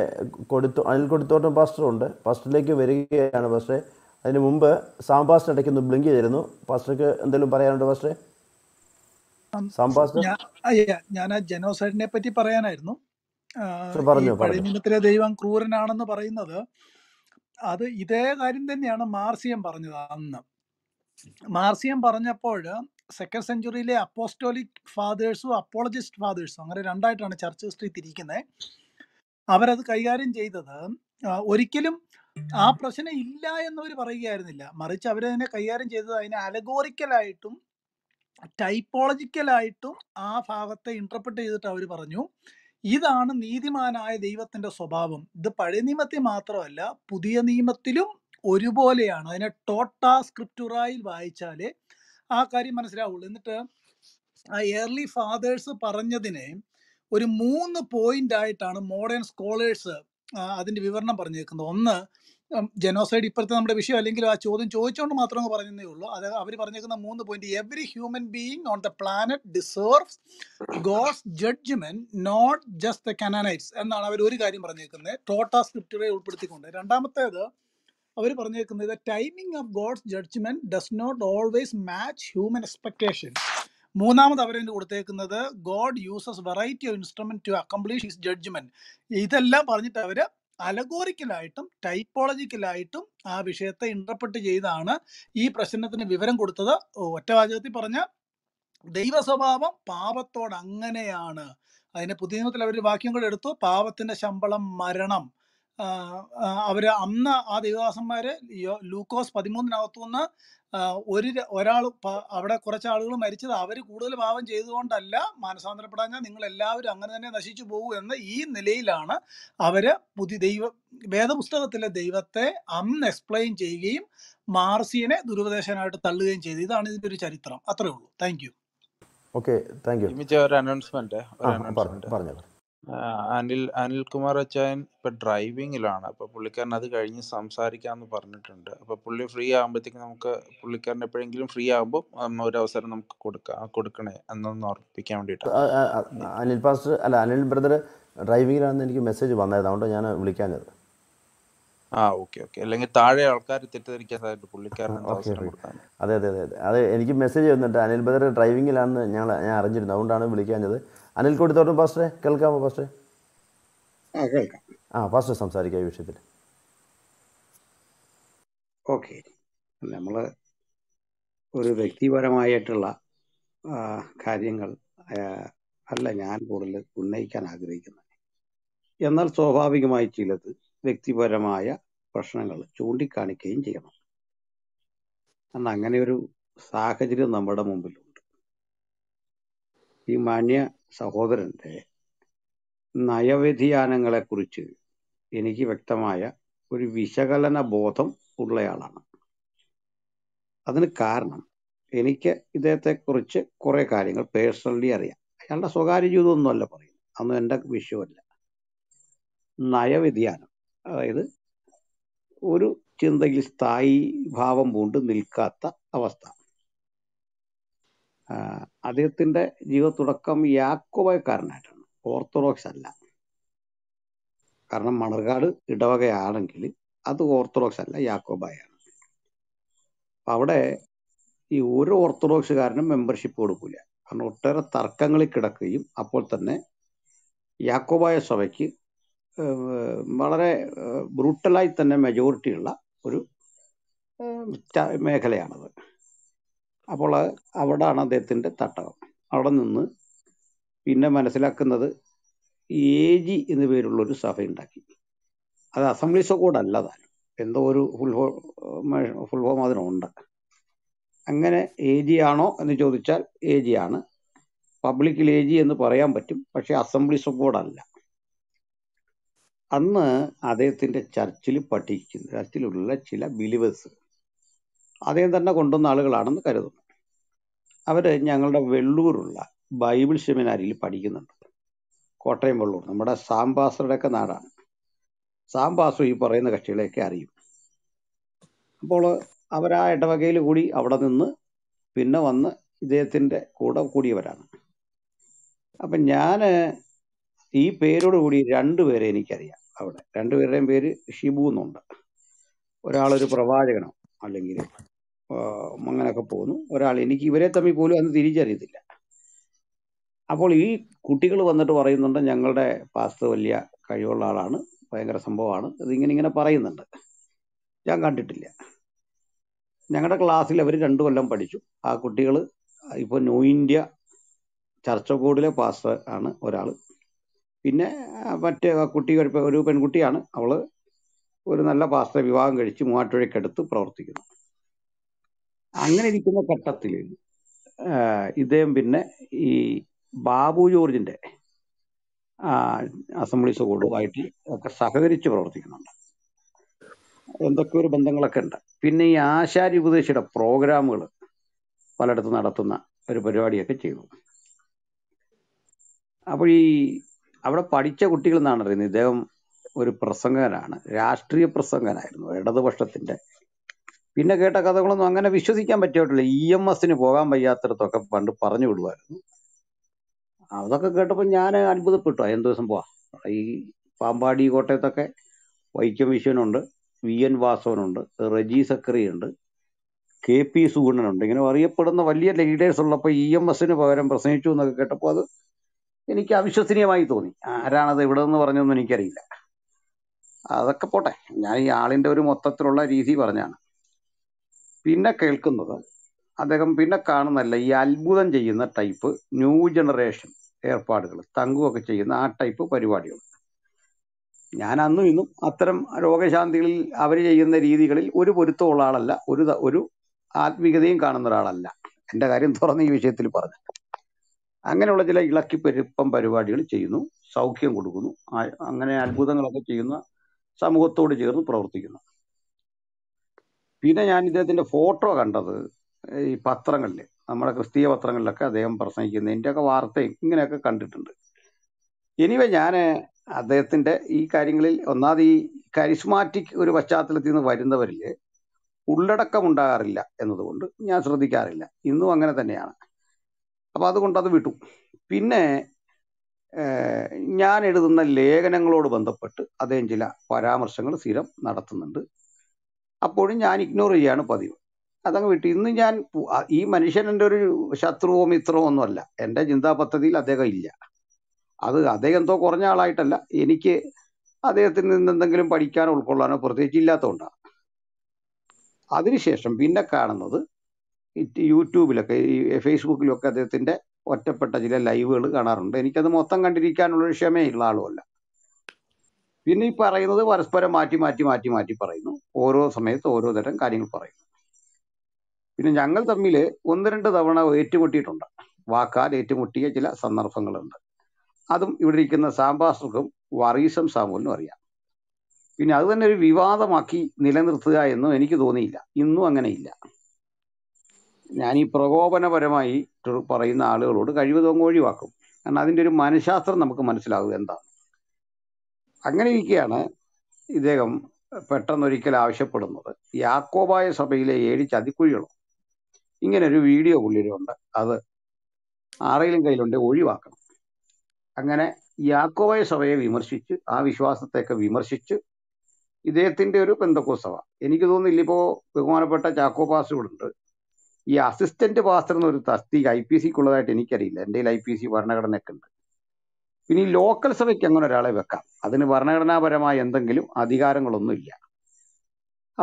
കൊടുത്തു അനിൽ കൊടുത്തോട്ടം പാസ്റ്ററുണ്ട് പാസ്റ്ററിലേക്ക് വരികയാണ് പക്ഷേ അതിന് മുമ്പ് സാം പാസ്റ്റർ ഇടയ്ക്ക് ഒന്ന് ബ്ലിങ്ക് ചെയ്തിരുന്നു പാസ്റ്റർക്ക് എന്തെങ്കിലും പറയാനുണ്ട് പക്ഷേ ഞാൻ ആ ജനോസൈഡിനെ പറ്റി പറയാനായിരുന്നു പഴയ ദൈവം ക്രൂരനാണെന്ന് പറയുന്നത് അത് ഇതേ കാര്യം തന്നെയാണ് മാർസിയം പറഞ്ഞത് അന്ന് മാർസിയം പറഞ്ഞപ്പോൾ സെക്കൻഡ് സെഞ്ചുറിയിലെ അപ്പോസ്റ്റോലിക് ഫാദേഴ്സും അപ്പോളജിസ്റ്റ് ഫാദേഴ്സും അങ്ങനെ രണ്ടായിട്ടാണ് ചർച്ച് ഹിസ്റ്ററി തിരിക്കുന്നത് അവരത് കൈകാര്യം ചെയ്തത് ഒരിക്കലും ആ പ്രശ്നം ഇല്ല എന്നവർ പറയുകയായിരുന്നില്ല മറിച്ച് അവരതിനെ കൈകാര്യം ചെയ്തത് അതിനെ അലഗോറിക്കലായിട്ടും ടൈപ്പോളജിക്കലായിട്ടും ആ ഭാഗത്തെ ഇന്റർപ്രറ്റ് ചെയ്തിട്ട് അവർ പറഞ്ഞു ഇതാണ് നീതിമാനായ ദൈവത്തിന്റെ സ്വഭാവം ഇത് പഴയ നിയമത്തിൽ മാത്രമല്ല പുതിയ നിയമത്തിലും ഒരുപോലെയാണ് അതിനെ ടോട്ട സ്ക്രിപ്റ്റുറായി വായിച്ചാലേ ആ കാര്യം മനസ്സിലാവുള്ളൂ എന്നിട്ട് ആ എയർലി ഫാദേഴ്സ് പറഞ്ഞതിനെ ഒരു മൂന്ന് പോയിന്റ് ആയിട്ടാണ് മോഡേൺ സ്കോളേഴ്സ് അതിന്റെ വിവരണം പറഞ്ഞേക്കുന്നത് ഒന്ന് ജനോസൈഡ് ഇപ്പോഴത്തെ നമ്മുടെ വിഷയം അല്ലെങ്കിൽ ആ ചോദ്യം ചോദിച്ചുകൊണ്ട് മാത്രം അങ്ങ് പറഞ്ഞതേ ഉള്ളൂ അത് അവർ പറഞ്ഞേക്കുന്ന മൂന്ന് point every human being on the planet deserves God's judgment not just the Canaanites എന്നാണ് അവർ ഒരു കാര്യം പറഞ്ഞേക്കുന്നത് ടോട്ടാ സ്ക്രിപ്റ്റുകളെ ഉൾപ്പെടുത്തിക്കൊണ്ട് രണ്ടാമത്തേത് അവർ പറഞ്ഞേക്കുന്നത് timing of God's judgment does not always match human expectation മൂന്നാമത് അവരെന്നെ കൊടുത്തേക്കുന്നത് God uses variety of instrument to accomplish his judgment ഇതെല്ലാം പറഞ്ഞിട്ട് അവർ അലഗോറിക്കലായിട്ടും ടൈപ്പോളജിക്കലായിട്ടും ആ വിഷയത്തെ ഇന്റർപ്രട്ട് ചെയ്താണ് ഈ പ്രശ്നത്തിന് വിവരം കൊടുത്തത് ഒറ്റവാചകത്തിൽ പറഞ്ഞ ദൈവ സ്വഭാവം പാപത്തോട് അങ്ങനെയാണ് അതിന് പുതിയ നിയമത്തിൽ അവർ വാക്യം കൂടെ എടുത്തു പാപത്തിന്റെ ശമ്പളം മരണം അവർ അന്ന് ആ ദേവദാസന്മാര് ലൂക്കോസ് പതിമൂന്നിനകത്തു നിന്ന് ഒരു ഒരാൾ അവിടെ കുറച്ച് ആളുകൾ മരിച്ചത് അവർ കൂടുതൽ പാപം ചെയ്തുകൊണ്ടല്ല മാനസാന്തരപ്പെടാൻ നിങ്ങൾ എല്ലാവരും അങ്ങനെ തന്നെ നശിച്ചു പോകൂ എന്ന ഈ നിലയിലാണ് അവർ പുതിയ ദൈവ വേദപുസ്തകത്തിലെ ദൈവത്തെ അന്ന് എക്സ്പ്ലെയിൻ ചെയ്യുകയും മാർസിയനെ ദുരുപദേശനായിട്ട് തള്ളുകയും ചെയ്തു ഇതാണ് ഇതിൻ്റെ ഒരു ചരിത്രം അത്രേ ഉള്ളൂ thank you okay thank you ഒരു അനൗൺസ്മെന്റ് ആഹ് അനിൽ അനിൽകുമാർ അച്ചായൻ ഇപ്പൊ ഡ്രൈവിങ്ങിലാണ് അപ്പൊ പുള്ളിക്കാരൻ അത് കഴിഞ്ഞ് സംസാരിക്കാന്ന് പറഞ്ഞിട്ടുണ്ട് അപ്പൊ പുള്ളി ഫ്രീ ആകുമ്പോഴത്തേക്ക് നമുക്ക് പുള്ളിക്കാരൻ എപ്പോഴെങ്കിലും ഫ്രീ ആകുമ്പോൾ ഒരു അവസരം നമുക്ക് കൊടുക്കാം കൊടുക്കണേ എന്നൊന്ന് ഓർമ്മിപ്പിക്കാൻ വേണ്ടിട്ട് അനിൽ പാസ്റ്റർ അല്ല അനിൽ ബ്രദർ ഡ്രൈവിങ്ങിലാണെന്ന് എനിക്ക് മെസ്സേജ് വന്നായിരുന്നു അതുകൊണ്ട് ഞാൻ വിളിക്കാനത് ആ ഓക്കെ ഓക്കെ അല്ലെങ്കിൽ താഴെ ആൾക്കാർ തെറ്റിദ്ധരിക്കാൻ സാധ്യത പുള്ളിക്കാരൻ എന്താ അതെ അതെ അതെ അതെ. എനിക്ക് മെസ്സേജ് വന്നിട്ട് അനിൽ ബ്രദർ ഡ്രൈവിങ്ങിലാണെന്ന് ഞങ്ങൾ ഞാൻ അറിഞ്ഞിരുന്നു അതുകൊണ്ടാണ് വിളിക്കാഞ്ഞത് അനിൽ കൂടിത്തോട്ടം പാസ്റ്ററെ കേൾക്കാമോ പാസ്റ്ററെ ആ പാസ്റ്റർ സംസാരിക്കാം ഈ വിഷയത്തിൽ ഓക്കെ നമ്മൾ ഒരു വ്യക്തിപരമായിട്ടുള്ള കാര്യങ്ങൾ അല്ല ഞാൻ കൂടുതൽ ഉന്നയിക്കാൻ ആഗ്രഹിക്കുന്നത് എന്നാൽ സ്വാഭാവികമായി ചിലത് വ്യക്തിപരമായ പ്രശ്നങ്ങൾ ചൂണ്ടിക്കാണിക്കുകയും ചെയ്യണം അന്ന് അങ്ങനെ ഒരു സാഹചര്യം നമ്മുടെ മുമ്പിൽ ഈ മാന്യ സഹോദരൻ്റെ കുറിച്ച് എനിക്ക് വ്യക്തമായ ഒരു വിശകലന ബോധം ഉള്ളയാളാണ് അതിന് കാരണം എനിക്ക് ഇദ്ദേഹത്തെക്കുറിച്ച് കുറേ കാര്യങ്ങൾ പേഴ്സണലി അറിയാം അയാളുടെ സ്വകാര്യ അല്ല പറയുന്നത് അന്ന് എൻ്റെ വിഷയമല്ല നയവ്യതിയാനം അതായത് ഒരു ചിന്തയിൽ സ്ഥായി ഭാവം പൂണ്ട് നിൽക്കാത്ത അവസ്ഥ അദ്ദേഹത്തിൻ്റെ ജീവിത തുടക്കം യാക്കോബായക്കാരനായിട്ടാണ് ഓർത്തഡോക്സ് അല്ല കാരണം മണർകാട് ഇടവകയാണെങ്കിൽ അത് ഓർത്തഡോക്സ് അല്ല യാക്കോബായാണ് അവിടെ ഈ ഒരു ഓർത്തഡോക്സുകാരനും മെമ്പർഷിപ്പ് കൊടുക്കില്ല കാരണം ഒട്ടേറെ തർക്കങ്ങളിൽ കിടക്കുകയും അപ്പോൾ തന്നെ യാക്കോബായ സഭയ്ക്ക് വളരെ ബ്രൂട്ടലായി തന്നെ മെജോറിറ്റിയുള്ള ഒരു മേഖലയാണത് അപ്പോൾ അവിടാണ് അദ്ദേഹത്തിൻ്റെ തട്ടകം അവിടെ നിന്ന് പിന്നെ മനസ്സിലാക്കുന്നത് എ ജി എന്ന് പേരുള്ളൊരു സഭ ഉണ്ടാക്കി അത് അസംബ്ലി സോക്കോഡ് അല്ല താനും എന്തോ ഒരു ഫുൾ ഫുൾ ഫോം അതിനുണ്ട് അങ്ങനെ എ ജി ആണോ എന്ന് ചോദിച്ചാൽ എ ജി ആണ് പബ്ലിക്കിൽ എ ജി എന്ന് പറയാൻ പറ്റും പക്ഷേ അസംബ്ലി സപ്പോർട്ട് അല്ല അന്ന് അദ്ദേഹത്തിൻ്റെ ചർച്ചിൽ പഠിക്കുന്ന ചർച്ചിലുള്ള ചില ബിലീവേഴ്സ് അദ്ദേഹം തന്നെ കൊണ്ടുവന്ന ആളുകളാണെന്ന് കരുതുന്നു അവർ ഞങ്ങളുടെ വെള്ളൂരുള്ള ബൈബിൾ സെമിനാരിയിൽ പഠിക്കുന്നുണ്ട് കോട്ടയം വെള്ളൂർ നമ്മുടെ ഒക്കെ നാടാണ് സാംബാസു ഈ പറയുന്ന കക്ഷികളെയൊക്കെ അറിയും അപ്പോൾ അവരാ ഇടവകയിൽ കൂടി അവിടെ നിന്ന് പിന്നെ വന്ന് ഇദ്ദേഹത്തിൻ്റെ കൂടെ കൂടിയവരാണ് അപ്പം ഞാൻ ഈ പേരോട് കൂടി രണ്ടുപേരെ എനിക്കറിയാം അവിടെ രണ്ടുപേരുടെയും പേര് ഷിബു എന്നുണ്ട് ഒരാളൊരു പ്രവാചകനാണ് അല്ലെങ്കിൽ അങ്ങനെയൊക്കെ പോകുന്നു ഒരാൾ എനിക്ക് ഇവരെ തമ്മിൽ പോലും അന്ന് തിരിച്ചറിയത്തില്ല അപ്പോൾ ഈ കുട്ടികൾ വന്നിട്ട് പറയുന്നുണ്ട് ഞങ്ങളുടെ പാസ്റ്റർ വലിയ കഴിവുള്ള ആളാണ് ഭയങ്കര സംഭവമാണ് ഇതിങ്ങനെ ഇങ്ങനെ പറയുന്നുണ്ട് ഞാൻ കണ്ടിട്ടില്ല ഞങ്ങളുടെ ക്ലാസ്സിൽ അവർ രണ്ടു കൊല്ലം പഠിച്ചു ആ കുട്ടികൾ ഇപ്പോൾ ന്യൂ ഇന്ത്യ ചർച്ച് പാസ്റ്റർ ആണ് ഒരാൾ പിന്നെ മറ്റേ കുട്ടി ഒരു പെൺകുട്ടിയാണ് അവൾ ഒരു നല്ല പാസ്റ്റർ വിവാഹം കഴിച്ച് മൂവാറ്റുപുഴയ്ക്കടുത്ത് പ്രവർത്തിക്കുന്നു അങ്ങനെ ഇരിക്കുന്ന ഘട്ടത്തിൽ ഇദ്ദേഹം പിന്നെ ഈ ബാബു ജോർജിന്റെ അസംബ്ലി കൂടുമായിട്ട് ഒക്കെ സഹകരിച്ച് പ്രവർത്തിക്കുന്നുണ്ട് എന്തൊക്കെ ഒരു ബന്ധങ്ങളൊക്കെ ഉണ്ട് പിന്നെ ഈ ആശാരി ഉപദേശിയുടെ പ്രോഗ്രാമുകൾ പലയിടത്തും നടത്തുന്ന ഒരു പരിപാടിയൊക്കെ ചെയ്തു അപ്പോൾ ഈ അവിടെ പഠിച്ച കുട്ടികൾ എന്നാണ് അറിയുന്നത് ഇദ്ദേഹം ഒരു പ്രസംഗകനാണ് രാഷ്ട്രീയ പ്രസംഗനായിരുന്നു ഇടതുപക്ഷത്തിൻ്റെ പിന്നെ കേട്ട കഥകളൊന്നും അങ്ങനെ വിശ്വസിക്കാൻ പറ്റിയിട്ടില്ല ഇ e എം എസിന് പോകാൻ വയ്യാത്തടത്തൊക്കെ പണ്ട് പറഞ്ഞു വിടുമായിരുന്നു അതൊക്കെ കേട്ടപ്പോൾ ഞാൻ അത്ഭുതപ്പെട്ടു എന്ത് ദിവസം പോവാ ഈ പാമ്പാടി കോട്ടയത്തൊക്കെ വൈക്കം വിശ്വനുണ്ട് വി എൻ വാസവനുണ്ട് റജി സക്രി ഉണ്ട് കെ പി സുഗുണനുണ്ട് ഇങ്ങനെ അറിയപ്പെടുന്ന വലിയ ലീഡേഴ്സ് ഉള്ളപ്പോൾ ഇ e എം എസിന് പകരം പ്രസംഗിച്ചു എന്നൊക്കെ കേട്ടപ്പോൾ അത് എനിക്ക് അവിശ്വസനീയമായി തോന്നി ആരാണത് ഇവിടെ നിന്ന് പറഞ്ഞതെന്ന് എനിക്കറിയില്ല അതൊക്കെ പോട്ടെ ഞാൻ ഈ ആളിൻ്റെ ഒരു മൊത്തത്തിലുള്ള രീതി പറഞ്ഞാണ് പിന്നെ കേൾക്കുന്നത് അദ്ദേഹം പിന്നെ കാണുന്നല്ല ഈ അത്ഭുതം ചെയ്യുന്ന ടൈപ്പ് ന്യൂ ജനറേഷൻ ഏർപ്പാടുകൾ തങ്കുമൊക്കെ ചെയ്യുന്ന ആ ടൈപ്പ് പരിപാടികൾ ഞാൻ അന്നും ഇന്നും അത്തരം രോഗശാന്തികളിൽ അവർ ചെയ്യുന്ന രീതികളിൽ ഒരു പൊരുത്തമുള്ള ആളല്ല ഒരു ഒരു ആത്മീകതയും കാണുന്ന ഒരാളല്ല എൻ്റെ കാര്യം തുറന്ന് ഈ വിഷയത്തിൽ പറഞ്ഞു അങ്ങനെയുള്ള ചില ഇളക്കി പെരുപ്പം പരിപാടികൾ ചെയ്യുന്നു സൗഖ്യം കൊടുക്കുന്നു അങ്ങനെ അത്ഭുതങ്ങളൊക്കെ ചെയ്യുന്ന സമൂഹത്തോട് ചേർന്ന് പ്രവർത്തിക്കുന്നു പിന്നെ ഞാൻ ഇദ്ദേഹത്തിൻ്റെ ഫോട്ടോ കണ്ടത് ഈ പത്രങ്ങളിൽ നമ്മുടെ ക്രിസ്തീയ പത്രങ്ങളിലൊക്കെ അദ്ദേഹം പ്രസംഗിക്കുന്നതിൻ്റെ ഒക്കെ വാർത്തയും ഇങ്ങനെയൊക്കെ കണ്ടിട്ടുണ്ട് എനിവേ ഞാൻ അദ്ദേഹത്തിൻ്റെ ഈ കാര്യങ്ങളിൽ ഒന്നാമത് ഈ കരിസ്മാറ്റിക് ഒരു പശ്ചാത്തലത്തിൽ നിന്ന് വരുന്നവരിൽ ഉള്ളടക്കമുണ്ടാകാറില്ല എന്നതുകൊണ്ട് ഞാൻ ശ്രദ്ധിക്കാറില്ല ഇന്നും അങ്ങനെ തന്നെയാണ് അപ്പോൾ അതുകൊണ്ട് അത് വിട്ടു പിന്നെ ഞാൻ എഴുതുന്ന ലേഖനങ്ങളോട് ബന്ധപ്പെട്ട് അദ്ദേഹം ചില പരാമർശങ്ങൾ സ്ഥിരം നടത്തുന്നുണ്ട് അപ്പോഴും ഞാൻ ഇഗ്നോർ ചെയ്യാണ് പതിവ് അതങ്ങ് വിട്ടു ഇന്ന് ഞാൻ ഈ മനുഷ്യൻ എൻ്റെ ഒരു ശത്രുവോ മിത്രമോ ഒന്നുമല്ല എൻ്റെ ചിന്താ പദ്ധതിയിൽ അദ്ദേഹം ഇല്ല അത് അദ്ദേഹം എന്തോ കുറഞ്ഞ ആളായിട്ടല്ല എനിക്ക് അദ്ദേഹത്തിൽ നിന്ന് എന്തെങ്കിലും പഠിക്കാനോ ഉൾക്കൊള്ളാനോ പ്രത്യേകിച്ച് ഇല്ലാത്തതുകൊണ്ടാണ് അതിനുശേഷം പിന്നെ കാണുന്നത് യൂട്യൂബിലൊക്കെ ഈ ഫേസ്ബുക്കിലൊക്കെ അദ്ദേഹത്തിൻ്റെ ഒറ്റപ്പെട്ട ചില ലൈവുകൾ കാണാറുണ്ട് എനിക്കത് മൊത്തം കണ്ടിരിക്കാനുള്ള ക്ഷമയുള്ള ആളുമല്ല പിന്നെ ഈ പറയുന്നത് പരസ്പരം മാറ്റി മാറ്റി മാറ്റി മാറ്റി പറയുന്നു ഓരോ സമയത്ത് ഓരോ തരം കാര്യങ്ങൾ പറയുന്നു പിന്നെ ഞങ്ങൾ തമ്മിൽ ഒന്ന് രണ്ട് തവണ ഏറ്റുമുട്ടിയിട്ടുണ്ട് വാക്കാൽ ഏറ്റുമുട്ടിയ ചില സന്ദർഭങ്ങളുണ്ട് അതും ഇവിടെ ഇരിക്കുന്ന സാമ്പാസ്റ്റർക്കും വറീസം സാമുവിനും അറിയാം പിന്നെ അത് തന്നെ ഒരു വിവാദമാക്കി നിലനിർത്തുക എന്നും എനിക്ക് തോന്നിയില്ല ഇന്നും അങ്ങനെയില്ല ഞാൻ ഈ പ്രകോപനപരമായി പറയുന്ന ആളുകളോട് കഴിവതും ഒഴിവാക്കും കാരണം അതിൻ്റെ ഒരു മനഃശാസ്ത്രം നമുക്ക് മനസ്സിലാകും എന്താണ് അങ്ങനെ ഇരിക്കുകയാണ് ഇദ്ദേഹം പെട്ടെന്നൊരിക്കൽ ആവശ്യപ്പെടുന്നത് യാക്കോബായ സഭയിലെ ഏഴ് ചതിക്കുഴികളും ഇങ്ങനെ ഒരു വീഡിയോ പുള്ളിയിലുണ്ട് അത് ആരെങ്കിലും കയ്യിലുണ്ട് ഒഴിവാക്കണം അങ്ങനെ യാക്കോബായ സഭയെ വിമർശിച്ച് ആ വിശ്വാസത്തെയൊക്കെ വിമർശിച്ച് ഇദ്ദേഹത്തിൻ്റെ ഒരു പെന്തക്കോസഭ എനിക്ക് തോന്നുന്നില്ല ഇപ്പോൾ ബഹുമാനപ്പെട്ട ചാക്കോ പാസ് ഉണ്ട് ഈ അസിസ്റ്റന്റ് പാസ്റ്റർ എന്നൊരു തസ്തിക ഐ പി സിക്കുള്ളതായിട്ട് എനിക്കറിയില്ല എൻ്റെ ഐ പി സി ഭരണഘടനയൊക്കെ ഉണ്ട് പിന്നെ ഈ ലോക്കൽ സഭയ്ക്ക് അങ്ങനെ ഒരാളെ വെക്കാം അതിന് ഭരണഘടനാപരമായ എന്തെങ്കിലും അധികാരങ്ങളൊന്നുമില്ല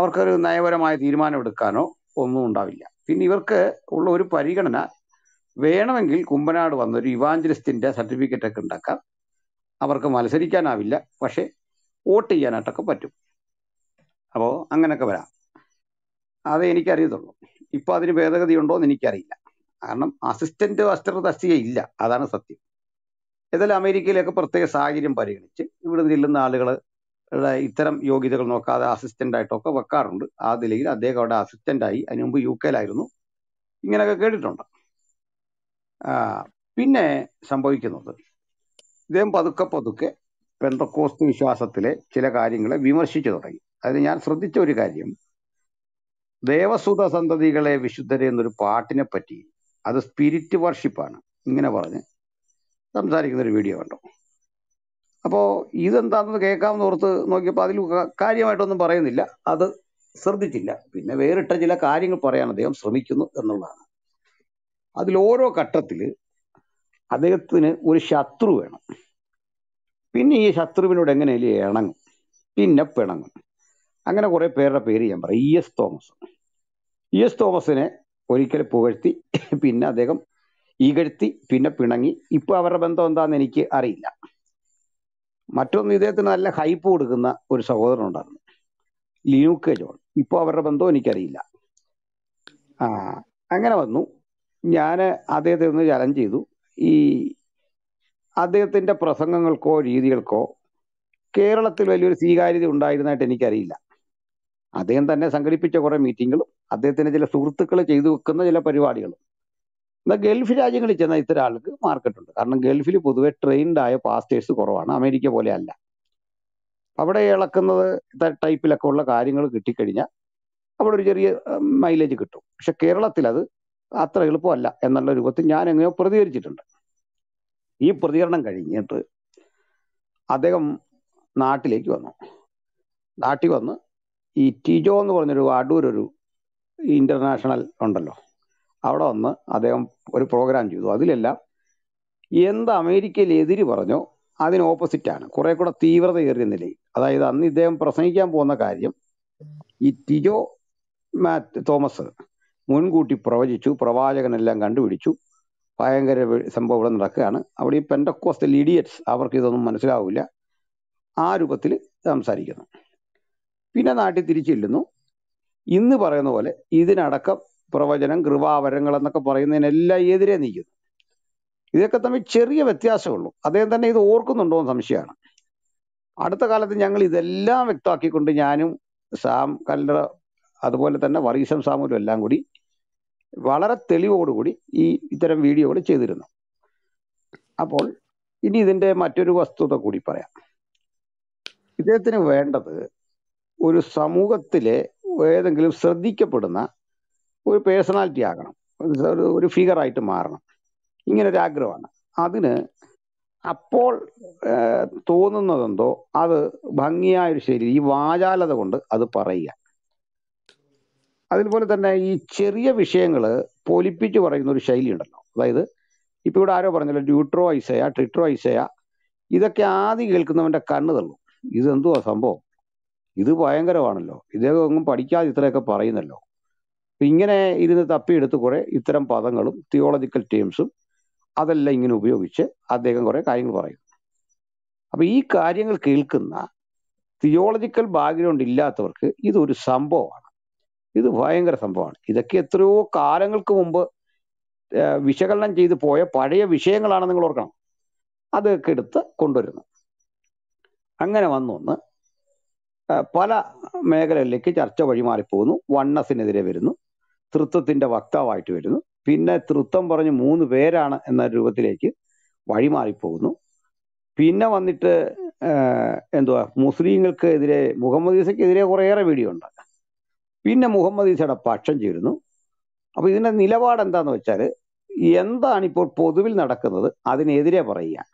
അവർക്കൊരു നയപരമായ തീരുമാനമെടുക്കാനോ ഒന്നും ഉണ്ടാവില്ല പിന്നെ ഇവർക്ക് ഉള്ള ഒരു പരിഗണന വേണമെങ്കിൽ കുമ്പനാട് വന്നൊരു ഇവാഞ്ചലിസ്റ്റിൻ്റെ സർട്ടിഫിക്കറ്റ് ഒക്കെ ഉണ്ടാക്കാം അവർക്ക് മത്സരിക്കാനാവില്ല പക്ഷേ വോട്ട് ചെയ്യാനായിട്ടൊക്കെ പറ്റും അപ്പോൾ അങ്ങനെയൊക്കെ വരാം അത് എനിക്കറിയത്തുള്ളൂ ഇപ്പോൾ അതിന് ഭേദഗതി ഉണ്ടോ എന്ന് എനിക്കറിയില്ല കാരണം അസിസ്റ്റന്റ് അസ്റ്റർ തസ്തിക ഇല്ല അതാണ് സത്യം ഏതായാലും അമേരിക്കയിലൊക്കെ പ്രത്യേക സാഹചര്യം പരിഗണിച്ച് ഇവിടെ നില്ലുന്ന ആളുകൾ ഇത്തരം യോഗ്യതകൾ നോക്കാതെ അസിസ്റ്റന്റ് ആയിട്ടൊക്കെ വെക്കാറുണ്ട് ആ നിലയിൽ അദ്ദേഹം അവിടെ അസിസ്റ്റന്റായി അതിന് മുമ്പ് യു കെയിലായിരുന്നു ഇങ്ങനെയൊക്കെ കേട്ടിട്ടുണ്ട് പിന്നെ സംഭവിക്കുന്നത് ഇദ്ദേഹം പതുക്കെ പതുക്കെ പെന്തക്കോസ്ത് വിശ്വാസത്തിലെ ചില കാര്യങ്ങളെ വിമർശിച്ചു തുടങ്ങി അതിന് ഞാൻ ശ്രദ്ധിച്ച ഒരു കാര്യം ദേവസുത സന്തതികളെ വിശുദ്ധരെ എന്നൊരു പാട്ടിനെ പറ്റി അത് സ്പിരിറ്റ് വർഷിപ്പാണ് ഇങ്ങനെ പറഞ്ഞ് സംസാരിക്കുന്ന ഒരു വീഡിയോ കണ്ടു അപ്പോൾ ഇതെന്താണെന്ന് കേൾക്കാമെന്ന് ഓർത്ത് നോക്കിയപ്പോൾ അതിൽ കാര്യമായിട്ടൊന്നും പറയുന്നില്ല അത് ശ്രദ്ധിച്ചില്ല പിന്നെ വേറിട്ട ചില കാര്യങ്ങൾ പറയാൻ അദ്ദേഹം ശ്രമിക്കുന്നു എന്നുള്ളതാണ് അതിൽ ഓരോ ഘട്ടത്തിൽ അദ്ദേഹത്തിന് ഒരു ശത്രു വേണം പിന്നെ ഈ ശത്രുവിനോട് എങ്ങനെ ഇണങ്ങും പിന്നെ പിണങ്ങും അങ്ങനെ കുറേ പേരുടെ പേര് ഞാൻ പറയും E e S Thomas E e S തോമസിനെ ഒരിക്കൽ പുകഴ്ത്തി പിന്നെ അദ്ദേഹം ഇകഴ്ത്തി പിന്നെ പിണങ്ങി ഇപ്പൊ അവരുടെ ബന്ധം എന്താന്ന് എനിക്ക് അറിയില്ല മറ്റൊന്ന് ഇദ്ദേഹത്തിന് നല്ല ഹൈപ്പ് കൊടുക്കുന്ന ഒരു സഹോദരൻ ഉണ്ടായിരുന്നു ലിനുക്ക് ജോൺ ഇപ്പൊ അവരുടെ ബന്ധം എനിക്കറിയില്ല ആ അങ്ങനെ വന്നു ഞാൻ അദ്ദേഹത്തെ ഒന്ന് ചലഞ്ച് ചെയ്തു ഈ അദ്ദേഹത്തിന്റെ പ്രസംഗങ്ങൾക്കോ രീതികൾക്കോ കേരളത്തിൽ വലിയൊരു സ്വീകാര്യത ഉണ്ടായിരുന്നതായിട്ട് എനിക്കറിയില്ല അദ്ദേഹം തന്നെ സംഘടിപ്പിച്ച കുറേ മീറ്റിങ്ങുകളും അദ്ദേഹത്തിന്റെ ചില സുഹൃത്തുക്കൾ ചെയ്തു വെക്കുന്ന ചില പരിപാടികളും എന്നാൽ ഗൾഫ് രാജ്യങ്ങളിൽ ചെന്ന ഇത്തരം ആൾക്ക് മാർക്കറ്റുണ്ട് കാരണം ഗൾഫിൽ പൊതുവെ ട്രെയിൻഡ് ആയ പാസ്റ്റേഴ്സ് കുറവാണ് അമേരിക്ക പോലെ അല്ല അവിടെ ഇളക്കുന്നത് ടൈപ്പിലൊക്കെ ഉള്ള കാര്യങ്ങൾ കിട്ടിക്കഴിഞ്ഞാൽ അവിടെ ഒരു ചെറിയ മൈലേജ് കിട്ടും പക്ഷെ കേരളത്തിൽ അത് അത്ര എളുപ്പമല്ല എന്നുള്ള രൂപത്തിൽ ഞാൻ എങ്ങനെയോ പ്രതികരിച്ചിട്ടുണ്ട് ഈ പ്രതികരണം കഴിഞ്ഞിട്ട് അദ്ദേഹം നാട്ടിലേക്ക് വന്നു നാട്ടിൽ വന്ന് ഈ ടിജോ എന്ന് പറഞ്ഞൊരു അടൂരൊരു ഇൻ്റർനാഷണൽ ഉണ്ടല്ലോ അവിടെ വന്ന് അദ്ദേഹം ഒരു പ്രോഗ്രാം ചെയ്തു അതിലെല്ലാം എന്ത് അമേരിക്കയിൽ എതിര് പറഞ്ഞോ അതിന് ഓപ്പോസിറ്റാണ് കുറെ കൂടെ ഏറിയ നിലയിൽ അതായത് അന്ന് ഇദ്ദേഹം പ്രസംഗിക്കാൻ പോകുന്ന കാര്യം ഈ ടിജോ മാറ്റ് തോമസ് മുൻകൂട്ടി പ്രവചിച്ചു പ്രവാചകനെല്ലാം കണ്ടുപിടിച്ചു ഭയങ്കര സംഭവം ഇവിടെ നടക്കുകയാണ് അവിടെ ഈ പെൻഡക്കോസ്റ്റൽ ഇഡിയറ്റ്സ് അവർക്ക് ഇതൊന്നും മനസ്സിലാവില്ല ആ രൂപത്തിൽ സംസാരിക്കുന്നു പിന്നെ നാട്ടിൽ തിരിച്ചില്ലുന്നു ഇന്ന് പറയുന്ന പോലെ ഇതിനടക്കം പ്രവചനം കൃപാവരങ്ങൾ എന്നൊക്കെ പറയുന്നതിനെല്ലാം എതിരെ നീക്കുന്നു ഇതൊക്കെ തമ്മിൽ ചെറിയ വ്യത്യാസമുള്ളൂ അദ്ദേഹം തന്നെ ഇത് ഓർക്കുന്നുണ്ടോ എന്ന് സംശയമാണ് അടുത്ത കാലത്ത് ഞങ്ങൾ ഇതെല്ലാം വ്യക്തമാക്കിക്കൊണ്ട് ഞാനും സാം കല്ലറ അതുപോലെ തന്നെ വറീസം സാമൂലും എല്ലാം കൂടി വളരെ തെളിവോടുകൂടി ഈ ഇത്തരം വീഡിയോകൾ ചെയ്തിരുന്നു അപ്പോൾ ഇനി ഇതിൻ്റെ മറ്റൊരു വസ്തുത കൂടി പറയാം ഇദ്ദേഹത്തിന് വേണ്ടത് ഒരു സമൂഹത്തിലെ ഏതെങ്കിലും ശ്രദ്ധിക്കപ്പെടുന്ന ഒരു പേഴ്സണാലിറ്റി ആകണം ഒരു ഒരു ഫിഗറായിട്ട് മാറണം ഇങ്ങനെ ഒരു ആഗ്രഹമാണ് അതിന് അപ്പോൾ തോന്നുന്നതെന്തോ അത് ഭംഗിയായൊരു ശരി ഈ വാചാലത കൊണ്ട് അത് പറയുക അതുപോലെ തന്നെ ഈ ചെറിയ വിഷയങ്ങൾ പൊലിപ്പിച്ച് പറയുന്ന ഒരു ശൈലി ഉണ്ടല്ലോ അതായത് ഇപ്പം ഇവിടെ ആരോ പറഞ്ഞല്ലോ ട്യൂട്രോ ഐസയ ട്രിട്രോ ഐസയ ഇതൊക്കെ ആദ്യം കേൾക്കുന്നവൻ്റെ കണ്ണ് തള്ളും ഇതെന്തുവാ സംഭവം ഇത് ഭയങ്കരമാണല്ലോ ഇദ്ദേഹം ഒന്നും പഠിക്കാതെ ഇത്രയൊക്കെ പറയുന്നല്ലോ അപ്പം ഇങ്ങനെ ഇരുന്ന് തപ്പിയെടുത്ത് കുറേ ഇത്തരം പദങ്ങളും തിയോളജിക്കൽ ടേംസും അതെല്ലാം ഇങ്ങനെ ഉപയോഗിച്ച് അദ്ദേഹം കുറേ കാര്യങ്ങൾ പറയും അപ്പം ഈ കാര്യങ്ങൾ കേൾക്കുന്ന തിയോളജിക്കൽ ബാക്ക്ഗ്രൗണ്ട് ഇല്ലാത്തവർക്ക് ഇതൊരു സംഭവമാണ് ഇത് ഭയങ്കര സംഭവമാണ് ഇതൊക്കെ എത്രയോ കാലങ്ങൾക്ക് മുമ്പ് വിശകലനം ചെയ്തു പോയ പഴയ വിഷയങ്ങളാണ് നിങ്ങൾ ഓർക്കണം അതൊക്കെ എടുത്ത് കൊണ്ടുവരുന്നത് അങ്ങനെ വന്നൊന്ന് പല മേഖലകളിലേക്ക് ചർച്ച വഴിമാറിപ്പോകുന്നു വണ്ണസിനെതിരെ വരുന്നു തൃത്വത്തിന്റെ വക്താവായിട്ട് വരുന്നു പിന്നെ തൃത്വം പറഞ്ഞ് മൂന്ന് പേരാണ് എന്ന രൂപത്തിലേക്ക് വഴിമാറിപ്പോകുന്നു പിന്നെ വന്നിട്ട് എന്തുവാ മുസ്ലിങ്ങൾക്ക് എതിരെ മുഹമ്മദ് ഈസയ്ക്കെതിരെ കുറേയേറെ വീഡിയോ ഉണ്ട് പിന്നെ മുഹമ്മദ് ഈസയുടെ പക്ഷം ചേരുന്നു അപ്പൊ ഇതിന്റെ നിലപാട് എന്താന്ന് വെച്ചാൽ എന്താണ് ഇപ്പോൾ പൊതുവിൽ നടക്കുന്നത് അതിനെതിരെ പറയുക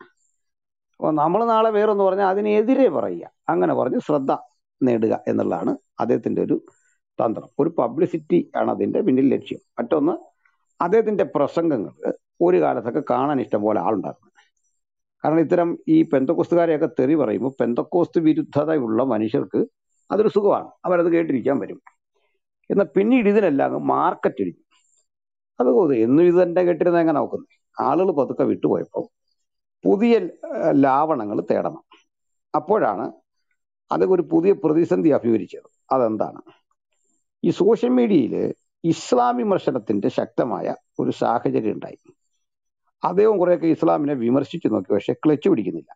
അപ്പൊ നമ്മൾ നാളെ വേറൊന്ന് പറഞ്ഞാൽ അതിനെതിരെ പറയുക അങ്ങനെ പറഞ്ഞ് ശ്രദ്ധ നേടുക എന്നുള്ളതാണ് അദ്ദേഹത്തിൻ്റെ ഒരു തന്ത്രം ഒരു പബ്ലിസിറ്റി ആണ് അതിൻ്റെ പിന്നിൽ ലക്ഷ്യം മറ്റൊന്ന് അദ്ദേഹത്തിൻ്റെ പ്രസംഗങ്ങൾക്ക് ഒരു കാലത്തൊക്കെ കാണാൻ ഇഷ്ടം പോലെ ആളുണ്ടായിരുന്നു കാരണം ഇത്തരം ഈ പെന്തക്കോസ്തുകാരെയൊക്കെ തെറി പറയുമ്പോൾ പെന്തക്കോസ്ത് വിരുദ്ധതയുള്ള മനുഷ്യർക്ക് അതൊരു സുഖമാണ് അവരത് കേട്ടിരിക്കാൻ വരും എന്നാൽ പിന്നീട് ഇതിനെല്ലാം മാർക്കറ്റ് ഇടിഞ്ഞു അത് എന്നും ഇത് തന്നെ കേട്ടിരുന്ന എങ്ങനെ നോക്കുന്നത് ആളുകൾ പതുക്കെ വിട്ടുപോയപ്പോൾ പുതിയ ലാവണങ്ങൾ തേടണം അപ്പോഴാണ് അതൊക്കെ ഒരു പുതിയ പ്രതിസന്ധി അഭിമുഖിച്ചത് അതെന്താണ് ഈ സോഷ്യൽ മീഡിയയിൽ ഇസ്ലാം വിമർശനത്തിന്റെ ശക്തമായ ഒരു സാഹചര്യം ഉണ്ടായി അദ്ദേഹം കുറേയൊക്കെ ഇസ്ലാമിനെ വിമർശിച്ചു നോക്കി പക്ഷെ ക്ലച്ച് പിടിക്കുന്നില്ല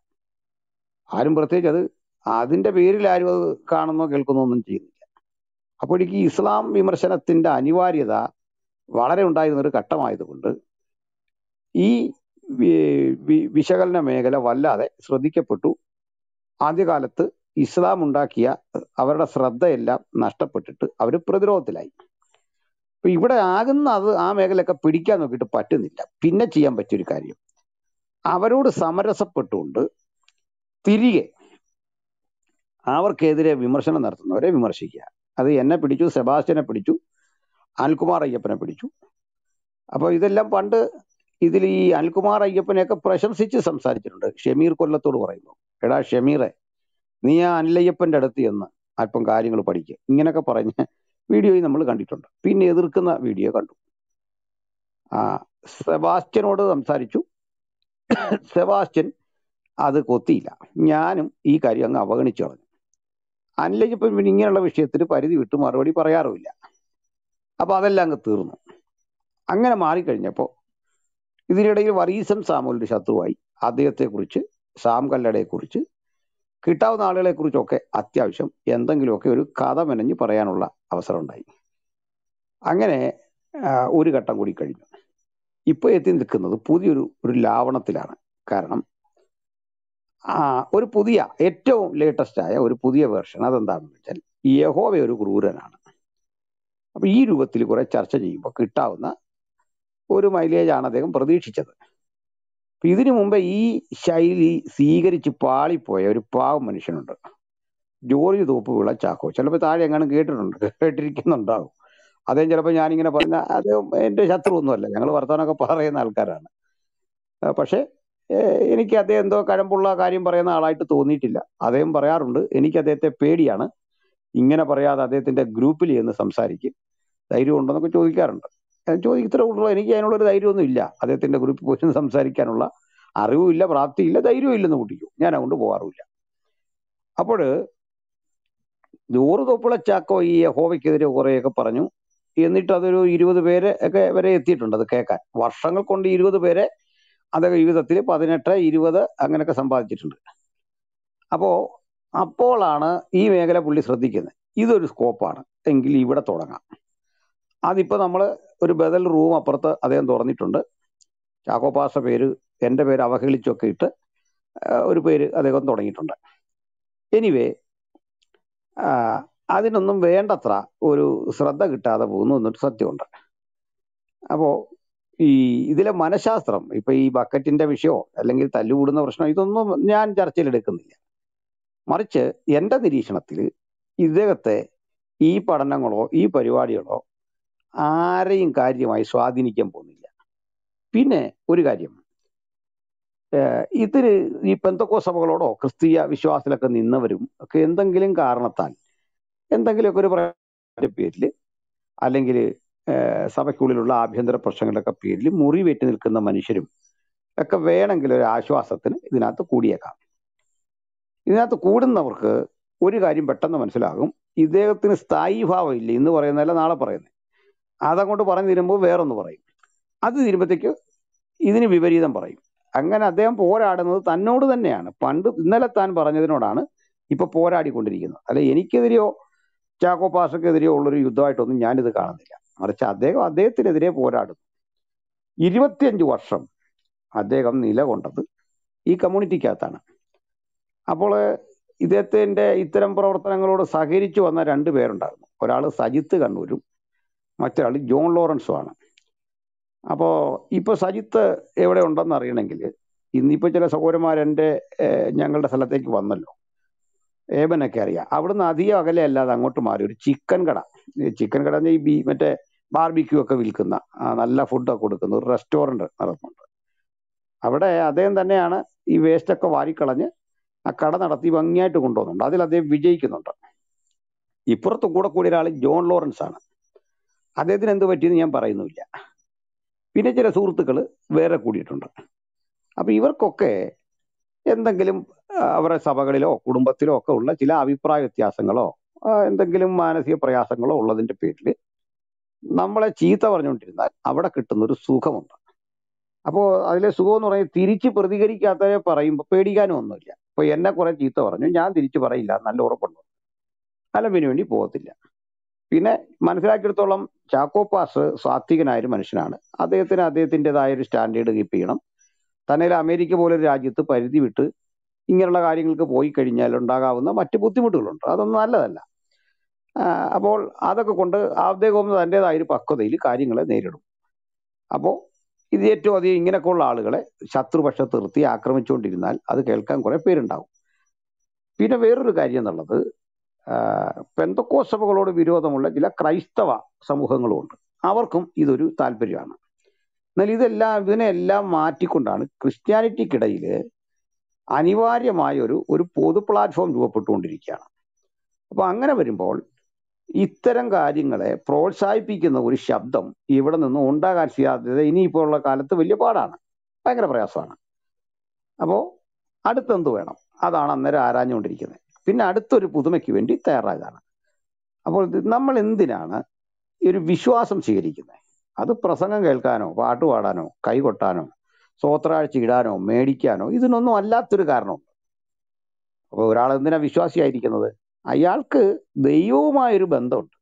ആരും പ്രത്യേകിച്ച് അത് അതിന്റെ പേരിൽ ആരും അത് കാണുന്നോ കേൾക്കുന്നോ ഒന്നും ചെയ്യുന്നില്ല അപ്പോഴേക്ക് ഇസ്ലാം വിമർശനത്തിന്റെ അനിവാര്യത വളരെ ഉണ്ടായിരുന്ന ഒരു ഘട്ടമായതുകൊണ്ട് ഈ വിശകലന മേഖല വല്ലാതെ ശ്രദ്ധിക്കപ്പെട്ടു ആദ്യകാലത്ത് ഇസ്ലാം ഉണ്ടാക്കിയ അവരുടെ ശ്രദ്ധയെല്ലാം നഷ്ടപ്പെട്ടിട്ട് അവർ പ്രതിരോധത്തിലായി അപ്പൊ ഇവിടെ ആകുന്ന അത് ആ മേഖലയൊക്കെ പിടിക്കാൻ നോക്കിയിട്ട് പറ്റുന്നില്ല പിന്നെ ചെയ്യാൻ പറ്റിയൊരു കാര്യം അവരോട് സമരസപ്പെട്ടുകൊണ്ട് തിരികെ അവർക്കെതിരെ വിമർശനം നടത്തുന്നവരെ വിമർശിക്കുക അത് എന്നെ പിടിച്ചു സെബാസ്റ്റ്യനെ പിടിച്ചു അനിൽകുമാർ അയ്യപ്പനെ പിടിച്ചു അപ്പോൾ ഇതെല്ലാം പണ്ട് ഇതിൽ ഈ അനിൽകുമാർ അയ്യപ്പനെയൊക്കെ പ്രശംസിച്ച് സംസാരിച്ചിട്ടുണ്ട് ഷമീർ കൊല്ലത്തോട് പറയുമ്പോൾ എടാ ഷമീറെ നീ ആ അനിലയ്യപ്പൻ്റെ അടുത്ത് ചെന്ന് അല്പം കാര്യങ്ങൾ പഠിക്കുക ഇങ്ങനെയൊക്കെ പറഞ്ഞ് വീഡിയോയിൽ നമ്മൾ കണ്ടിട്ടുണ്ട് പിന്നെ എതിർക്കുന്ന വീഡിയോ കണ്ടു ആ സെബാസ്റ്റ്യനോട് സംസാരിച്ചു സെബാസ്റ്റ്യൻ അത് കൊത്തിയില്ല ഞാനും ഈ കാര്യം അങ്ങ് അവഗണിച്ചു കളഞ്ഞു അനിലയ്യപ്പൻ പിന്നെ ഇങ്ങനെയുള്ള വിഷയത്തിൽ പരിധി വിട്ട് മറുപടി പറയാറുമില്ല അപ്പോൾ അതെല്ലാം അങ്ങ് തീർന്നു അങ്ങനെ മാറിക്കഴിഞ്ഞപ്പോൾ ഇതിനിടയിൽ വറീസൻ സാമുലിൻ്റെ ശത്രുവായി അദ്ദേഹത്തെക്കുറിച്ച് സാം കല്ലടയെക്കുറിച്ച് കിട്ടാവുന്ന ആളുകളെക്കുറിച്ചൊക്കെ അത്യാവശ്യം എന്തെങ്കിലുമൊക്കെ ഒരു കഥ മെനഞ്ഞ് പറയാനുള്ള അവസരമുണ്ടായി അങ്ങനെ ഒരു ഘട്ടം കൂടി കഴിഞ്ഞു ഇപ്പോൾ എത്തി നിൽക്കുന്നത് പുതിയൊരു ഒരു ലാവണത്തിലാണ് കാരണം ഒരു പുതിയ ഏറ്റവും ലേറ്റസ്റ്റ് ആയ ഒരു പുതിയ വേർഷൻ അതെന്താണെന്ന് വെച്ചാൽ യഹോവ ഒരു ക്രൂരനാണ് അപ്പം ഈ രൂപത്തിൽ കുറെ ചർച്ച ചെയ്യുമ്പോൾ കിട്ടാവുന്ന ഒരു മൈലേജാണ് അദ്ദേഹം പ്രതീക്ഷിച്ചത് അപ്പൊ ഇതിനു മുമ്പ് ഈ ശൈലി സ്വീകരിച്ച് പാളിപ്പോയ ഒരു പാവം മനുഷ്യനുണ്ട് ജോർജ് തോപ്പുവിള ചാക്കോ ചിലപ്പോൾ താഴെ എങ്ങനെ കേട്ടിട്ടുണ്ട് കേട്ടിരിക്കുന്നുണ്ടാവും അദ്ദേഹം ചിലപ്പോൾ ഞാനിങ്ങനെ പറഞ്ഞ അദ്ദേഹം എൻ്റെ ശത്രു ഒന്നുമല്ല ഞങ്ങൾ വർത്തമാനമൊക്കെ പറയുന്ന ആൾക്കാരാണ് പക്ഷെ എനിക്ക് അദ്ദേഹം എന്തോ കഴമ്പുള്ള കാര്യം പറയുന്ന ആളായിട്ട് തോന്നിയിട്ടില്ല അദ്ദേഹം പറയാറുണ്ട് എനിക്ക് അദ്ദേഹത്തെ പേടിയാണ് ഇങ്ങനെ പറയാതെ അദ്ദേഹത്തിൻ്റെ ഗ്രൂപ്പിൽ ചെന്ന് സംസാരിക്കും ധൈര്യം ഉണ്ടെന്നൊക്കെ ചോദിക്കാറുണ്ട് ചോദിക്കും ഇത്രേ ഉള്ളൂ എനിക്ക് അതിനുള്ളൊരു ധൈര്യമൊന്നും ഇല്ല അദ്ദേഹത്തിൻ്റെ ഗ്രൂപ്പിൽ പോയി സംസാരിക്കാനുള്ള അറിവുമില്ല പ്രാപ്തിയില്ല ധൈര്യവും ഇല്ലെന്ന് കുട്ടിക്കും ഞാൻ അങ്ങോട്ട് പോകാറുമില്ല അപ്പോൾ നൂറ് തൊപ്പിള ചാക്കോ ഈ ഹോവയ്ക്കെതിരെ കുറേയൊക്കെ പറഞ്ഞു എന്നിട്ട് അതൊരു ഇരുപത് പേരെ ഒക്കെ വരെ എത്തിയിട്ടുണ്ട് അത് കേൾക്കാൻ വർഷങ്ങൾ കൊണ്ട് ഇരുപത് പേരെ അദ്ദേഹം ജീവിതത്തിൽ പതിനെട്ട് ഇരുപത് അങ്ങനെയൊക്കെ സമ്പാദിച്ചിട്ടുണ്ട് അപ്പോൾ അപ്പോളാണ് ഈ മേഖല പുള്ളി ശ്രദ്ധിക്കുന്നത് ഇതൊരു സ്കോപ്പാണ് എങ്കിൽ ഇവിടെ തുടങ്ങാം അതിപ്പോൾ നമ്മൾ ഒരു ബദൽ റൂം അപ്പുറത്ത് അദ്ദേഹം തുറന്നിട്ടുണ്ട് ചാക്കോപാസ പേര് എൻ്റെ പേര് അവഹേളിച്ചൊക്കെ ഇട്ട് ഒരു പേര് അദ്ദേഹം തുടങ്ങിയിട്ടുണ്ട് എനിവേ അതിനൊന്നും വേണ്ടത്ര ഒരു ശ്രദ്ധ കിട്ടാതെ പോകുന്നു എന്നൊരു സത്യമുണ്ട് അപ്പോൾ ഈ ഇതിലെ മനഃശാസ്ത്രം ഇപ്പൊ ഈ ബക്കറ്റിന്റെ വിഷയമോ അല്ലെങ്കിൽ തല്ലുകൂടുന്ന പ്രശ്നമോ ഇതൊന്നും ഞാൻ ചർച്ചയിലെടുക്കുന്നില്ല മറിച്ച് എൻ്റെ നിരീക്ഷണത്തിൽ ഇദ്ദേഹത്തെ ഈ പഠനങ്ങളോ ഈ പരിപാടികളോ ആരെയും കാര്യമായി സ്വാധീനിക്കാൻ പോകുന്നില്ല പിന്നെ ഒരു കാര്യം ഇതിന് ഈ പെന്തക്കോ സഭകളോടോ ക്രിസ്തീയ വിശ്വാസത്തിലൊക്കെ നിന്നവരും ഒക്കെ എന്തെങ്കിലും കാരണത്താൽ എന്തെങ്കിലുമൊക്കെ ഒരു പ്രശ്നത്തിന്റെ പേരിൽ അല്ലെങ്കിൽ സഭയ്ക്കുള്ളിലുള്ള ആഭ്യന്തര പ്രശ്നങ്ങളുടെയൊക്കെ പേരിൽ മുറിവേറ്റി നിൽക്കുന്ന മനുഷ്യരും ഒക്കെ വേണമെങ്കിൽ ഒരു ആശ്വാസത്തിന് ഇതിനകത്ത് കൂടിയേക്കാം ഇതിനകത്ത് കൂടുന്നവർക്ക് ഒരു കാര്യം പെട്ടെന്ന് മനസ്സിലാകും ഇദ്ദേഹത്തിന് സ്ഥായി ഭാവം ഇല്ല ഇന്ന് പറയുന്നതല്ല നാളെ പറയുന്നത് അതങ്ങോട്ട് പറഞ്ഞു തീരുമ്പോൾ വേറൊന്ന് പറയും അത് തീരുമ്പോഴത്തേക്ക് ഇതിന് വിപരീതം പറയും അങ്ങനെ അദ്ദേഹം പോരാടുന്നത് തന്നോട് തന്നെയാണ് പണ്ട് ഇന്നലെ താൻ പറഞ്ഞതിനോടാണ് ഇപ്പൊ പോരാടിക്കൊണ്ടിരിക്കുന്നത് അല്ല എനിക്കെതിരെയോ ചാക്കോ പാസക്കെതിരെയോ ഉള്ളൊരു യുദ്ധമായിട്ടൊന്നും ഞാനിത് കാണുന്നില്ല മറിച്ച് അദ്ദേഹം അദ്ദേഹത്തിനെതിരെ പോരാടുന്നു ഇരുപത്തിയഞ്ച് വർഷം അദ്ദേഹം നിലകൊണ്ടത് ഈ കമ്മ്യൂണിറ്റിക്കകത്താണ് അപ്പോൾ ഇദ്ദേഹത്തിൻ്റെ ഇത്തരം പ്രവർത്തനങ്ങളോട് സഹകരിച്ചു വന്ന രണ്ട് പേരുണ്ടായിരുന്നു ഒരാൾ സജിത്ത് കണ്ണൂരും മറ്റൊരാൾ ജോൺ ലോറൻസും ആണ് അപ്പോൾ ഇപ്പോൾ സജിത്ത് എവിടെ ഉണ്ടെന്ന് അറിയണമെങ്കിൽ ഇന്നിപ്പോൾ ചില സഹോദരന്മാരെ ഞങ്ങളുടെ സ്ഥലത്തേക്ക് വന്നല്ലോ ഏബനൊക്കെ അറിയാം അവിടുന്ന് അധികം അകലെ അല്ലാതെ അങ്ങോട്ട് മാറി ഒരു ചിക്കൻ കട ചിക്കൻ കട ഈ ബീ മറ്റേ ബാർബിക്യൂ ഒക്കെ വിൽക്കുന്ന നല്ല ഫുഡൊക്കെ കൊടുക്കുന്ന ഒരു റെസ്റ്റോറൻറ്റ് നടക്കുന്നുണ്ട് അവിടെ അദ്ദേഹം തന്നെയാണ് ഈ വേസ്റ്റൊക്കെ വാരിക്കളഞ്ഞ് ആ കട നടത്തി ഭംഗിയായിട്ട് കൊണ്ടുപോകുന്നുണ്ട് അതിൽ അദ്ദേഹം വിജയിക്കുന്നുണ്ട് ഇപ്പുറത്ത് കൂടെ കൂടിയ ഒരാൾ ജോൺ ലോറൻസ് ആണ് അദ്ദേഹത്തിന് എന്ത് പറ്റിയെന്ന് ഞാൻ പറയുന്നുമില്ല പിന്നെ ചില സുഹൃത്തുക്കൾ വേറെ കൂടിയിട്ടുണ്ട് അപ്പോൾ ഇവർക്കൊക്കെ എന്തെങ്കിലും അവരുടെ സഭകളിലോ കുടുംബത്തിലോ ഒക്കെ ഉള്ള ചില അഭിപ്രായ വ്യത്യാസങ്ങളോ എന്തെങ്കിലും മാനസിക പ്രയാസങ്ങളോ ഉള്ളതിൻ്റെ പേരിൽ നമ്മളെ ചീത്ത പറഞ്ഞുകൊണ്ടിരുന്നാൽ അവിടെ കിട്ടുന്ന ഒരു സുഖമുണ്ട് അപ്പോൾ അതിലെ സുഖം എന്ന് പറഞ്ഞാൽ തിരിച്ച് പ്രതികരിക്കാത്തവരെ പറയുമ്പോൾ പേടിക്കാനും ഒന്നുമില്ല ഇപ്പോൾ എന്നെ കുറേ ചീത്ത പറഞ്ഞു ഞാൻ തിരിച്ച് പറയില്ല നല്ല ഉറപ്പുണ്ട് അലമ്പിന് വേണ്ടി പോകത്തില്ല പിന്നെ മനസ്സിലാക്കിയെടുത്തോളം ചാക്കോ പാസ് സാത്വികനായൊരു മനുഷ്യനാണ് അദ്ദേഹത്തിന് അദ്ദേഹത്തിൻ്റെതായ ഒരു സ്റ്റാൻഡേർഡ് കീപ്പ് ചെയ്യണം തന്നെ അമേരിക്ക പോലൊരു രാജ്യത്ത് പരിധി വിട്ട് ഇങ്ങനെയുള്ള കാര്യങ്ങൾക്ക് പോയി കഴിഞ്ഞാൽ ഉണ്ടാകാവുന്ന മറ്റ് ബുദ്ധിമുട്ടുകളുണ്ട് അതൊന്നും നല്ലതല്ല അപ്പോൾ അതൊക്കെ കൊണ്ട് അദ്ദേഹം തൻ്റെതായ ഒരു പക്വതയിൽ കാര്യങ്ങളെ നേരിടും അപ്പോൾ ഇത് ഏറ്റവും അധികം ഇങ്ങനെയൊക്കെ ഉള്ള ആളുകളെ ശത്രുപക്ഷത്ത് ആക്രമിച്ചുകൊണ്ടിരുന്നാൽ അത് കേൾക്കാൻ കുറേ പേരുണ്ടാവും പിന്നെ വേറൊരു കാര്യം എന്നുള്ളത് പെന്തക്കോ വിരോധമുള്ള ചില ക്രൈസ്തവ സമൂഹങ്ങളുമുണ്ട് അവർക്കും ഇതൊരു താല്പര്യമാണ് എന്നാൽ ഇതെല്ലാം ഇതിനെല്ലാം മാറ്റിക്കൊണ്ടാണ് ക്രിസ്ത്യാനിറ്റിക്കിടയിൽ അനിവാര്യമായ ഒരു ഒരു പൊതു പ്ലാറ്റ്ഫോം രൂപപ്പെട്ടുകൊണ്ടിരിക്കുകയാണ് അപ്പോൾ അങ്ങനെ വരുമ്പോൾ ഇത്തരം കാര്യങ്ങളെ പ്രോത്സാഹിപ്പിക്കുന്ന ഒരു ശബ്ദം ഇവിടെ നിന്ന് ഉണ്ടാകാൻ സാധ്യത ഇനിയിപ്പോഴുള്ള കാലത്ത് വലിയ പാടാണ് ഭയങ്കര പ്രയാസമാണ് അപ്പോൾ അടുത്തെന്ത് വേണം അതാണ് അന്നേരം ആരാഞ്ഞുകൊണ്ടിരിക്കുന്നത് പിന്നെ അടുത്തൊരു പുതുമയ്ക്ക് വേണ്ടി തയ്യാറാകാണ് അപ്പോൾ നമ്മൾ എന്തിനാണ് ഈ ഒരു വിശ്വാസം സ്വീകരിക്കുന്നത് അത് പ്രസംഗം കേൾക്കാനോ പാട്ട് പാടാനോ കൈ കൊട്ടാനോ സ്വോത്രാഴ്ച ഇടാനോ മേടിക്കാനോ ഇതിനൊന്നും അല്ലാത്തൊരു കാരണമുണ്ട് അപ്പോൾ ഒരാൾ എന്തിനാ വിശ്വാസിയായിരിക്കുന്നത് അയാൾക്ക് ദൈവവുമായൊരു ബന്ധമുണ്ട്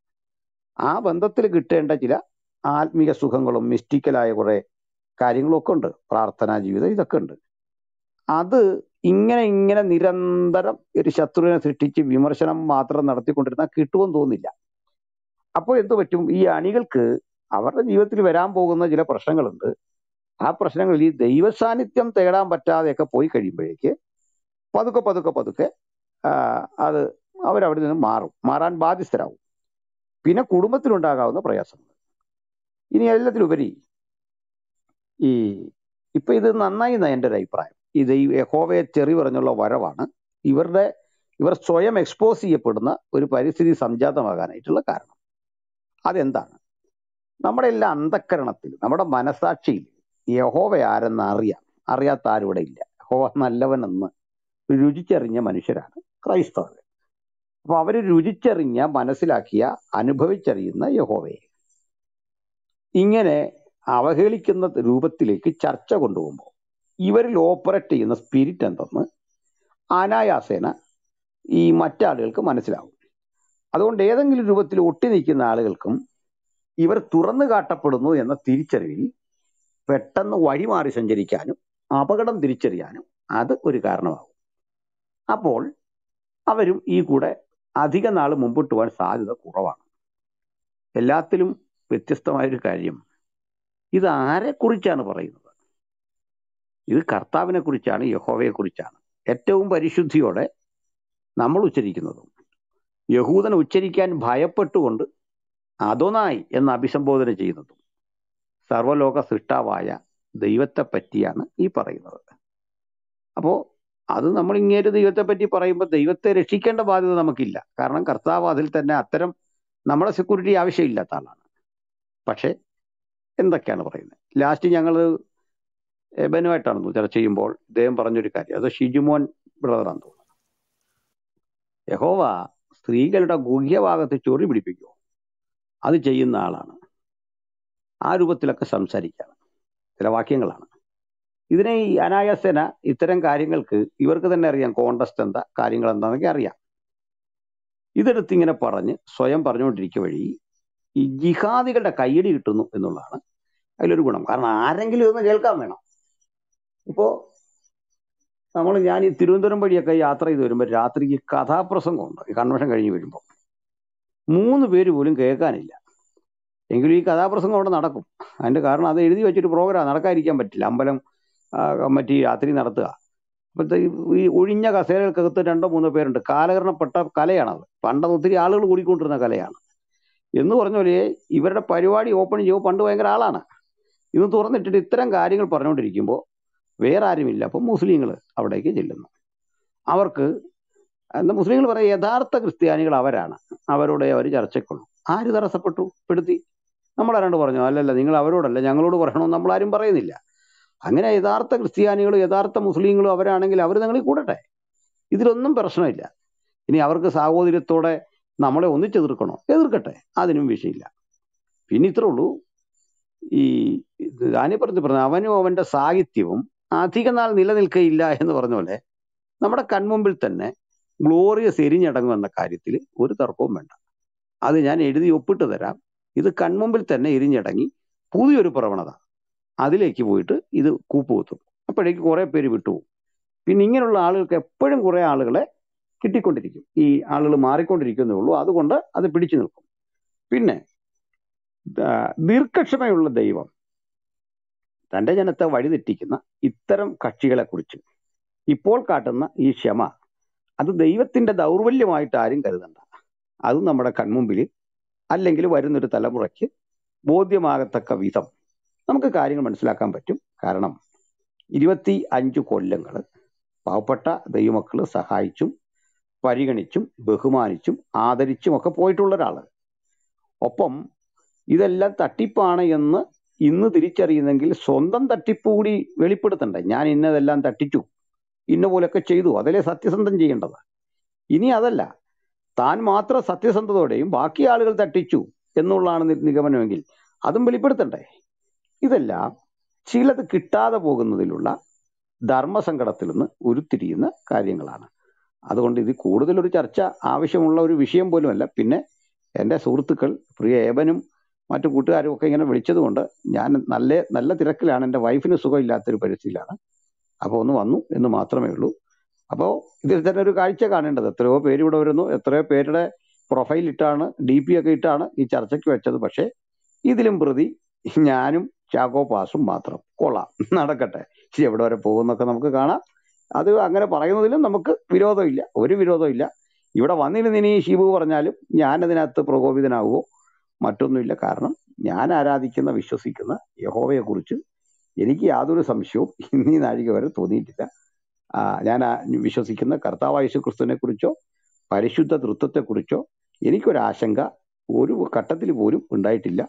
ആ ബന്ധത്തിൽ കിട്ടേണ്ട ചില ആത്മീയ സുഖങ്ങളും മിസ്റ്റിക്കലായ കുറേ കാര്യങ്ങളൊക്കെ ഉണ്ട് പ്രാർത്ഥനാ ജീവിതം ഇതൊക്കെ ഉണ്ട് അത് ഇങ്ങനെ ഇങ്ങനെ നിരന്തരം ഒരു ശത്രുവിനെ സൃഷ്ടിച്ച് വിമർശനം മാത്രം നടത്തിക്കൊണ്ടിരുന്നാൽ കിട്ടുമെന്ന് തോന്നില്ല അപ്പോൾ എന്തു പറ്റും ഈ അണികൾക്ക് അവരുടെ ജീവിതത്തിൽ വരാൻ പോകുന്ന ചില പ്രശ്നങ്ങളുണ്ട് ആ പ്രശ്നങ്ങളിൽ ഈ ദൈവ സാന്നിധ്യം തേടാൻ പറ്റാതെയൊക്കെ പോയി കഴിയുമ്പോഴേക്ക് പതുക്കെ പതുക്കെ പതുക്കെ അത് അവരവിടെ നിന്ന് മാറും മാറാൻ ബാധ്യസ്ഥരാകും പിന്നെ കുടുംബത്തിലുണ്ടാകാവുന്ന പ്രയാസങ്ങൾ ഇനി എല്ലാത്തിലുപരി ഈ ഇപ്പൊ ഇത് നന്നായി എന്നാണ് എൻ്റെ ഒരു അഭിപ്രായം ഈ ദൈവ യഹോവയെ ചെറി പറഞ്ഞുള്ള വരവാണ് ഇവരുടെ ഇവർ സ്വയം എക്സ്പോസ് ചെയ്യപ്പെടുന്ന ഒരു പരിസ്ഥിതി സംജാതമാകാനായിട്ടുള്ള കാരണം അതെന്താണ് നമ്മുടെ എല്ലാ അന്ധക്കരണത്തിൽ നമ്മുടെ മനസാക്ഷിയിൽ യഹോവ ആരെന്ന് അറിയാം അറിയാത്ത ആരും ഇല്ല യഹോവ നല്ലവനെന്ന് രുചിച്ചറിഞ്ഞ മനുഷ്യരാണ് ക്രൈസ്തവർ അപ്പൊ അവർ രുചിച്ചറിഞ്ഞ മനസ്സിലാക്കിയ അനുഭവിച്ചറിയുന്ന യഹോവയെ ഇങ്ങനെ അവഹേളിക്കുന്ന രൂപത്തിലേക്ക് ചർച്ച കൊണ്ടുപോകുമ്പോൾ ഇവരിൽ ഓപ്പറേറ്റ് ചെയ്യുന്ന സ്പിരിറ്റ് എന്തെന്ന് അനായാസേന ഈ മറ്റാളുകൾക്ക് മനസ്സിലാവും അതുകൊണ്ട് ഏതെങ്കിലും രൂപത്തിൽ ഒട്ടി നിൽക്കുന്ന ആളുകൾക്കും ഇവർ തുറന്നു കാട്ടപ്പെടുന്നു എന്ന തിരിച്ചറിവിൽ പെട്ടെന്ന് വഴിമാറി സഞ്ചരിക്കാനും അപകടം തിരിച്ചറിയാനും അത് ഒരു കാരണമാകും അപ്പോൾ അവരും ഈ കൂടെ അധിക നാൾ മുമ്പോട്ട് പോകാൻ സാധ്യത കുറവാണ് എല്ലാത്തിലും വ്യത്യസ്തമായൊരു കാര്യം ഇത് ആരെക്കുറിച്ചാണ് പറയുന്നത് ഇത് കർത്താവിനെ കുറിച്ചാണ് യഹോവയെ കുറിച്ചാണ് ഏറ്റവും പരിശുദ്ധിയോടെ നമ്മൾ ഉച്ചരിക്കുന്നതും യഹൂദൻ ഉച്ചരിക്കാൻ ഭയപ്പെട്ടുകൊണ്ട് അതൊന്നായി എന്ന് അഭിസംബോധന ചെയ്യുന്നതും സർവലോക സൃഷ്ടാവായ ദൈവത്തെ പറ്റിയാണ് ഈ പറയുന്നത് അപ്പോൾ അത് നമ്മൾ ഇങ്ങേര് ദൈവത്തെ പറ്റി പറയുമ്പോൾ ദൈവത്തെ രക്ഷിക്കേണ്ട ബാധ്യത നമുക്കില്ല കാരണം കർത്താവ് അതിൽ തന്നെ അത്തരം നമ്മുടെ സെക്യൂരിറ്റി ആവശ്യമില്ലാത്ത ആളാണ് പക്ഷേ എന്തൊക്കെയാണ് പറയുന്നത് ലാസ്റ്റ് ഞങ്ങൾ ബനുവായിട്ടാണെന്ന് തോന്നുന്നു ചർച്ച ചെയ്യുമ്പോൾ ഇദ്ദേഹം പറഞ്ഞൊരു കാര്യം അത് ഷിജുമോൻ ബ്രദറാണ് തോന്നുന്നു യഹോവ സ്ത്രീകളുടെ ഗുഹ്യഭാഗത്ത് ചൊറി പിടിപ്പിക്കുമോ അത് ചെയ്യുന്ന ആളാണ് ആ രൂപത്തിലൊക്കെ സംസാരിക്കുകയാണ് ചില വാക്യങ്ങളാണ് ഇതിനെ ഈ അനായാസേന ഇത്തരം കാര്യങ്ങൾക്ക് ഇവർക്ക് തന്നെ അറിയാം കോണ്ടസ്റ്റ് എന്താ കാര്യങ്ങൾ എന്താണെന്നൊക്കെ അറിയാം ഇതെടുത്ത് ഇങ്ങനെ പറഞ്ഞ് സ്വയം പറഞ്ഞുകൊണ്ടിരിക്കുക വഴി ഈ ജിഹാദികളുടെ കയ്യടി കിട്ടുന്നു എന്നുള്ളതാണ് അതിലൊരു ഗുണം കാരണം ആരെങ്കിലും ഒന്ന് കേൾക്കാൻ വേണം ഇപ്പോൾ നമ്മൾ ഞാൻ ഈ തിരുവനന്തപുരം വഴിയൊക്കെ യാത്ര ചെയ്ത് വരുമ്പോൾ രാത്രിക്ക് കഥാപ്രസംഗമുണ്ട് ഈ കൺവെൻഷൻ കഴിഞ്ഞ് വരുമ്പോൾ മൂന്ന് പേര് പോലും കേൾക്കാനില്ല എങ്കിലും ഈ കഥാപ്രസംഗം അവിടെ നടക്കും അതിൻ്റെ കാരണം അത് എഴുതി വെച്ചിട്ട് പ്രോഗ്രാം നടക്കാതിരിക്കാൻ പറ്റില്ല അമ്പലം കമ്മിറ്റി രാത്രി നടത്തുക അപ്പോഴത്തെ ഈ ഒഴിഞ്ഞ കസേരകൾക്കകത്ത് രണ്ടോ മൂന്നോ പേരുണ്ട് കാലഹരണപ്പെട്ട കലയാണത് പണ്ടത് ഒത്തിരി ആളുകൾ കൂടിക്കൊണ്ടിരുന്ന കലയാണ് എന്ന് പറഞ്ഞ പോലെ ഇവരുടെ പരിപാടി ഓപ്പൺ ചെയ്യുമ്പോൾ പണ്ട് ഭയങ്കര ആളാണ് ഇന്ന് തുറന്നിട്ടിട്ട് ഇത്തരം കാര്യങ്ങൾ പറഞ്ഞുകൊണ്ടിരിക്കുമ്പോൾ വേറെ ആരുമില്ല അപ്പോൾ മുസ്ലിങ്ങൾ അവിടേക്ക് ചെല്ലുന്നു അവർക്ക് എന്താ മുസ്ലിങ്ങൾ പറയും യഥാർത്ഥ ക്രിസ്ത്യാനികൾ അവരാണ് അവരോടെ അവർ ചർച്ചയ്ക്കുള്ളൂ ആര് തടസ്സപ്പെട്ടു പെടുത്തി നമ്മളാരാണ്ട് പറഞ്ഞു അല്ലല്ല നിങ്ങൾ അവരോടല്ല ഞങ്ങളോട് പറയണമെന്ന് നമ്മളാരും പറയുന്നില്ല അങ്ങനെ യഥാർത്ഥ ക്രിസ്ത്യാനികൾ യഥാർത്ഥ മുസ്ലിങ്ങളും അവരാണെങ്കിൽ അവർ നിങ്ങളിൽ കൂടട്ടെ ഇതിലൊന്നും പ്രശ്നമില്ല ഇനി അവർക്ക് സാഹോദര്യത്തോടെ നമ്മളെ ഒന്നിച്ച് എതിർക്കണോ എതിർക്കട്ടെ അതിനും വിഷയമില്ല പിന്നെ ഇത്രേ ഉള്ളൂ ഈ ദാനി പറഞ്ഞു പറഞ്ഞു അവനും അവൻ്റെ സാഹിത്യവും അധികനാൾ നിലനിൽക്കുകയില്ല എന്ന് പറഞ്ഞ പോലെ നമ്മുടെ കൺമുമ്പിൽ തന്നെ ഗ്ലോറിയസ് എരിഞ്ഞടങ്ങുമെന്ന കാര്യത്തിൽ ഒരു തർക്കവും വേണ്ട അത് ഞാൻ എഴുതി ഒപ്പിട്ട് തരാം ഇത് കൺമുമ്പിൽ തന്നെ എരിഞ്ഞടങ്ങി പുതിയൊരു പ്രവണത അതിലേക്ക് പോയിട്ട് ഇത് കൂപ്പുകുത്തും അപ്പോഴേക്ക് കുറേ പേര് വിട്ടുപോകും പിന്നെ ഇങ്ങനെയുള്ള ആളുകൾക്ക് എപ്പോഴും കുറേ ആളുകളെ കിട്ടിക്കൊണ്ടിരിക്കും ഈ ആളുകൾ മാറിക്കൊണ്ടിരിക്കുന്നേ ഉള്ളൂ അതുകൊണ്ട് അത് പിടിച്ചു നിൽക്കും പിന്നെ ദീർഘക്ഷമയുള്ള ദൈവം തൻ്റെ ജനത്തെ വഴിതെറ്റിക്കുന്ന ഇത്തരം കക്ഷികളെക്കുറിച്ച് ഇപ്പോൾ കാട്ടുന്ന ഈ ക്ഷമ അത് ദൈവത്തിൻ്റെ ദൗർബല്യമായിട്ട് ആരും കരുതണ്ട അത് നമ്മുടെ കൺമുമ്പിൽ അല്ലെങ്കിൽ വരുന്നൊരു തലമുറയ്ക്ക് ബോധ്യമാകത്തക്ക വിധം നമുക്ക് കാര്യങ്ങൾ മനസ്സിലാക്കാൻ പറ്റും കാരണം ഇരുപത്തി അഞ്ച് കൊല്ലങ്ങൾ പാവപ്പെട്ട ദൈവമക്കൾ സഹായിച്ചും പരിഗണിച്ചും ബഹുമാനിച്ചും ആദരിച്ചും ഒക്കെ പോയിട്ടുള്ള ഒരാൾ ഒപ്പം ഇതെല്ലാം തട്ടിപ്പാണ് എന്ന് ഇന്ന് തിരിച്ചറിയുന്നെങ്കിൽ സ്വന്തം തട്ടിപ്പ് കൂടി വെളിപ്പെടുത്തണ്ടേ ഞാൻ ഇന്നതെല്ലാം തട്ടിച്ചു ഇന്ന പോലൊക്കെ ചെയ്തു അതല്ലേ സത്യസന്ധം ചെയ്യേണ്ടത് ഇനി അതല്ല താൻ മാത്രം സത്യസന്ധതയോടെയും ബാക്കി ആളുകൾ തട്ടിച്ചു എന്നുള്ളതാണ് നിഗമനമെങ്കിൽ അതും വെളിപ്പെടുത്തണ്ടേ ഇതെല്ലാം ചിലത് കിട്ടാതെ പോകുന്നതിലുള്ള ധർമ്മസങ്കടത്തിൽ നിന്ന് ഉരുത്തിരിയുന്ന കാര്യങ്ങളാണ് അതുകൊണ്ട് ഇത് കൂടുതലൊരു ചർച്ച ആവശ്യമുള്ള ഒരു വിഷയം പോലുമല്ല പിന്നെ എൻ്റെ സുഹൃത്തുക്കൾ പ്രിയ ഏബനും മറ്റു കൂട്ടുകാരും ഒക്കെ ഇങ്ങനെ വിളിച്ചതുകൊണ്ട് ഞാൻ നല്ല നല്ല തിരക്കിലാണ് എൻ്റെ വൈഫിന് സുഖമില്ലാത്തൊരു പരിസ്ഥിതിയിലാണ് അപ്പോൾ ഒന്ന് വന്നു എന്ന് മാത്രമേ ഉള്ളൂ അപ്പോൾ ഇതിൽ തന്നെ ഒരു കാഴ്ച കാണേണ്ടത് എത്രയോ പേര് ഇവിടെ വരുന്നു എത്രയോ പേരുടെ പ്രൊഫൈൽ ഇട്ടാണ് ഡി പി ഒക്കെ ഇട്ടാണ് ഈ ചർച്ചയ്ക്ക് വെച്ചത് പക്ഷേ ഇതിലും പ്രതി ഞാനും ചാക്കോ പാസും മാത്രം കൊള്ളാം നടക്കട്ടെ ശരി എവിടെ വരെ പോകുന്നൊക്കെ നമുക്ക് കാണാം അത് അങ്ങനെ പറയുന്നതിലും നമുക്ക് വിരോധമില്ല ഒരു വിരോധമില്ല ഇവിടെ വന്നിരുന്നിനി ഷിബു പറഞ്ഞാലും ഞാനതിനകത്ത് പ്രകോപിതനാവുമോ മറ്റൊന്നുമില്ല കാരണം ഞാൻ ആരാധിക്കുന്ന വിശ്വസിക്കുന്ന യഹോവയെക്കുറിച്ച് എനിക്ക് യാതൊരു സംശയവും ഇന്നീ നാഴിക വരെ തോന്നിയിട്ടില്ല ഞാൻ വിശ്വസിക്കുന്ന കർത്താവ് യേശു കുറിച്ചോ പരിശുദ്ധ തൃത്വത്തെക്കുറിച്ചോ എനിക്കൊരാശങ്ക ഒരു ഘട്ടത്തിൽ പോലും ഉണ്ടായിട്ടില്ല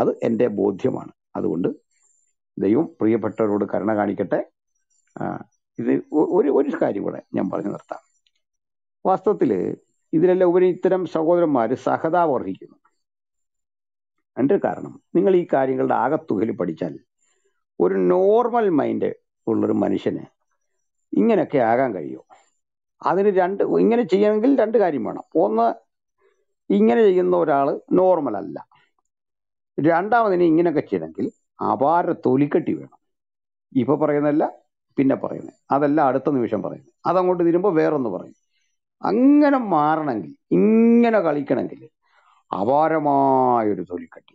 അത് എൻ്റെ ബോധ്യമാണ് അതുകൊണ്ട് ദൈവം പ്രിയപ്പെട്ടവരോട് കരുണ കാണിക്കട്ടെ ഇത് ഒരു ഒരു കാര്യം കൂടെ ഞാൻ പറഞ്ഞു നിർത്താം വാസ്തവത്തിൽ ഇതിലെല്ലാം ഉപരി ഇത്തരം സഹോദരന്മാർ അർഹിക്കുന്നു അതിൻ്റെ കാരണം നിങ്ങൾ ഈ കാര്യങ്ങളുടെ ആകത്തുകയിൽ പഠിച്ചാൽ ഒരു നോർമൽ മൈൻഡ് ഉള്ളൊരു മനുഷ്യന് ഇങ്ങനെയൊക്കെ ആകാൻ കഴിയുമോ അതിന് രണ്ട് ഇങ്ങനെ ചെയ്യണമെങ്കിൽ രണ്ട് കാര്യം വേണം ഒന്ന് ഇങ്ങനെ ചെയ്യുന്ന ഒരാൾ നോർമൽ അല്ല രണ്ടാമതിന് ഇങ്ങനെയൊക്കെ ചെയ്യണമെങ്കിൽ അപാര തൊലിക്കെട്ടി വേണം ഇപ്പോൾ പറയുന്നതല്ല പിന്നെ പറയുന്നത് അതല്ല അടുത്ത നിമിഷം പറയുന്നത് അതങ്ങോട്ട് തിരുമ്പോൾ വേറൊന്ന് പറയും അങ്ങനെ മാറണമെങ്കിൽ ഇങ്ങനെ കളിക്കണമെങ്കിൽ അപാരമായൊരു തൊലിക്കട്ടി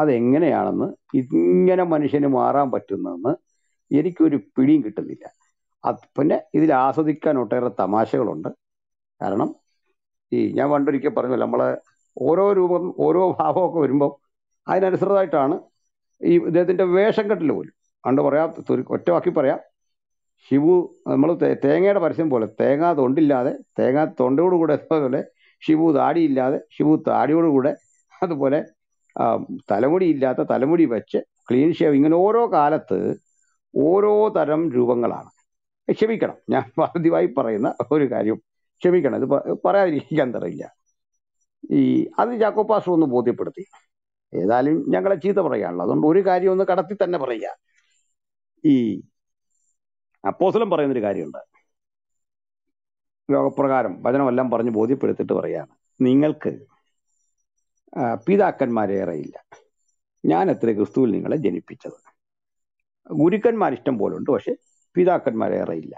അതെങ്ങനെയാണെന്ന് ഇങ്ങനെ മനുഷ്യന് മാറാൻ പറ്റുന്നതെന്ന് എനിക്കൊരു പിടിയും കിട്ടുന്നില്ല അത് പിന്നെ ഇതിൽ ആസ്വദിക്കാൻ ഒട്ടേറെ തമാശകളുണ്ട് കാരണം ഈ ഞാൻ പണ്ടൊരിക്കൽ പറഞ്ഞു നമ്മൾ ഓരോ രൂപം ഓരോ ഭാവമൊക്കെ വരുമ്പം അതിനനുസൃതമായിട്ടാണ് ഈ ഇദ്ദേഹത്തിൻ്റെ വേഷം കെട്ടിൽ പോലും പണ്ട് പറയാം ഒറ്റവാക്കി പറയാം ശിവു നമ്മൾ തേങ്ങയുടെ പരസ്യം പോലെ തേങ്ങ തൊണ്ടില്ലാതെ തേങ്ങ തൊണ്ടയോടുകൂടെ പോലെ ഷിബു താടിയില്ലാതെ ഷിബു താടിയോടുകൂടെ അതുപോലെ തലമുടി ഇല്ലാത്ത തലമുടി വെച്ച് ക്ലീൻ ഷേവ് ഇങ്ങനെ ഓരോ കാലത്ത് ഓരോ തരം രൂപങ്ങളാണ് ക്ഷമിക്കണം ഞാൻ പതിവായി പറയുന്ന ഒരു കാര്യം ക്ഷമിക്കണം ഇത് പറയാതിരിക്കാൻ തറിയില്ല ഈ അത് ജാക്കോപ്പാസ് ഒന്ന് ബോധ്യപ്പെടുത്തി ഏതായാലും ഞങ്ങളെ ചീത്ത പറയാനുള്ളത് അതുകൊണ്ട് ഒരു കാര്യം ഒന്ന് കടത്തി തന്നെ പറയുക ഈ അപ്പോസലം പറയുന്നൊരു കാര്യമുണ്ട് ലോകപ്രകാരം വചനമെല്ലാം പറഞ്ഞ് ബോധ്യപ്പെടുത്തിട്ട് പറയാണ് നിങ്ങൾക്ക് പിതാക്കന്മാരേറെയില്ല ഞാൻ എത്ര ക്രിസ്തുവിൽ നിങ്ങളെ ജനിപ്പിച്ചത് പോലെ ഉണ്ട് പക്ഷെ പിതാക്കന്മാരേറെയില്ല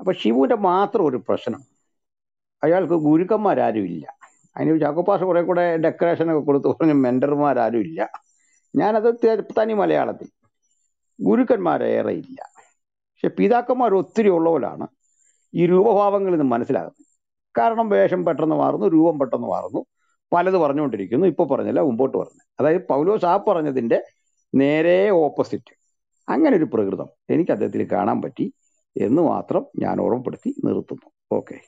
അപ്പൊ ശിവുവിൻ്റെ മാത്രം ഒരു പ്രശ്നം അയാൾക്ക് ഗുരുക്കന്മാരാരും ഇല്ല അതിന് ചാക്കോപ്പാസ് കുറെ കൂടെ ഒക്കെ കൊടുത്തു പറഞ്ഞ മെൻറ്റർമാരാരും ഇല്ല ഞാനത് തനി മലയാളത്തിൽ ഇല്ല പക്ഷെ പിതാക്കന്മാർ ഒത്തിരി ഉള്ളവരാണ് ഈ രൂപഭാവങ്ങളിൽ നിന്ന് മനസ്സിലാകുന്നത് കാരണം വേഷം പെട്ടെന്ന് മാറുന്നു രൂപം പെട്ടെന്ന് മാറുന്നു പലത് പറഞ്ഞുകൊണ്ടിരിക്കുന്നു ഇപ്പോൾ പറഞ്ഞില്ല മുമ്പോട്ട് പറഞ്ഞു അതായത് പൗലോസ് ആ പറഞ്ഞതിൻ്റെ നേരെ ഓപ്പോസിറ്റ് അങ്ങനെ ഒരു പ്രകൃതം എനിക്ക് അദ്ദേഹത്തിൽ കാണാൻ പറ്റി എന്ന് മാത്രം ഞാൻ ഓർമ്മപ്പെടുത്തി നിർത്തുന്നു ഓക്കെ